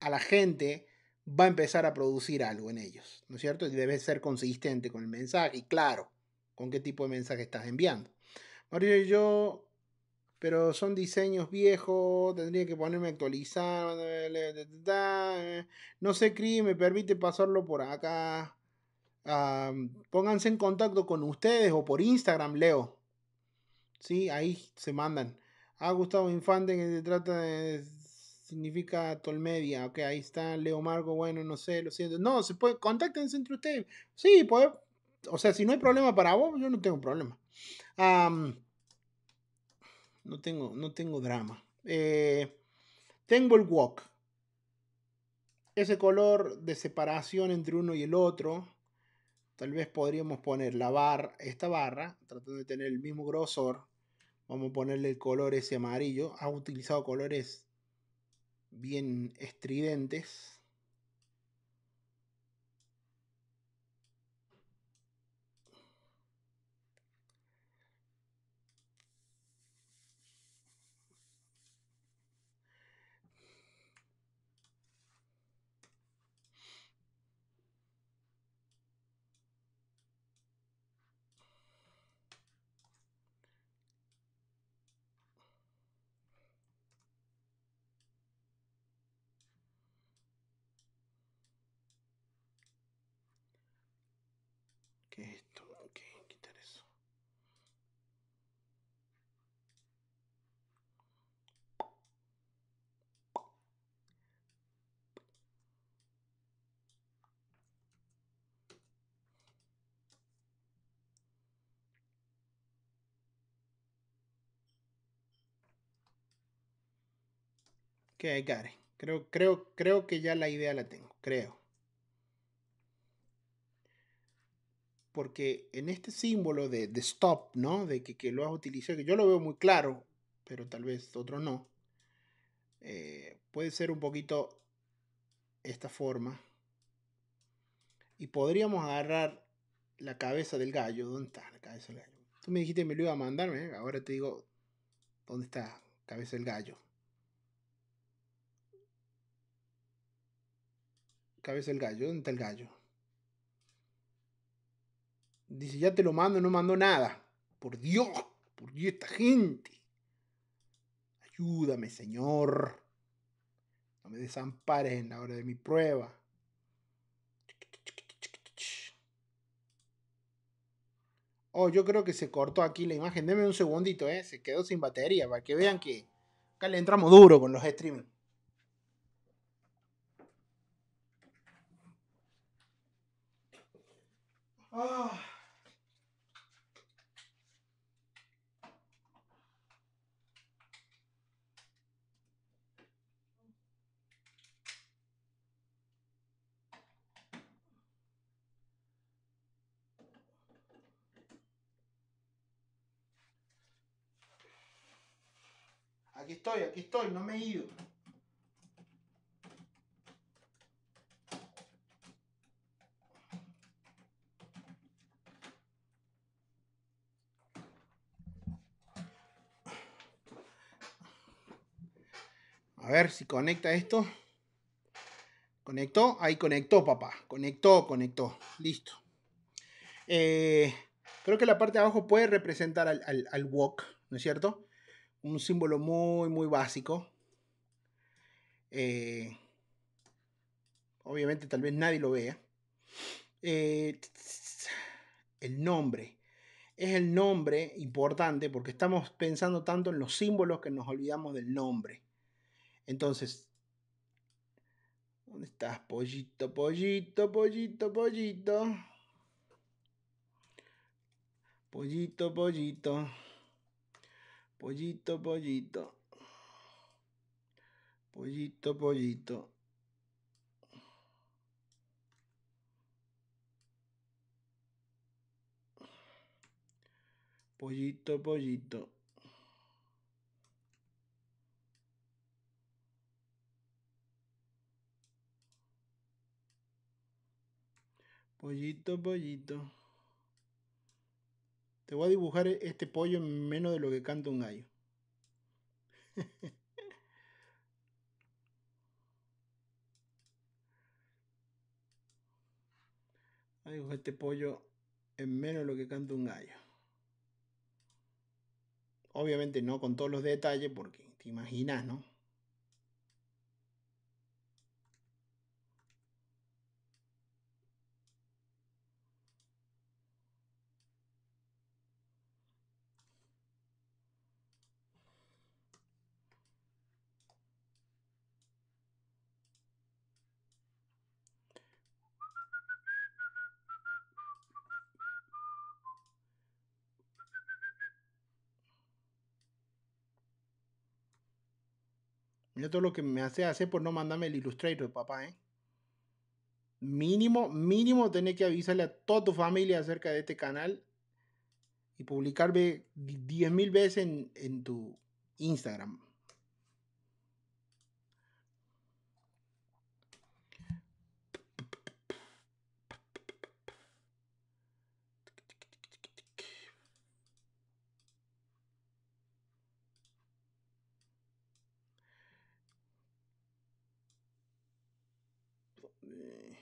a la gente va a empezar a producir algo en ellos, ¿no es cierto? Y debes ser consistente con el mensaje y claro con qué tipo de mensaje estás enviando. y yo pero son diseños viejos, tendría que ponerme a actualizar. Eh, eh. No sé, Cris, me permite pasarlo por acá. Ah, pónganse en contacto con ustedes o por Instagram, Leo. Sí, ahí se mandan. Ah, Gustavo Infante, que se trata de. Significa Tolmedia. Ok, ahí está Leo Margo. Bueno, no sé, lo siento. No, se puede. Contáctense entre ustedes. Sí, puede O sea, si no hay problema para vos, yo no tengo problema. Um, no tengo, no tengo drama. Eh, tengo el walk. Ese color de separación entre uno y el otro. Tal vez podríamos poner la barra, esta barra, tratando de tener el mismo grosor. Vamos a ponerle el color ese amarillo. Ha utilizado colores bien estridentes. que hay Creo, creo, creo que ya la idea la tengo, creo. Porque en este símbolo de, de stop, ¿no? De que, lo has utilizado, que yo lo veo muy claro, pero tal vez otro no. Eh, puede ser un poquito esta forma. Y podríamos agarrar la cabeza del gallo. ¿Dónde está la cabeza del gallo? Tú me dijiste que me lo iba a mandarme. ¿eh? Ahora te digo, ¿dónde está la cabeza del gallo? cabeza el gallo. ¿Dónde está el gallo? Dice, ya te lo mando, no mando nada. Por Dios, por Dios, esta gente. Ayúdame, Señor. No me desampares en la hora de mi prueba. Oh, yo creo que se cortó aquí la imagen. Deme un segundito, eh. Se quedó sin batería para que vean que acá le entramos duro con los streamers. aquí estoy, no me he ido. A ver si conecta esto. Conectó, ahí conectó, papá. Conectó, conectó. Listo. Eh, creo que la parte de abajo puede representar al, walk, al ¿no es cierto? un símbolo muy, muy básico. Eh, obviamente tal vez nadie lo vea. Eh, el nombre. Es el nombre importante porque estamos pensando tanto en los símbolos que nos olvidamos del nombre. Entonces, ¿dónde estás? Pollito, pollito, pollito, pollito. Pollito, pollito. Pollito, pollito. Pollito, pollito. Pollito, pollito. Pollito, pollito. Te voy a dibujar e-, este pollo en menos de lo que canta un gallo. Voy a dibujar este pollo en menos de lo que canta un gallo. Obviamente no con todos los detalles porque te imaginas, ¿no? todo lo que me hace hacer por no mandarme el Illustrator, papá, ¿eh? Mínimo, mínimo tenés que avisarle a toda tu familia acerca de este canal y publicarme 10.000 veces en, en tu Instagram. the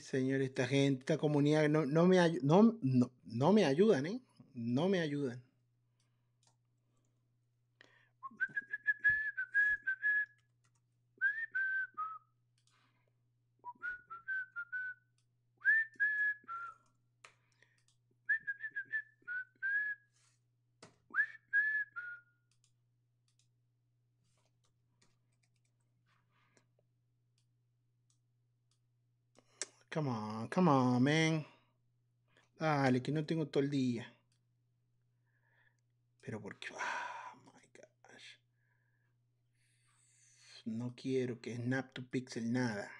señor, esta gente, esta comunidad, no, no, me, no, no, me ayudan, ¿eh? No me ayudan. Come on, come on, man. Dale, que no tengo todo el día. Pero porque. Ah, no quiero que Snap to Pixel nada.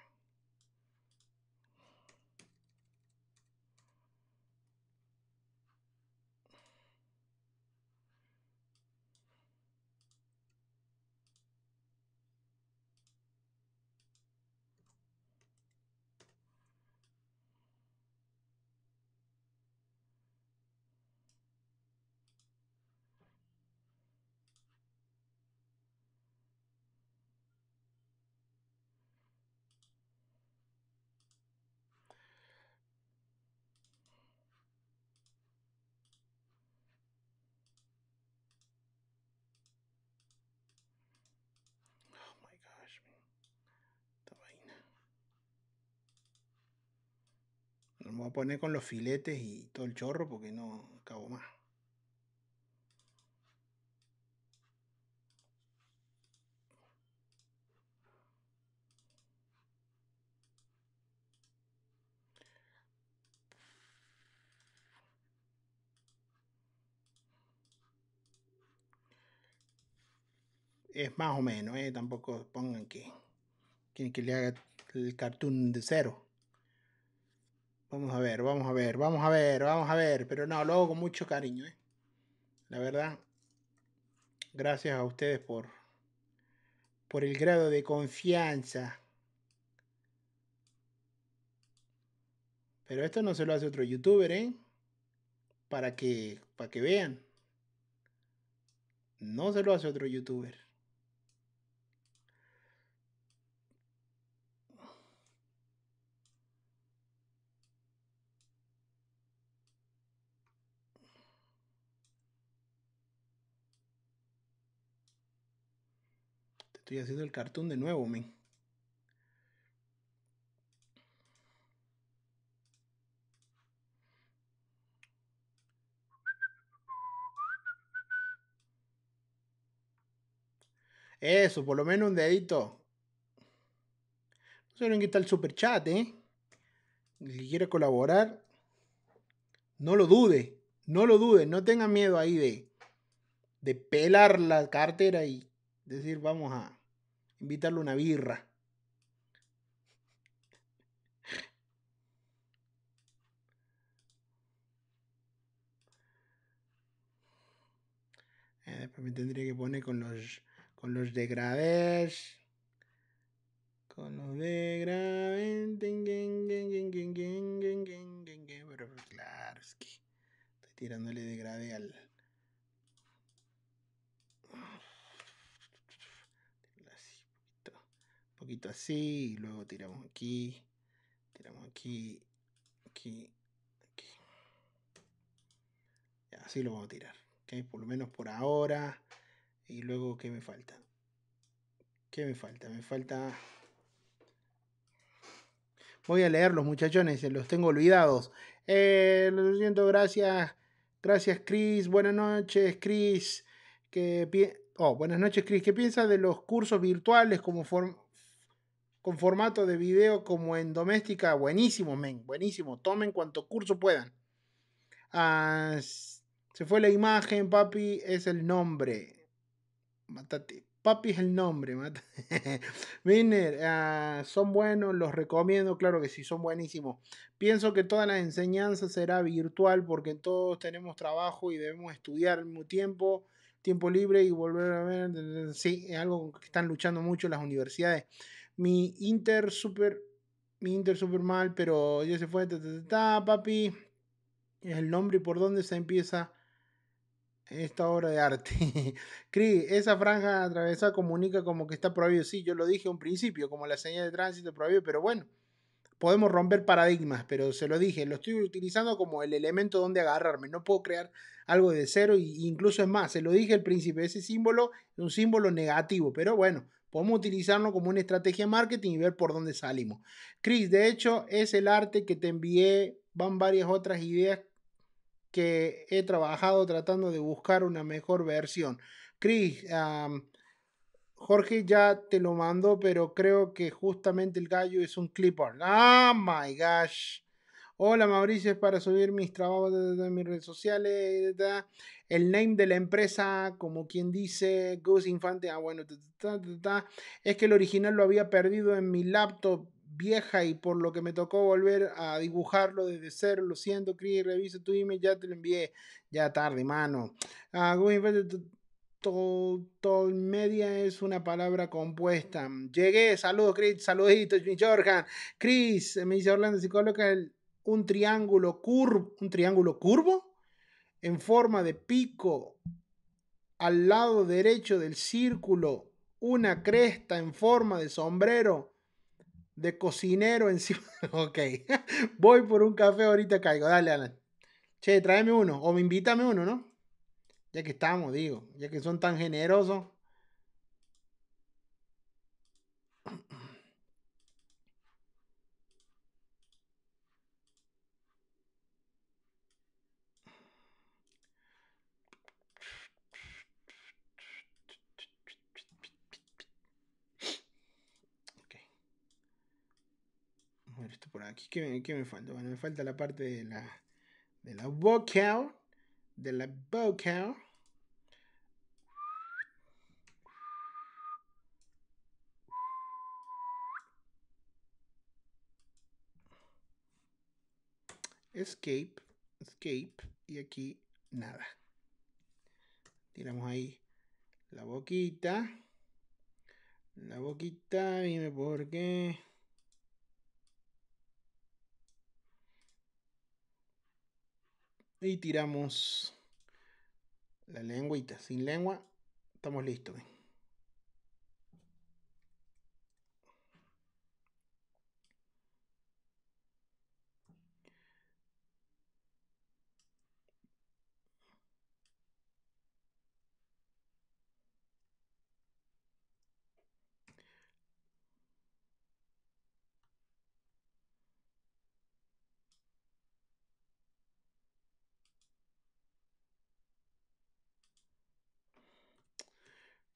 poner con los filetes y todo el chorro porque no acabo más. Es más o menos, eh, tampoco pongan que, que, que le haga el cartón de cero. Vamos a ver, vamos a ver, vamos a ver, vamos a ver. Pero no, lo hago con mucho cariño, ¿eh? La verdad, gracias a ustedes por, por el grado de confianza. Pero esto no se lo hace otro youtuber, ¿eh? Para que, para que vean. No se lo hace otro youtuber. Estoy haciendo el cartón de nuevo, men. Eso, por lo menos un dedito. No se olviden que está el super chat, ¿eh? Si quiere colaborar, no lo dude, no lo dude, no tenga miedo ahí de, de pelar la cartera y decir, vamos a, invitarle una birra. después eh, pues me tendría que poner con los, con los degrades. Con los degrades. Pero pues, claro, estoy tirándole al... poquito así, y luego tiramos aquí, tiramos aquí, aquí, aquí. así lo vamos a tirar, ¿okay? por lo menos por ahora. Y luego, ¿qué me falta? ¿Qué me falta? Me falta... Voy a leer los muchachones, los tengo olvidados. Eh, lo siento, gracias. Gracias, Chris. Buenas noches, Chris. Que... Oh, buenas noches, Cris. ¿Qué piensas de los cursos virtuales como, forma con formato de video como en doméstica, buenísimo, men, buenísimo. Tomen cuanto curso puedan. se fue la imagen, papi, es el nombre. Mátate. Papi es el nombre, mátate. Miner, ah, son buenos, los recomiendo, claro que sí, son buenísimos. Pienso que toda la enseñanza será virtual porque todos tenemos trabajo y debemos estudiar al tiempo tiempo libre y volver a ver. Sí, es algo que están luchando mucho las universidades mi Inter super, mi Inter super mal, pero ya se fue, papi. Es el nombre y por donde se empieza esta obra de arte. Cri, esa franja atravesada comunica como que está prohibido. Sí, yo lo dije un principio, como la señal de tránsito prohibido, pero bueno, podemos romper paradigmas, pero se lo dije, lo estoy utilizando como el elemento donde agarrarme. No puedo crear algo de cero, incluso es más, se lo dije al principio, ese símbolo es un símbolo negativo, pero bueno, Podemos utilizarlo como una estrategia de marketing y ver por dónde salimos. Chris, de hecho, es el arte que te envié. Van varias otras ideas que he trabajado tratando de buscar una mejor versión. Chris, Jorge ya te lo mandó, pero creo que justamente el gallo es un clipper. Ah, my gosh. Hola Mauricio, es para subir mis trabajos de, mis redes sociales. El name de la empresa, como quien dice, Goose Infante. Ah, bueno, es que el original lo había perdido en mi laptop vieja y por lo que me tocó volver a dibujarlo desde cero. Lo siento, Chris, revisa tu email, ya te lo envié. Ya tarde, mano. Ah, Goose Infante. media es una palabra compuesta. Llegué, saludos, Chris, saluditos, mi Jorge. Chris, me dice Orlando, psicóloga, el, un triángulo curvo, un triángulo curvo en forma de pico al lado derecho del círculo, una cresta en forma de sombrero de cocinero encima. ok, voy por un café, ahorita caigo. Dale, Alan. Che, tráeme uno o me invítame uno, ¿no? Ya que estamos, digo, ya que son tan generosos. esto por aquí. ¿Qué me, ¿Qué, me falta? Bueno, me falta la parte de la, de la vocal. De la vocal. Escape, escape. Y aquí nada. Tiramos ahí la boquita. La boquita, dime por qué. Y tiramos la lengüita. Sin lengua, estamos listos.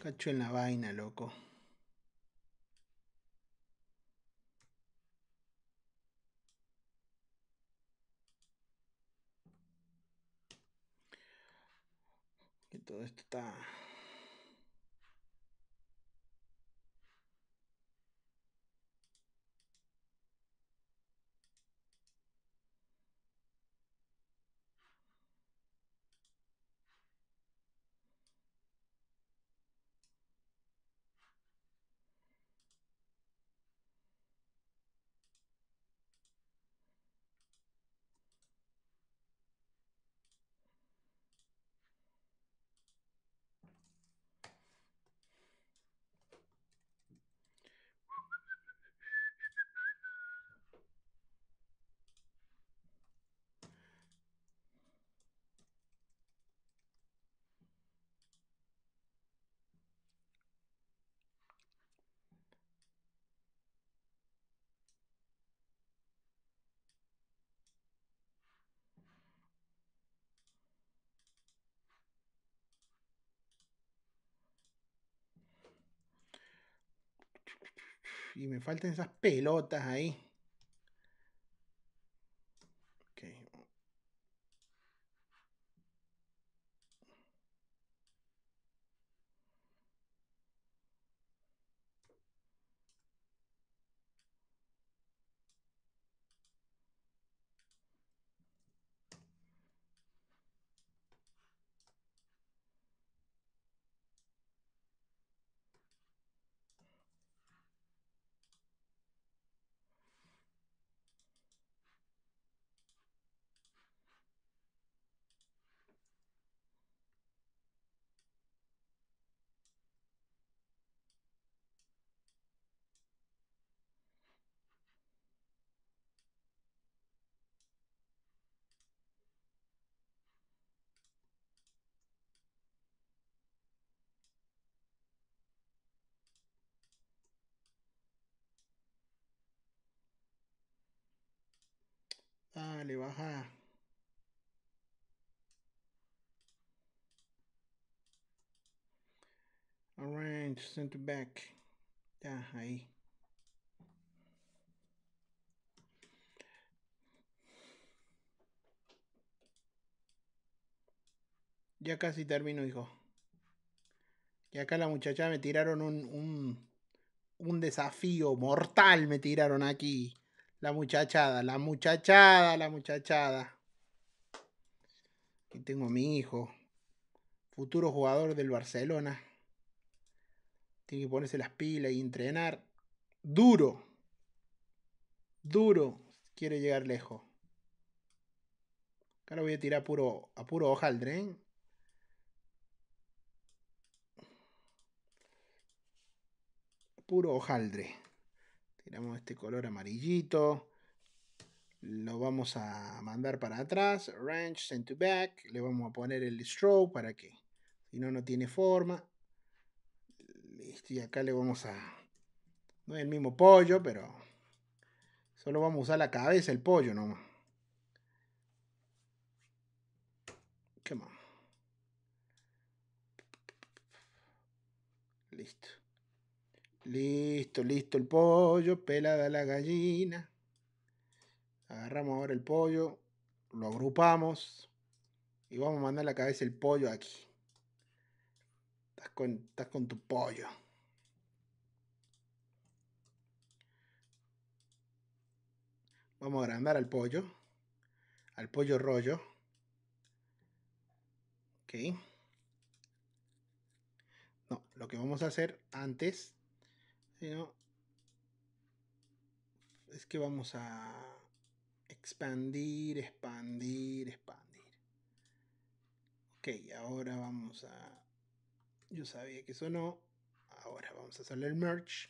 Cacho en la vaina, loco. Que todo esto está... y me faltan esas pelotas ahí. Dale, baja. Arrange, center back. Ya, ahí. Ya casi termino, hijo. Y acá la muchacha me tiraron un, un, un desafío mortal, me tiraron aquí. La muchachada, la muchachada, la muchachada. Aquí tengo a mi hijo, futuro jugador del Barcelona. Tiene que ponerse las pilas y entrenar duro. Duro. Quiere llegar lejos. lo voy a tirar a puro, a puro hojaldre. Puro hojaldre. Le damos este color amarillito, lo vamos a mandar para atrás, range, send to back, le vamos a poner el stroke para que si no, no tiene forma. Listo, y acá le vamos a, no es el mismo pollo, pero solo vamos a usar la cabeza, el pollo nomás. Come on. Listo. Listo, listo el pollo, pelada la gallina. Agarramos ahora el pollo, lo agrupamos y vamos a mandar la cabeza el pollo aquí. Estás con, estás con tu pollo. Vamos a agrandar al pollo, al pollo rollo. Ok. No, lo que vamos a hacer antes es que vamos a expandir, expandir, expandir. Ok, ahora vamos a... Yo sabía que eso no. Ahora vamos a hacerle el merge.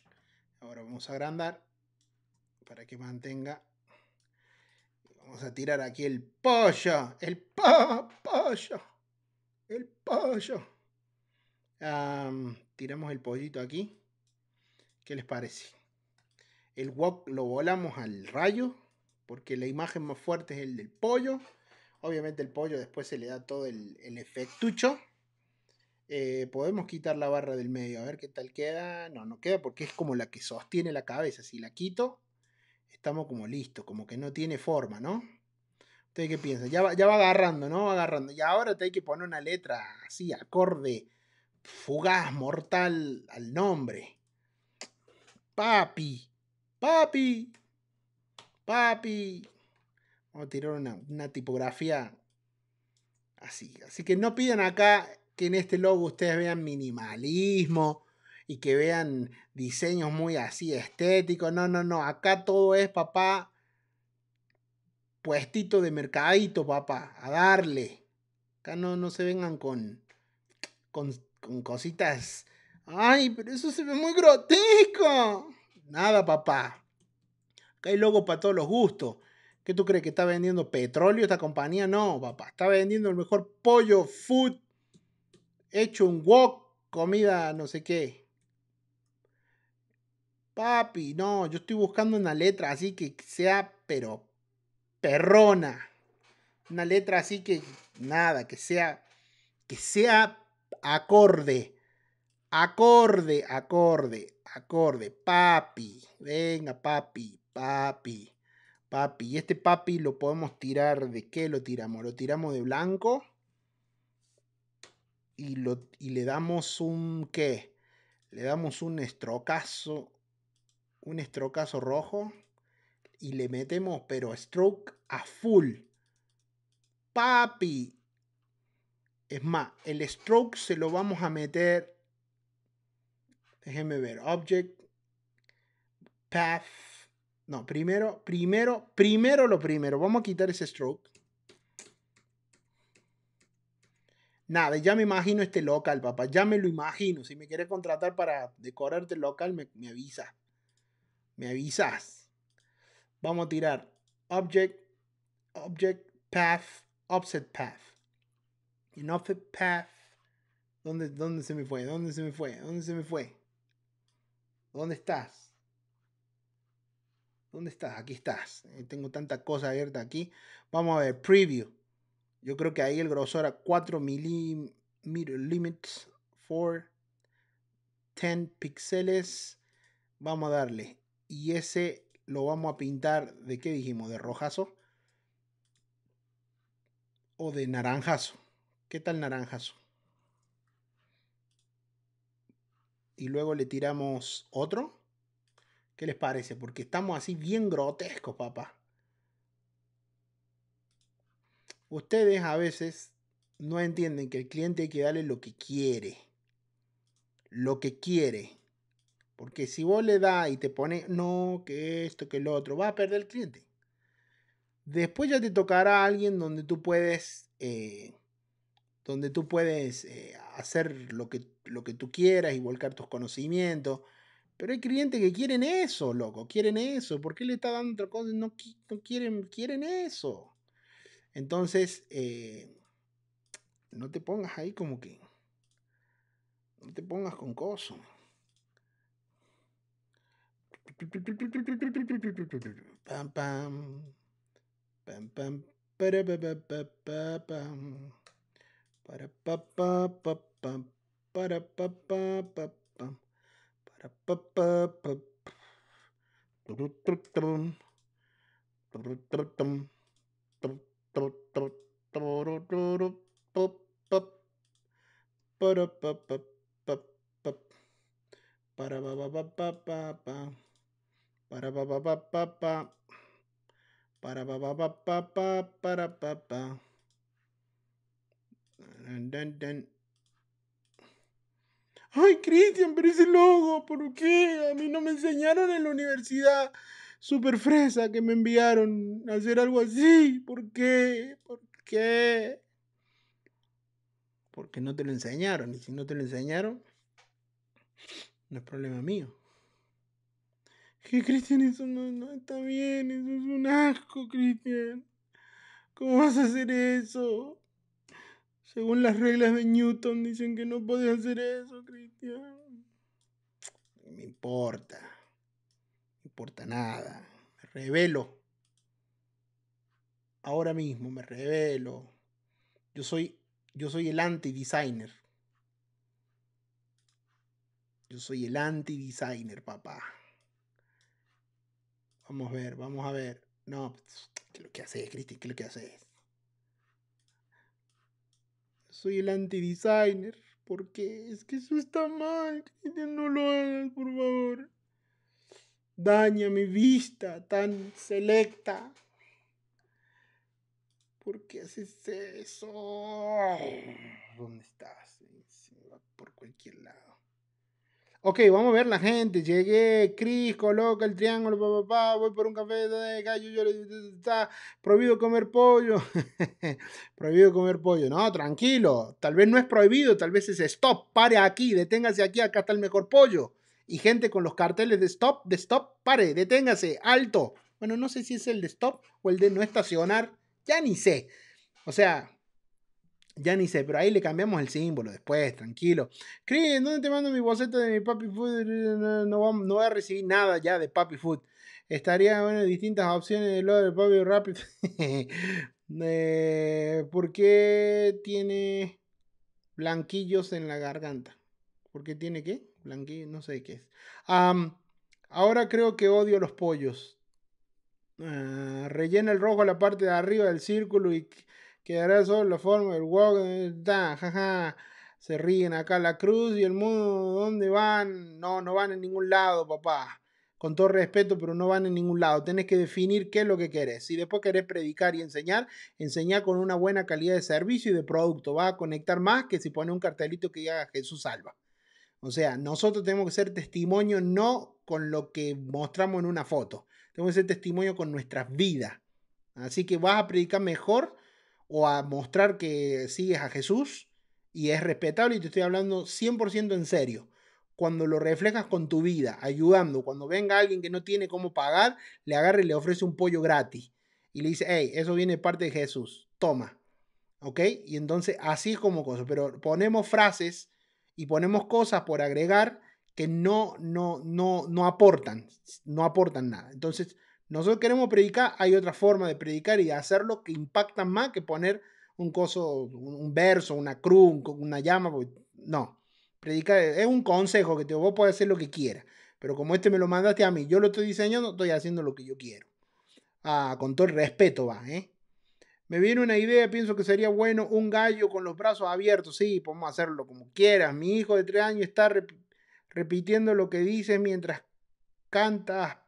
Ahora vamos a agrandar para que mantenga. Vamos a tirar aquí el pollo. El pollo. El pollo. tiramos el pollito aquí. ¿Qué les parece? El wok lo volamos al rayo, porque la imagen más fuerte es el del pollo. Obviamente el pollo después se le da todo el, efectucho. Eh, podemos quitar la barra del medio, a ver qué tal queda. No, no queda porque es como la que sostiene la cabeza. Si la quito, estamos como listos, como que no tiene forma, ¿no? ¿Ustedes qué piensan? Ya va, ya va agarrando, ¿no? Va agarrando. Y ahora te hay que poner una letra así, acorde, fugaz, mortal al nombre. Papi. Papi. Papi. Vamos a tirar una, tipografía así. Así que no pidan acá que en este logo ustedes vean minimalismo y que vean diseños muy así estéticos. No, no, no. Acá todo es, papá, puestito de mercadito, papá. A darle. Acá no, no se vengan con, con cositas Ay, pero eso se ve muy grotesco. Nada, papá. Acá hay logo para todos los gustos. ¿Qué tú crees que está vendiendo petróleo esta compañía? No, papá. Está vendiendo el mejor pollo food hecho un wok, comida no sé qué. Papi, no, yo estoy buscando una letra así que sea, pero perrona. Una letra así que nada, que sea, que sea acorde Acorde, acorde, acorde. Papi. Venga, papi, papi, papi. Y este papi lo podemos tirar. ¿De qué lo tiramos? Lo tiramos de blanco. Y, y le damos un qué? Le damos un estrocazo. Un estrocazo rojo. Y le metemos, pero stroke a full. Papi. Es más, el stroke se lo vamos a meter Déjenme ver. Object, path. No, primero, primero, primero lo primero. Vamos a quitar ese stroke. Nada, ya me imagino este local, papá. Ya me lo imagino. Si me quieres contratar para decorarte el local, me, avisa avisas. Me avisas. Vamos a tirar object, object, path, offset path. En offset path. ¿Dónde, ¿Dónde se me fue? ¿Dónde se me fue? ¿Dónde se me fue? ¿Dónde estás? ¿Dónde estás? Aquí estás. Eh, tengo tanta cosa abierta aquí. Vamos a ver, preview. Yo creo que ahí el grosor a 4 milímetros, limits for 10 píxeles. Vamos a darle. Y ese lo vamos a pintar, ¿de qué dijimos? ¿De rojazo? ¿O de naranjazo? ¿Qué tal naranjazo? y luego le tiramos otro. ¿Qué les parece? Porque estamos así bien grotescos, papá. Ustedes a veces no entienden que el cliente hay que darle lo que quiere. Lo que quiere. Porque si vos le das y te pones, no, que esto, que lo otro, va a perder el cliente. Después ya te tocará a alguien donde tú puedes, eh, donde tú puedes eh, hacer lo que, lo que tú quieras y volcar tus conocimientos. Pero hay clientes que quieren eso, loco, quieren eso. ¿Por qué le está dando otra cosa? No, quieren, quieren eso. Entonces, eh, no te pongas ahí como que... No te pongas con coso. Pam, pam. Pam, pam. pam, pam. Ba-da-ba-ba-ba-ba-ba. Ba-da-ba-ba-ba-ba-ba. Ba-da-ba-ba-ba-ba-ba. Ay, Cristian, pero ese logo, ¿por qué? A mí no me enseñaron en la universidad super fresa que me enviaron a hacer algo así. ¿Por qué? ¿Por qué? Porque no te lo enseñaron. Y si no te lo enseñaron, no es problema mío. Que Cristian, eso no está bien. Eso es un asco, Cristian. ¿Cómo vas a hacer eso? Según las reglas de Newton dicen que no podés hacer eso, Cristian. me importa. No importa nada. Me revelo. Ahora mismo me revelo. Yo soy, yo soy el anti-designer. Yo soy el anti-designer, papá. Vamos a ver, vamos a ver. No, pues, ¿qué es lo que haces, Cristian? ¿Qué es lo que haces? soy el anti-designer, porque es que eso está mal, no lo hagas, por favor. Daña mi vista tan selecta. ¿Por qué haces eso? ¿Dónde estás? por cualquier lado. Ok, vamos a ver la gente. Llegué, Cris coloca el triángulo, papá, voy por un café de gallo, yo está prohibido comer pollo. prohibido comer pollo. No, tranquilo. Tal vez no es prohibido, tal vez es stop, pare aquí, deténgase aquí, acá está el mejor pollo. Y gente con los carteles de stop, de stop, pare, deténgase, alto. Bueno, no sé si es el de stop o el de no estacionar, ya ni sé. O sea, ya ni sé, pero ahí le cambiamos el símbolo después, tranquilo. Chris, ¿dónde te mando mi boceto de mi Papi Food? No, voy a recibir nada ya de Papi Food. Estaría, bueno, distintas opciones de lo del Papi Rapid. eh, ¿Por qué tiene blanquillos en la garganta? ¿Por qué tiene qué? Blanquillos, no sé qué es. ahora creo que odio los pollos. Ah, rellena el rojo la parte de arriba del círculo y Quedará solo la forma del walk. Se ríen acá la cruz y el mundo. ¿Dónde van? No, no van en ningún lado, papá. Con todo respeto, pero no van en ningún lado. Tenés que definir qué es lo que querés. Si después querés predicar y enseñar, enseñá con una buena calidad de servicio y de producto. Va a conectar más que si pone un cartelito que diga Jesús salva. O sea, nosotros tenemos que ser testimonio no con lo que mostramos en una foto, tenemos que ser testimonio con nuestras vidas. Así que vas a predicar mejor o a mostrar que sigues a Jesús y es respetable y te estoy hablando 100% en serio. Cuando lo reflejas con tu vida, ayudando, cuando venga alguien que no tiene cómo pagar, le agarre y le ofrece un pollo gratis y le dice, hey, eso viene parte de Jesús, toma. ¿Ok? Y entonces así es como cosas, pero ponemos frases y ponemos cosas por agregar que no, no, no, no aportan, no aportan nada. Entonces, nosotros queremos predicar, hay otra forma de predicar y de hacerlo que impacta más que poner un coso, un verso, una cruz, una llama. No, predicar es un consejo que te vos puedes hacer lo que quieras. Pero como este me lo mandaste a mí, yo lo estoy diseñando, estoy haciendo lo que yo quiero. Ah, con todo el respeto va, ¿eh? Me viene una idea, pienso que sería bueno un gallo con los brazos abiertos. Sí, podemos hacerlo como quieras. Mi hijo de tres años está repitiendo lo que dices mientras cantas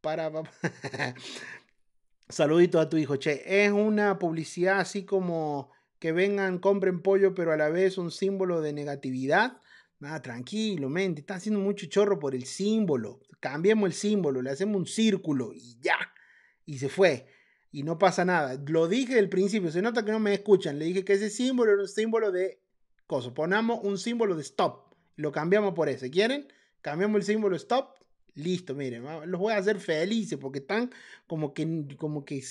para... Saludito a tu hijo, che. Es una publicidad así como que vengan, compren pollo, pero a la vez un símbolo de negatividad. Nada, ah, tranquilo, mente. Están haciendo mucho chorro por el símbolo. Cambiemos el símbolo, le hacemos un círculo y ya. Y se fue. Y no pasa nada. Lo dije al principio, se nota que no me escuchan. Le dije que ese símbolo era un símbolo de cosa. Ponamos un símbolo de stop. Lo cambiamos por ese. ¿Quieren? Cambiamos el símbolo stop listo, miren, los voy a hacer felices porque están como que, como que,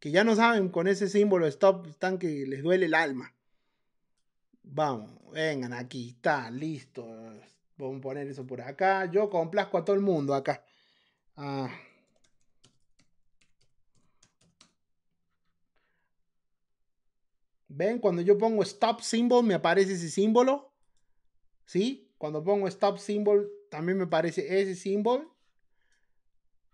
que ya no saben con ese símbolo stop, están que les duele el alma. Vamos, vengan aquí, está, listo. Vamos a poner eso por acá. Yo complazco a todo el mundo acá. Ah. ¿Ven? Cuando yo pongo stop symbol me aparece ese símbolo. ¿Sí? Cuando pongo stop symbol mí me parece ese símbolo.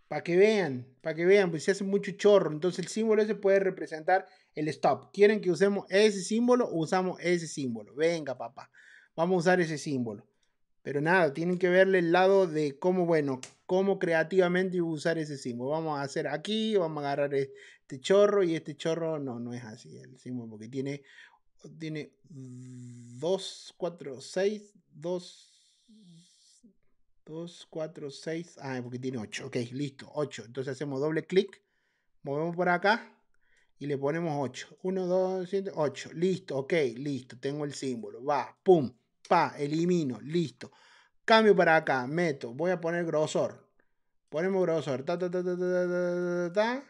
Para que vean, para que vean, pues se hace mucho chorro. Entonces el símbolo ese puede representar el stop. ¿Quieren que usemos ese símbolo o usamos ese símbolo? Venga, papá, vamos a usar ese símbolo. Pero nada, tienen que verle el lado de cómo, bueno, cómo creativamente usar ese símbolo. Vamos a hacer aquí, vamos a agarrar este chorro y este chorro no, no es así el símbolo porque tiene, tiene 2, 4, 6, 2, 2, 4, 6. Ah, porque tiene 8. Ok, listo, 8. Entonces hacemos doble clic, movemos por acá y le ponemos 8. 1, 2, 7, 8. Listo, ok, listo. Tengo el símbolo. Va, pum, pa, elimino, listo. Cambio para acá, meto, voy a poner grosor. Ponemos grosor. Ta, ta, ta, ta, ta, ta, ta,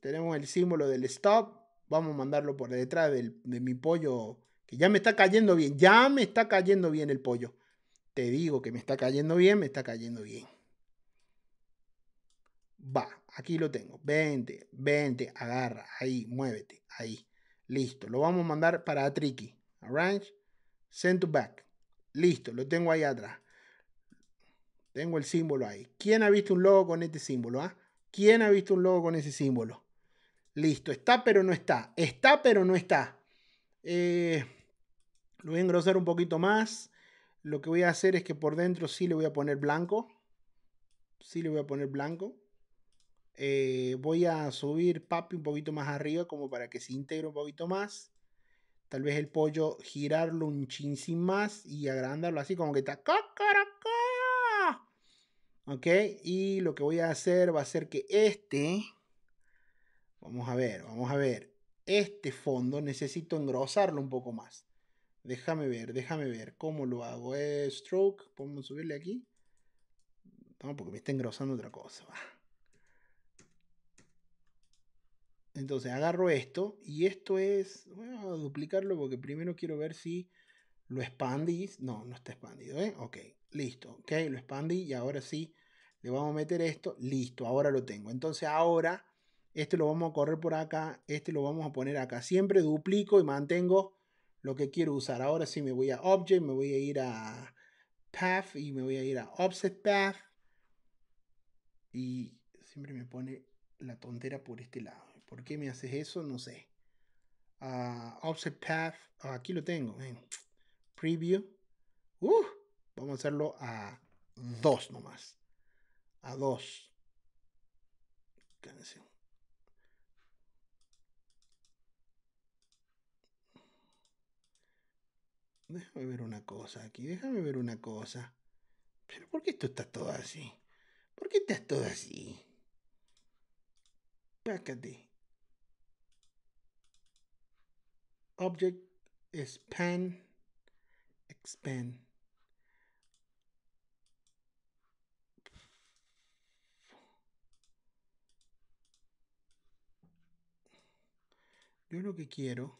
Tenemos el símbolo del stop. Vamos a mandarlo por detrás de mi pollo. Que ya me está cayendo bien. Ya me está cayendo bien el pollo te digo que me está cayendo bien, me está cayendo bien. Va, aquí lo tengo. 20, 20, agarra, ahí, muévete, ahí. Listo, lo vamos a mandar para Tricky. Arrange, send to back. Listo, lo tengo ahí atrás. Tengo el símbolo ahí. ¿Quién ha visto un logo con este símbolo? Ah? ¿Quién ha visto un logo con ese símbolo? Listo, está pero no está. Está pero no está. Eh, lo voy a engrosar un poquito más. Lo que voy a hacer es que por dentro sí le voy a poner blanco. Sí le voy a poner blanco. Eh, voy a subir papi un poquito más arriba como para que se integre un poquito más. Tal vez el pollo girarlo un chin sin más y agrandarlo así como que está... Ok, y lo que voy a hacer va a ser que este... Vamos a ver, vamos a ver. Este fondo necesito engrosarlo un poco más. Déjame ver, déjame ver cómo lo hago. Eh, stroke, podemos subirle aquí. No, porque me está engrosando otra cosa. Entonces agarro esto y esto es, voy a duplicarlo porque primero quiero ver si lo expandí. No, no está expandido, ¿eh? Ok, listo, ok, lo expandí y ahora sí le vamos a meter esto. Listo, ahora lo tengo. Entonces ahora este lo vamos a correr por acá, este lo vamos a poner acá. Siempre duplico y mantengo lo que quiero usar. Ahora sí me voy a Object, me voy a ir a Path y me voy a ir a Offset Path. Y siempre me pone la tontera por este lado. ¿Por qué me haces eso? No sé. A ah, offset Path, ah, aquí lo tengo. Preview. Uh, vamos a hacerlo a 2 nomás. A 2. Déjame ver una cosa aquí, déjame ver una cosa. Pero ¿por qué esto está todo así? ¿Por qué está todo así? Pácate. Object expand. Expand. Yo lo que quiero.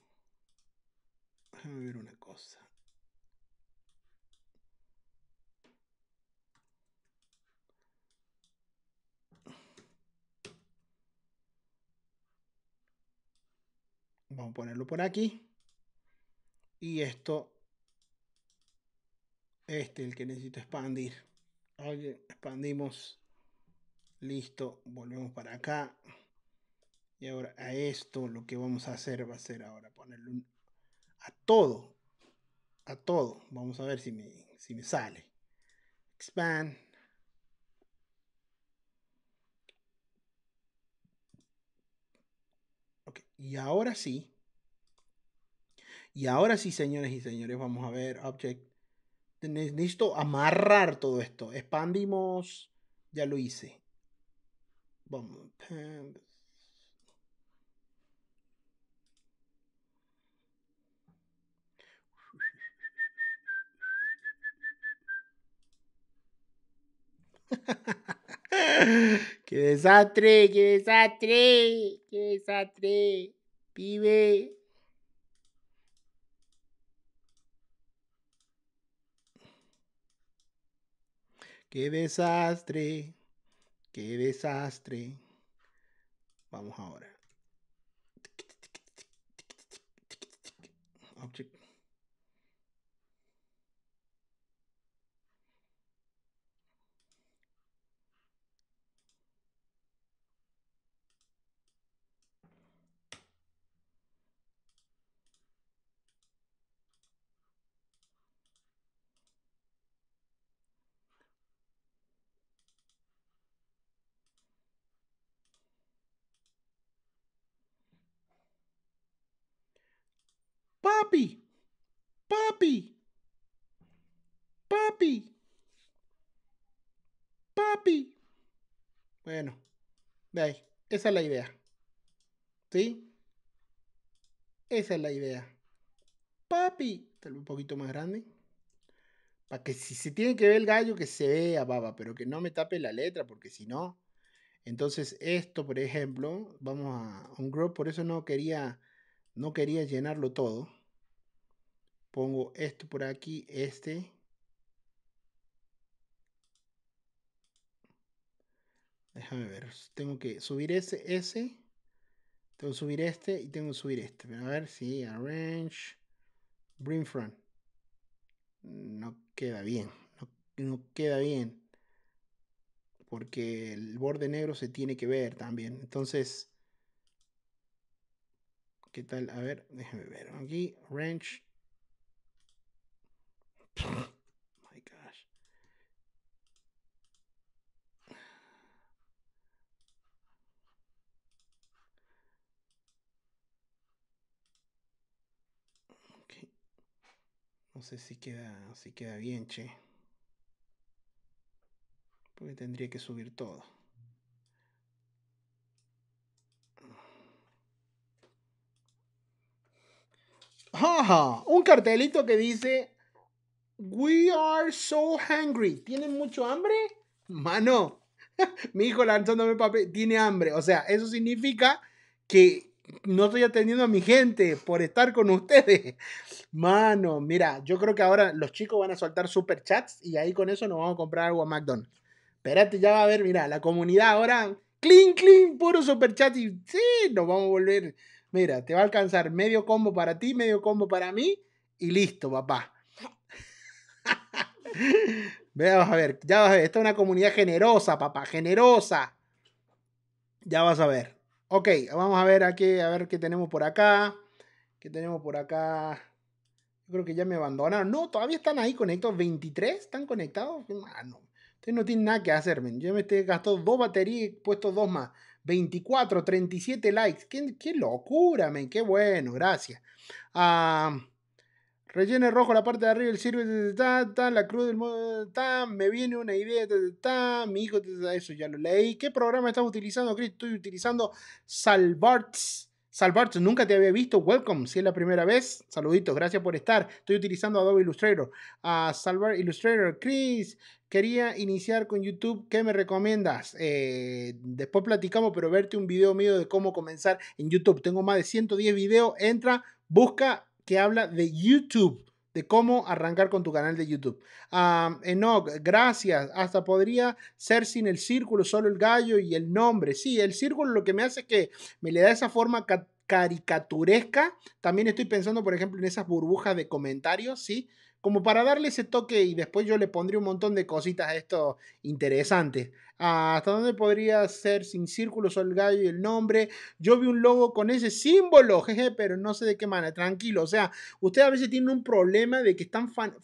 Déjame ver una cosa. Vamos a ponerlo por aquí. Y esto, este es el que necesito expandir. Expandimos. Listo, volvemos para acá. Y ahora a esto lo que vamos a hacer va a ser ahora ponerlo a todo. A todo. Vamos a ver si me, si me sale. Expand. Y ahora sí. Y ahora sí, señores y señores, vamos a ver Object. Necesito amarrar todo esto. Expandimos. Ya lo hice. Vamos. ¡Qué desastre! ¡Qué desastre! ¡Qué desastre! ¡Pibe! ¡Qué desastre! ¡Qué desastre! Vamos ahora. Papi, papi, papi, papi. Bueno, ahí, esa es la idea. ¿Sí? Esa es la idea. Papi, tal vez un poquito más grande. Para que si se tiene que ver el gallo, que se vea, baba, pero que no me tape la letra, porque si no. Entonces, esto, por ejemplo, vamos a un grow, por eso no quería, no quería llenarlo todo pongo esto por aquí, este. Déjame ver, tengo que subir ese, ese. Tengo que subir este y tengo que subir este. A ver si sí, arrange, bring front. No queda bien, no, queda bien. Porque el borde negro se tiene que ver también. Entonces, ¿qué tal? A ver, déjame ver. Aquí, Arrange. My gosh. No sé si queda, si queda bien, che. Porque tendría que subir todo. Un cartelito que dice We are so hungry. ¿Tienen mucho hambre? Mano, mi hijo lanzándome papel, tiene hambre. O sea, eso significa que no estoy atendiendo a mi gente por estar con ustedes. Mano, mira, yo creo que ahora los chicos van a soltar super chats y ahí con eso nos vamos a comprar algo a McDonald's. Espérate, ya va a ver, mira, la comunidad ahora, clean, clean, puro super chat y sí, nos vamos a volver. Mira, te va a alcanzar medio combo para ti, medio combo para mí y listo, papá. Veamos a ver, ya vas a ver. Esta es una comunidad generosa, papá, generosa. Ya vas a ver. Ok, vamos a ver aquí, a ver qué tenemos por acá. que tenemos por acá? Creo que ya me abandonaron. No, todavía están ahí conectados. 23 están conectados. Mano, ustedes no tienen nada que hacerme. Yo me gastado dos baterías y he puesto dos más. 24, 37 likes. Qué, qué locura, men. Qué bueno, gracias. Ah. Rellene rojo la parte de arriba, el sirve, la cruz del modo, me viene una idea, mi hijo, eso ya lo leí. ¿Qué programa estás utilizando, Chris? Estoy utilizando Salvarts. Salvarts, nunca te había visto. Welcome, si es la primera vez. Saluditos, gracias por estar. Estoy utilizando Adobe Illustrator. a ah, Salvar Illustrator. Chris, quería iniciar con YouTube. ¿Qué me recomiendas? Eh, después platicamos, pero verte un video mío de cómo comenzar en YouTube. Tengo más de 110 videos. Entra, busca que habla de YouTube, de cómo arrancar con tu canal de YouTube. Enoch, gracias. Hasta podría ser sin el círculo, solo el gallo y el nombre. Sí, el círculo lo que me hace es que me le da esa forma caricaturesca. También estoy pensando, por ejemplo, en esas burbujas de comentarios, ¿sí? Como para darle ese toque y después yo le pondré un montón de cositas a esto interesantes hasta dónde podría ser sin círculos o el gallo y el nombre. Yo vi un logo con ese símbolo, jeje, pero no sé de qué manera. Tranquilo, o sea, usted a veces tiene un problema de que están fan,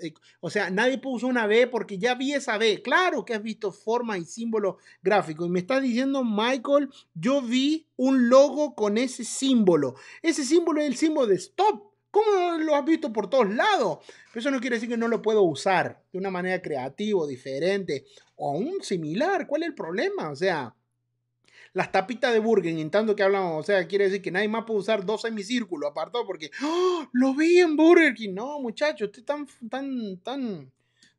eh, o sea, nadie puso una B porque ya vi esa B. Claro que has visto forma y símbolo gráfico Y me está diciendo, Michael, yo vi un logo con ese símbolo. Ese símbolo es el símbolo de stop. ¿Cómo lo has visto por todos lados? eso no quiere decir que no lo puedo usar de una manera creativa, diferente o aún similar. ¿Cuál es el problema? O sea, las tapitas de Burger, en tanto que hablamos, o sea, quiere decir que nadie más puede usar dos semicírculos apartado porque ¡Oh! lo vi en Burger King. No, muchachos, ustedes tan, tan, tan.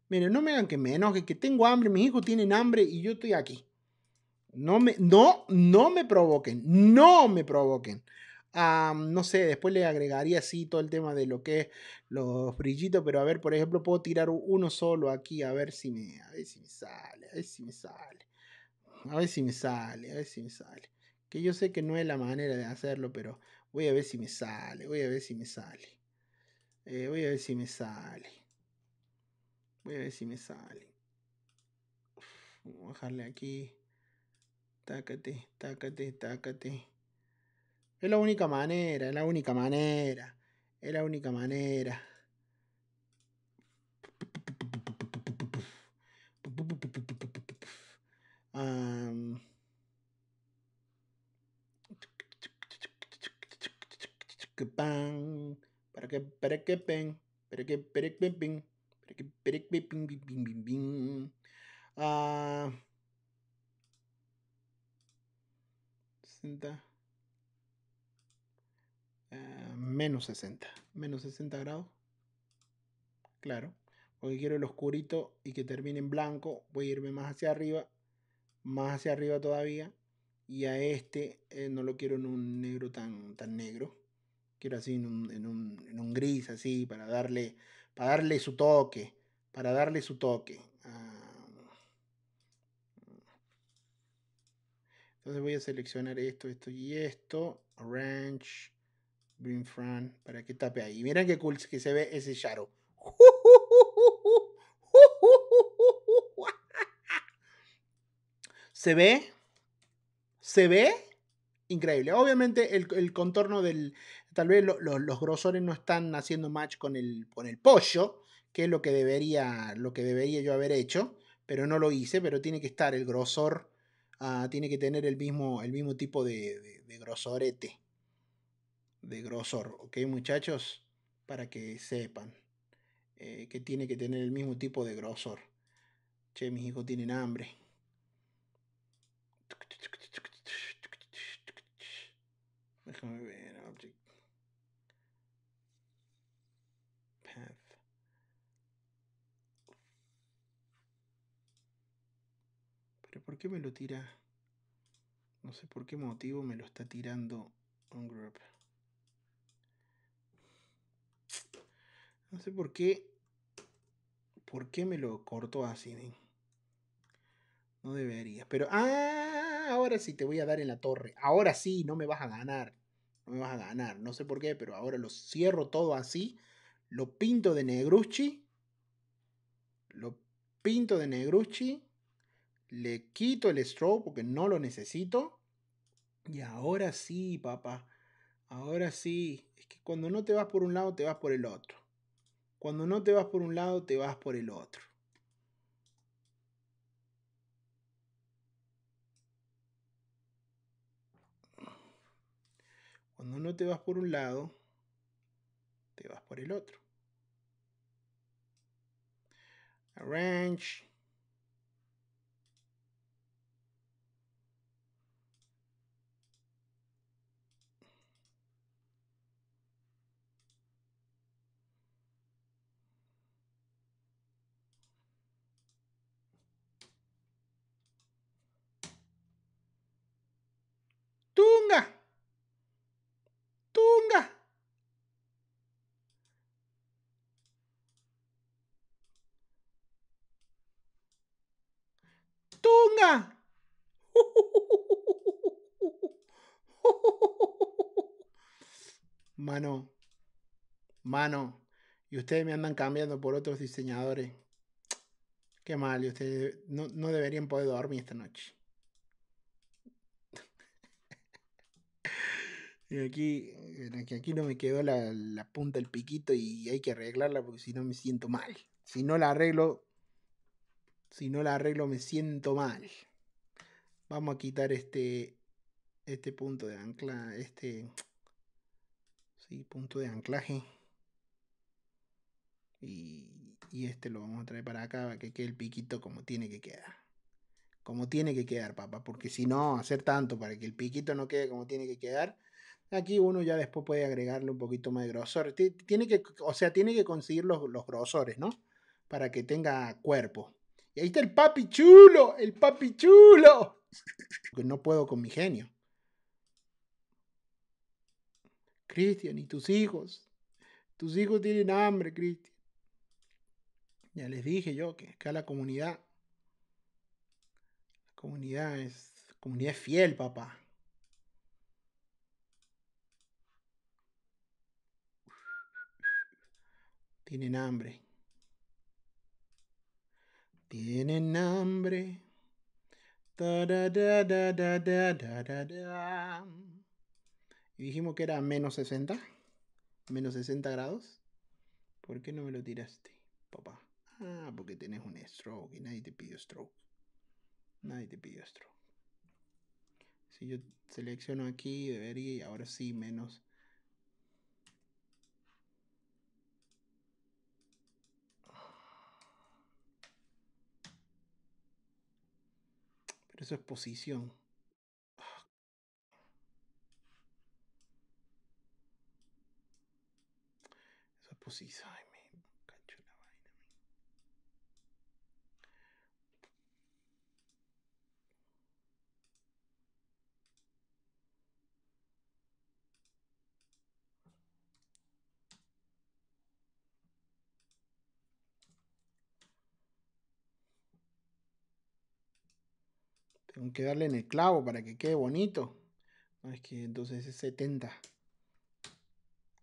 Miren, no me hagan que me enoje, que tengo hambre, mis hijos tienen hambre y yo estoy aquí. No me, no, no me provoquen, no me provoquen. Ah, no sé, después le agregaría así todo el tema de lo que es los brillitos, pero a ver, por ejemplo, puedo tirar uno solo aquí, a ver si me, a ver si me sale, a ver si me sale, a ver si me sale, a ver si me sale. Que yo sé que no es la manera de hacerlo, pero voy a ver si me sale, voy a ver si me sale. Eh, voy a ver si me sale. Voy a ver si me sale. Voy a bajarle aquí. Tácate, tácate, tácate. Es la única manera, es la única manera. Es la única manera. Um, para que para que pen para que para que pen para que para que ping ping ping ping ping ah senta eh, menos 60. Menos 60 grados. Claro. Porque quiero el oscurito y que termine en blanco. Voy a irme más hacia arriba. Más hacia arriba todavía. Y a este eh, no lo quiero en un negro tan, tan negro. Quiero así en un, en, un, en un, gris, así, para darle, para darle su toque. Para darle su toque. Ah. Entonces voy a seleccionar esto, esto y esto. Orange para que tape ahí. Miren qué cool que se ve ese Shadow. Se ve, se ve increíble. Obviamente el, contorno del, tal vez los grosores no están haciendo match con el, con el pollo, que es lo que, debería, lo que debería yo haber hecho, pero no lo hice, pero tiene que estar el grosor, ah, tiene que tener el mismo, el mismo tipo de grosorete de grosor, ¿ok muchachos? Para que sepan eh, que tiene que tener el mismo tipo de grosor. Che, mis hijos tienen hambre. Déjame ver, object. Path. Pero ¿por qué me lo tira? No sé por qué motivo me lo está tirando un No sé por qué. ¿Por qué me lo cortó así? No debería. Pero. ¡Ah! Ahora sí te voy a dar en la torre. Ahora sí, no me vas a ganar. No me vas a ganar. No sé por qué, pero ahora lo cierro todo así. Lo pinto de negrucci. Lo pinto de negrucci. Le quito el stroke porque no lo necesito. Y ahora sí, papá. Ahora sí. Es que cuando no te vas por un lado, te vas por el otro. Cuando no te vas por un lado, te vas por el otro. Cuando no te vas por un lado, te vas por el otro. Arrange. mano, mano, y ustedes me andan cambiando por otros diseñadores. Qué mal, y ustedes no, deberían poder dormir esta noche. Y aquí, aquí no me quedó la, punta el piquito y hay que arreglarla porque si no me siento mal. Si no la arreglo, si no la arreglo me siento mal. Vamos a quitar este, este punto de ancla, este, ¿sí? punto de anclaje. Y, y, este lo vamos a traer para acá para que quede el piquito como tiene que quedar. Como tiene que quedar, papá. Porque si no, hacer tanto para que el piquito no quede como tiene que quedar. Aquí uno ya después puede agregarle un poquito más de grosor. Tiene que, o sea, tiene que conseguir los, los grosores, ¿no? Para que tenga cuerpo. Y ahí está el papi chulo, el papi chulo. no puedo con mi genio. Cristian, ¿y tus hijos? Tus hijos tienen hambre, Cristian. Ya les dije yo que acá la comunidad, la comunidad es, comunidad fiel, papá. Tienen hambre. Tienen hambre. Da, da, da, y dijimos que era menos 60. Menos 60 grados. ¿Por qué no me lo tiraste, papá? Ah, porque tenés un stroke y nadie te pidió stroke. Nadie te pidió stroke. Si yo selecciono aquí, debería y ahora sí menos. Pero eso es posición. Pues sí, ay, me cacho la vaina. Tengo que darle en el clavo para que quede bonito. es que entonces es 70.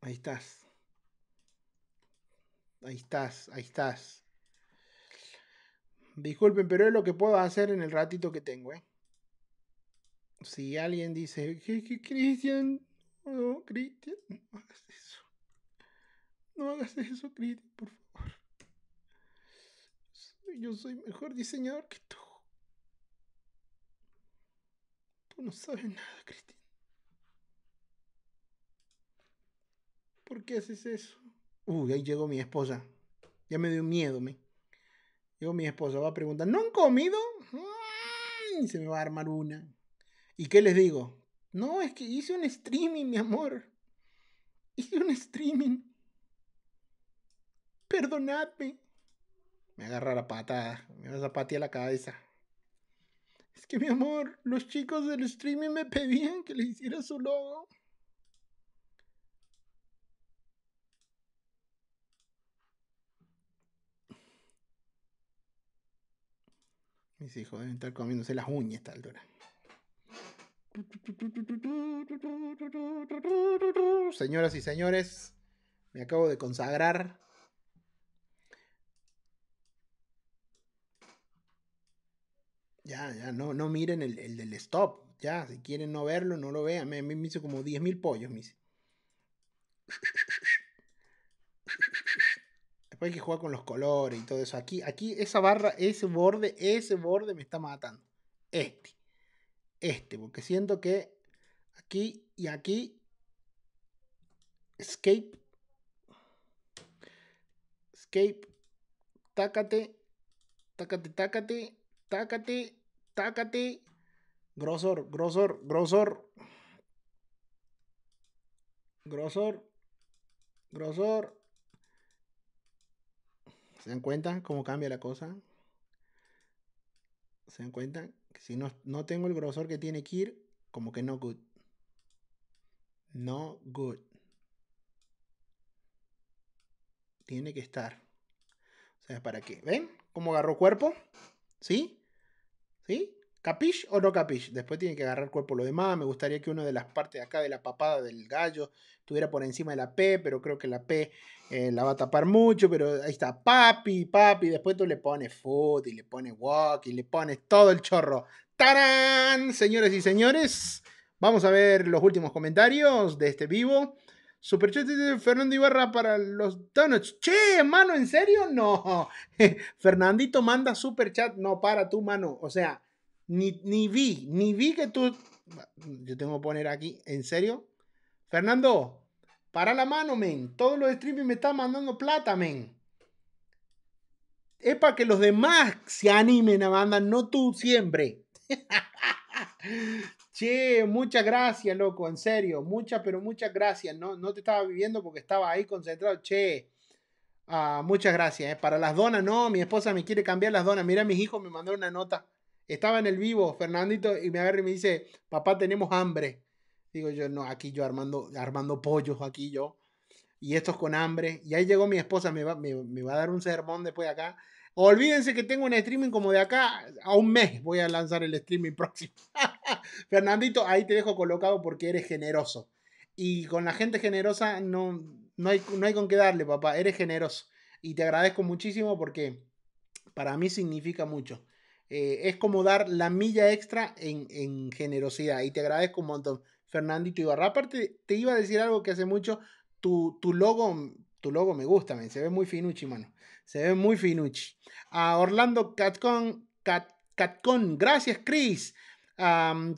Ahí estás. Ahí estás, ahí estás. Disculpen, pero es lo que puedo hacer en el ratito que tengo, ¿eh? Si alguien dice, Cristian, no, Cristian, no hagas eso. No hagas eso, Cristian, por favor. Yo soy mejor diseñador que tú. Tú no sabes nada, Cristian. ¿Por qué haces eso? Uy, ahí llegó mi esposa. Ya me dio miedo, me. Llegó mi esposa, va a preguntar, ¿no han comido? Y se me va a armar una. ¿Y qué les digo? No, es que hice un streaming, mi amor. Hice un streaming. Perdonadme. Me agarra la patada, me vas a la cabeza. Es que mi amor, los chicos del streaming me pedían que le hiciera su logo. Mis hijos deben estar comiéndose las uñas a esta altura. Señoras y señores, me acabo de consagrar. Ya, ya, no, no miren el, del stop. Ya, si quieren no verlo, no lo vean. Me, me hizo como 10.000 pollos, me hay que jugar con los colores y todo eso. Aquí, aquí, esa barra, ese borde, ese borde me está matando. Este. Este, porque siento que aquí y aquí. Escape. Escape. Tácate. Tácate, tácate. Tácate. Tácate. Grosor, grosor, grosor. Grosor. Grosor. ¿Se dan cuenta cómo cambia la cosa? ¿Se dan cuenta? Que si no, no tengo el grosor que tiene que ir, como que no good. No good. Tiene que estar. O sea, ¿para qué? ¿Ven? ¿Cómo agarró cuerpo? ¿Sí? ¿Sí? ¿Capish o no capish? Después tiene que agarrar cuerpo lo demás. Me gustaría que una de las partes de acá de la papada del gallo estuviera por encima de la P, pero creo que la P eh, la va a tapar mucho. Pero ahí está, papi, papi. Después tú le pones food y le pones walk y le pones todo el chorro. ¡Tarán! Señores y señores, vamos a ver los últimos comentarios de este vivo. Superchat de Fernando Ibarra para los donuts. Che, mano, ¿en serio? No. Fernandito manda superchat. No, para tú, mano. O sea, ni, ni vi, ni vi que tú. Yo tengo que poner aquí, ¿en serio? Fernando, para la mano, men. Todos los streaming me están mandando plata, men. Es para que los demás se animen a mandar, no tú siempre. che, muchas gracias, loco, en serio. Muchas, pero muchas gracias. No, no te estaba viviendo porque estaba ahí concentrado. Che, ah, muchas gracias. Eh. Para las donas, no, mi esposa me quiere cambiar las donas. Mira, mis hijos me mandaron una nota. Estaba en el vivo Fernandito y me agarra y me dice, papá, tenemos hambre. Digo yo, no, aquí yo armando, armando pollos, aquí yo. Y estos con hambre. Y ahí llegó mi esposa, me va, a dar un sermón después de acá. Olvídense que tengo un streaming como de acá a un mes. Voy a lanzar el streaming próximo. Fernandito, ahí te dejo colocado porque eres generoso. Y con la gente generosa no, no, hay, no hay con qué darle, papá. Eres generoso. Y te agradezco muchísimo porque para mí significa mucho. Eh, es como dar la milla extra en, generosidad. Y te agradezco un montón, Fernandito Ibarra. Aparte, te iba a decir algo que hace mucho. Tu, tu logo, tu logo me gusta, man. se ve muy finuchi, mano. Se ve muy finuchi. A Orlando Catcon, Cat, Catcon, gracias, Chris.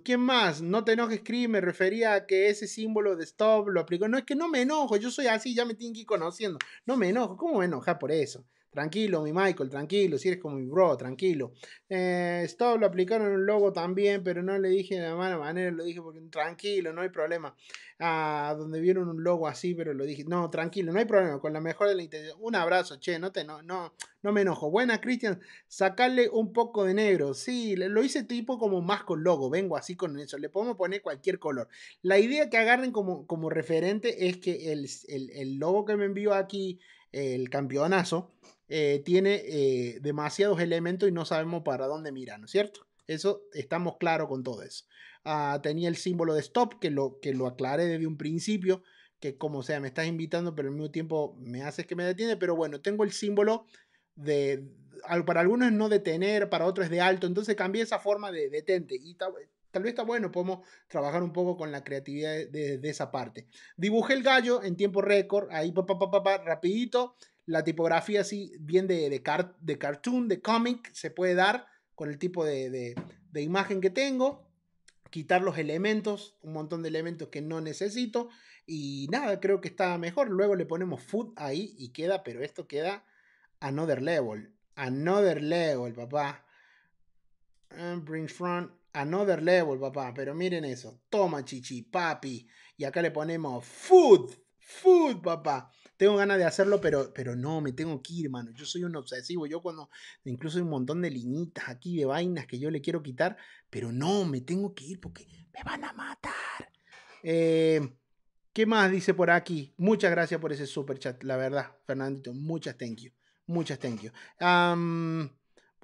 ¿Quién más? No te enojes, Chris. Me refería a que ese símbolo de stop lo aplicó. No es que no me enojo, yo soy así, ya me tienen que ir conociendo. No me enojo, ¿cómo me enoja por eso? Tranquilo, mi Michael, tranquilo, si eres como mi bro, tranquilo. Eh, Stop lo aplicaron en un logo también, pero no le dije de la mala manera, lo dije porque tranquilo, no hay problema. Ah, donde vieron un logo así, pero lo dije, no, tranquilo, no hay problema, con la mejor de la intención. Un abrazo, che, no te no, no, no me enojo. Buena, Cristian, sacarle un poco de negro. Sí, lo hice tipo como más con logo, vengo así con eso, le podemos poner cualquier color. La idea que agarren como, referente es que el, el logo que me envió aquí, el campeonazo, eh, tiene eh, demasiados elementos y no sabemos para dónde mirar, ¿no es cierto? Eso estamos claros con todo eso. Ah, tenía el símbolo de stop, que lo, que lo aclaré desde un principio, que como sea, me estás invitando, pero al mismo tiempo me haces que me detiene, pero bueno, tengo el símbolo de, para algunos es no detener, para otros es de alto, entonces cambié esa forma de detente y tal, vez está bueno, podemos trabajar un poco con la creatividad de, esa parte. Dibujé el gallo en tiempo récord, ahí rapidito, la tipografía así, bien de, de, cartoon, de cómic, se puede dar con el tipo de, de imagen que tengo, quitar los elementos, un montón de elementos que no necesito, y nada, creo que está mejor. Luego le ponemos food ahí y queda, pero esto queda another level. Another level, papá. Ah, bring front. Another level, papá. Pero miren eso. Toma, chichi, papi. Y acá le ponemos food. Food, papá tengo ganas de hacerlo, pero, pero no, me tengo que ir, mano. Yo soy un obsesivo. Yo cuando incluso hay un montón de liñitas aquí, de vainas que yo le quiero quitar, pero no, me tengo que ir porque me van a matar. Eh, ¿Qué más dice por aquí? Muchas gracias por ese super chat, la verdad, Fernandito. Muchas thank you. Muchas thank you.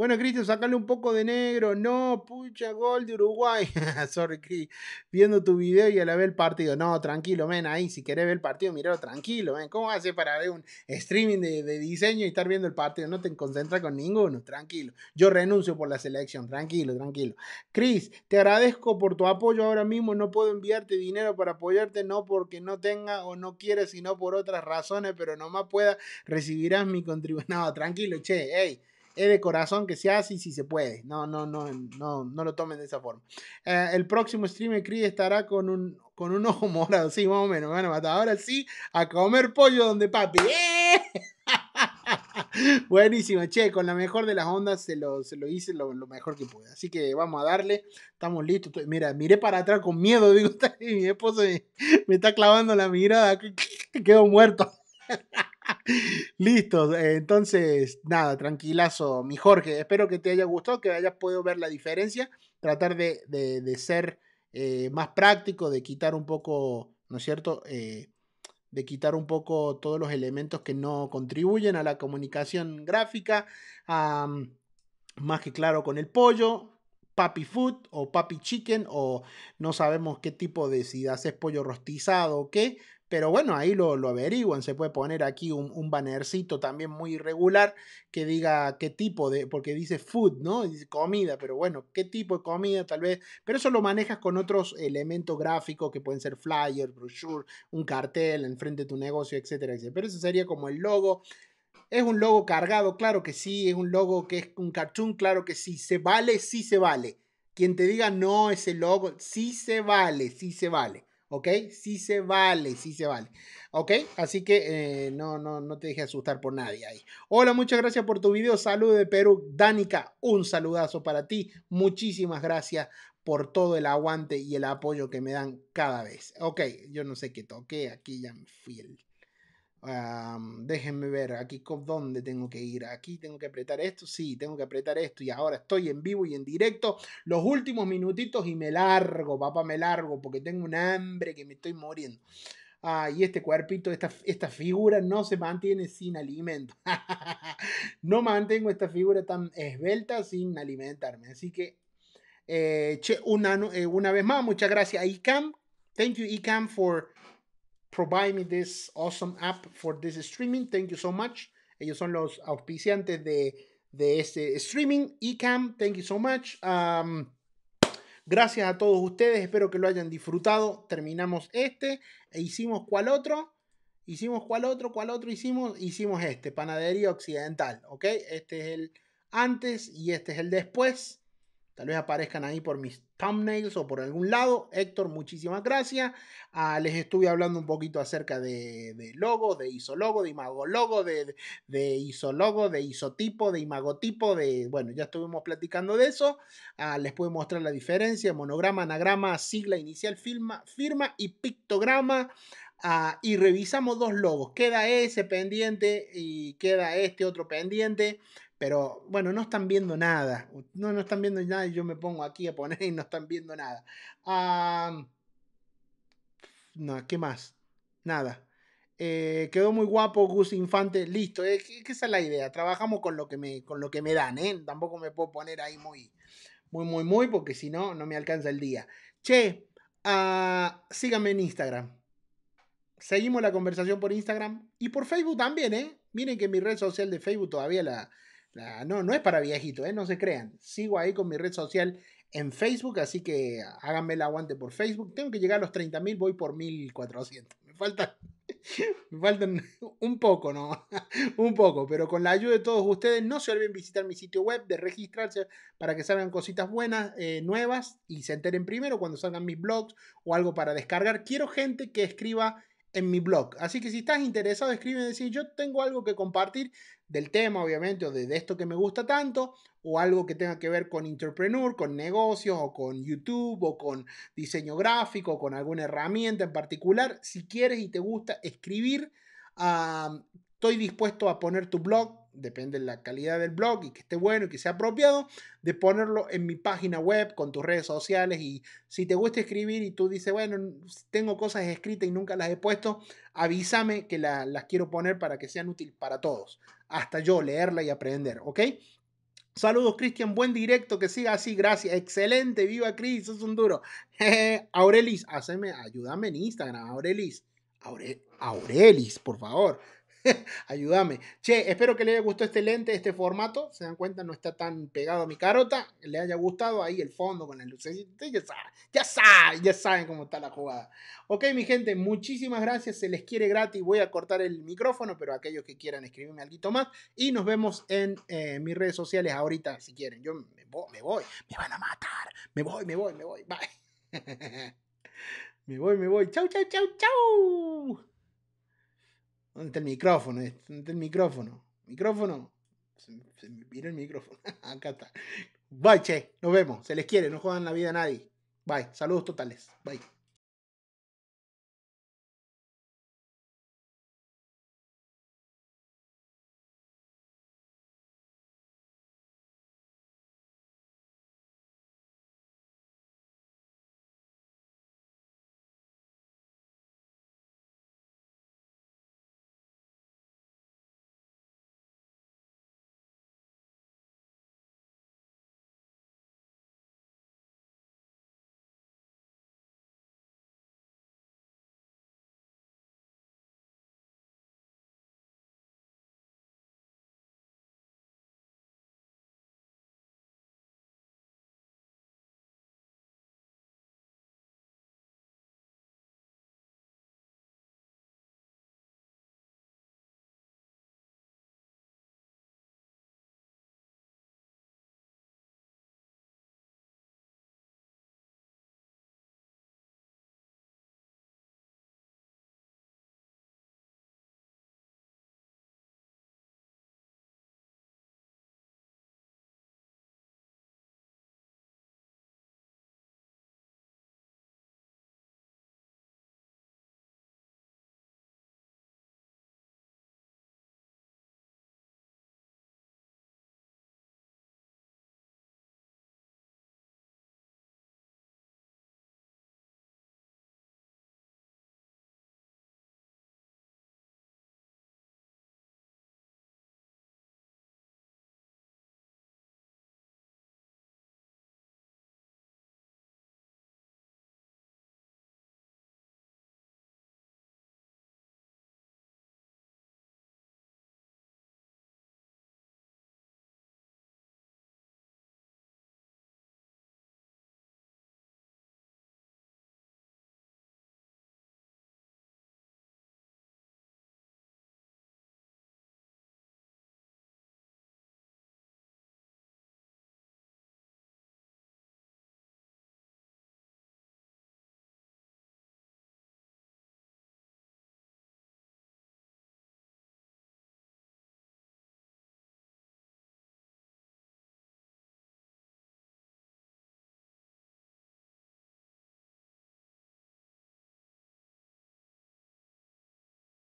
Bueno, Cristian, sacale un poco de negro. No, pucha, gol de Uruguay. Sorry, Cris. Viendo tu video y a la vez el partido. No, tranquilo, ven Ahí, si querés ver el partido, miralo tranquilo, ven ¿Cómo hace para ver un streaming de, diseño y estar viendo el partido? No te concentras con ninguno. Tranquilo. Yo renuncio por la selección. Tranquilo, tranquilo. Cris, te agradezco por tu apoyo ahora mismo. No puedo enviarte dinero para apoyarte, no porque no tenga o no quiera, sino por otras razones, pero nomás pueda recibirás mi contribución. No, tranquilo, che, hey eh, de corazón que se hace y si se puede. No, no, no, no, no lo tomen de esa forma. Eh, el próximo stream de estará con un, con un ojo morado. Sí, más o menos. ahora sí, a comer pollo donde papi. Buenísimo, che, con la mejor de las ondas se lo, se lo hice lo, mejor que pude. Así que vamos a darle, estamos listos. Mira, miré para atrás con miedo, digo, mi esposo me, me está clavando la mirada, quedo muerto. Listo, eh, entonces nada, tranquilazo, mi Jorge. Espero que te haya gustado, que hayas podido ver la diferencia, tratar de, ser eh, más práctico, de quitar un poco, ¿no es cierto? Eh, de quitar un poco todos los elementos que no contribuyen a la comunicación gráfica. más que claro con el pollo, papi food o papi chicken o no sabemos qué tipo de si haces pollo rostizado o qué, pero bueno, ahí lo, averiguan. Se puede poner aquí un, un bannercito también muy irregular que diga qué tipo de, porque dice food, ¿no? Dice comida, pero bueno, qué tipo de comida tal vez. Pero eso lo manejas con otros elementos gráficos que pueden ser flyer, brochure, un cartel enfrente de tu negocio, etcétera, etcétera. Pero eso sería como el logo. ¿Es un logo cargado? Claro que sí. ¿Es un logo que es un cartoon? Claro que sí. ¿Se vale? Sí se vale. Quien te diga no ese logo, sí se vale, sí se vale. ¿ok? Sí se vale, sí se vale, ¿ok? Así que eh, no, no, no te dejes asustar por nadie ahí. Hola, muchas gracias por tu video, Saludos de Perú, Danica, un saludazo para ti, muchísimas gracias por todo el aguante y el apoyo que me dan cada vez. Ok, yo no sé qué toqué, aquí ya me fui el déjenme ver, aquí dónde tengo que ir, aquí tengo que apretar esto, sí, tengo que apretar esto y ahora estoy en vivo y en directo los últimos minutitos y me largo, papá, me largo porque tengo un hambre que me estoy muriendo. Ah, y este cuerpito, esta, esta figura no se mantiene sin alimento. no mantengo esta figura tan esbelta sin alimentarme. Así que, eh, una, eh, una vez más, muchas gracias a ICAM. Thank you, ICAM, for provide me this awesome app for this streaming. Thank you so much. Ellos son los auspiciantes de, este streaming. Ecam, thank you so much. Um, gracias a todos ustedes. Espero que lo hayan disfrutado. Terminamos este. E hicimos cuál otro. Hicimos cuál otro, cuál otro hicimos. Hicimos este, Panadería Occidental. ¿Ok? Este es el antes y este es el después. Tal vez aparezcan ahí por mis thumbnails o por algún lado. Héctor, muchísimas gracias. Ah, les estuve hablando un poquito acerca de, logo, de isologo, de imagologo, de, de isologo, de isotipo, de imagotipo, de... Bueno, ya estuvimos platicando de eso. Ah, les pude mostrar la diferencia. Monograma, anagrama, sigla inicial, firma, firma y pictograma. Ah, y revisamos dos logos. Queda ese pendiente y queda este otro pendiente pero bueno, no están viendo nada. No, no están viendo nada y yo me pongo aquí a poner y no están viendo nada. no, ¿qué más? Nada. Eh, quedó muy guapo Gus Infante, listo. esa es la idea. Trabajamos con lo que me, con lo que me dan, ¿eh? Tampoco me puedo poner ahí muy, muy, muy, muy, porque si no, no me alcanza el día. Che, ah, síganme en Instagram. Seguimos la conversación por Instagram y por Facebook también, ¿eh? Miren que mi red social de Facebook todavía la, Ah, no, no es para viejito ¿eh? no se crean. Sigo ahí con mi red social en Facebook, así que háganme el aguante por Facebook. Tengo que llegar a los 30.000, voy por 1.400. Me faltan, me faltan un poco, ¿no? un poco, pero con la ayuda de todos ustedes, no se olviden visitar mi sitio web, de registrarse para que salgan cositas buenas, eh, nuevas, y se enteren primero cuando salgan mis blogs o algo para descargar. Quiero gente que escriba en mi blog. Así que si estás interesado, escribe y decir, yo tengo algo que compartir del tema, obviamente, o de, esto que me gusta tanto, o algo que tenga que ver con entrepreneur, con negocios, o con YouTube, o con diseño gráfico, o con alguna herramienta en particular. Si quieres y te gusta escribir, estoy dispuesto a poner tu blog depende de la calidad del blog y que esté bueno y que sea apropiado, de ponerlo en mi página web, con tus redes sociales y si te gusta escribir y tú dices, bueno, tengo cosas escritas y nunca las he puesto, avísame que las quiero poner para que sean útiles para todos, hasta yo leerla y aprender, ¿ok? Saludos, Cristian. Buen directo. Que siga así. Gracias. Excelente. Viva Cris. Sos un duro. Aurelis, haceme, ayúdame en Instagram. Aurelis. Aurelis, por favor. Ayúdame. Che, espero que les haya gustado este lente, este formato. Se dan cuenta, no está tan pegado a mi carota. Le haya gustado ahí el fondo con el lucecitas. Ya saben, ya saben, cómo está la jugada. Ok, mi gente, muchísimas gracias. Se les quiere gratis. Voy a cortar el micrófono, pero aquellos que quieran escribirme algo más. Y nos vemos en eh, mis redes sociales ahorita, si quieren. Yo me voy, me voy. Me van a matar. Me voy, me voy, me voy. Bye. me voy, me voy. Chau, chau, chau, chau. ¿Dónde está el micrófono? ¿Dónde está el micrófono? ¿Micrófono? Se, me vino el micrófono. Acá está. Bye, che. Nos vemos. Se les quiere. No juegan la vida a nadie. Bye. Saludos totales. Bye.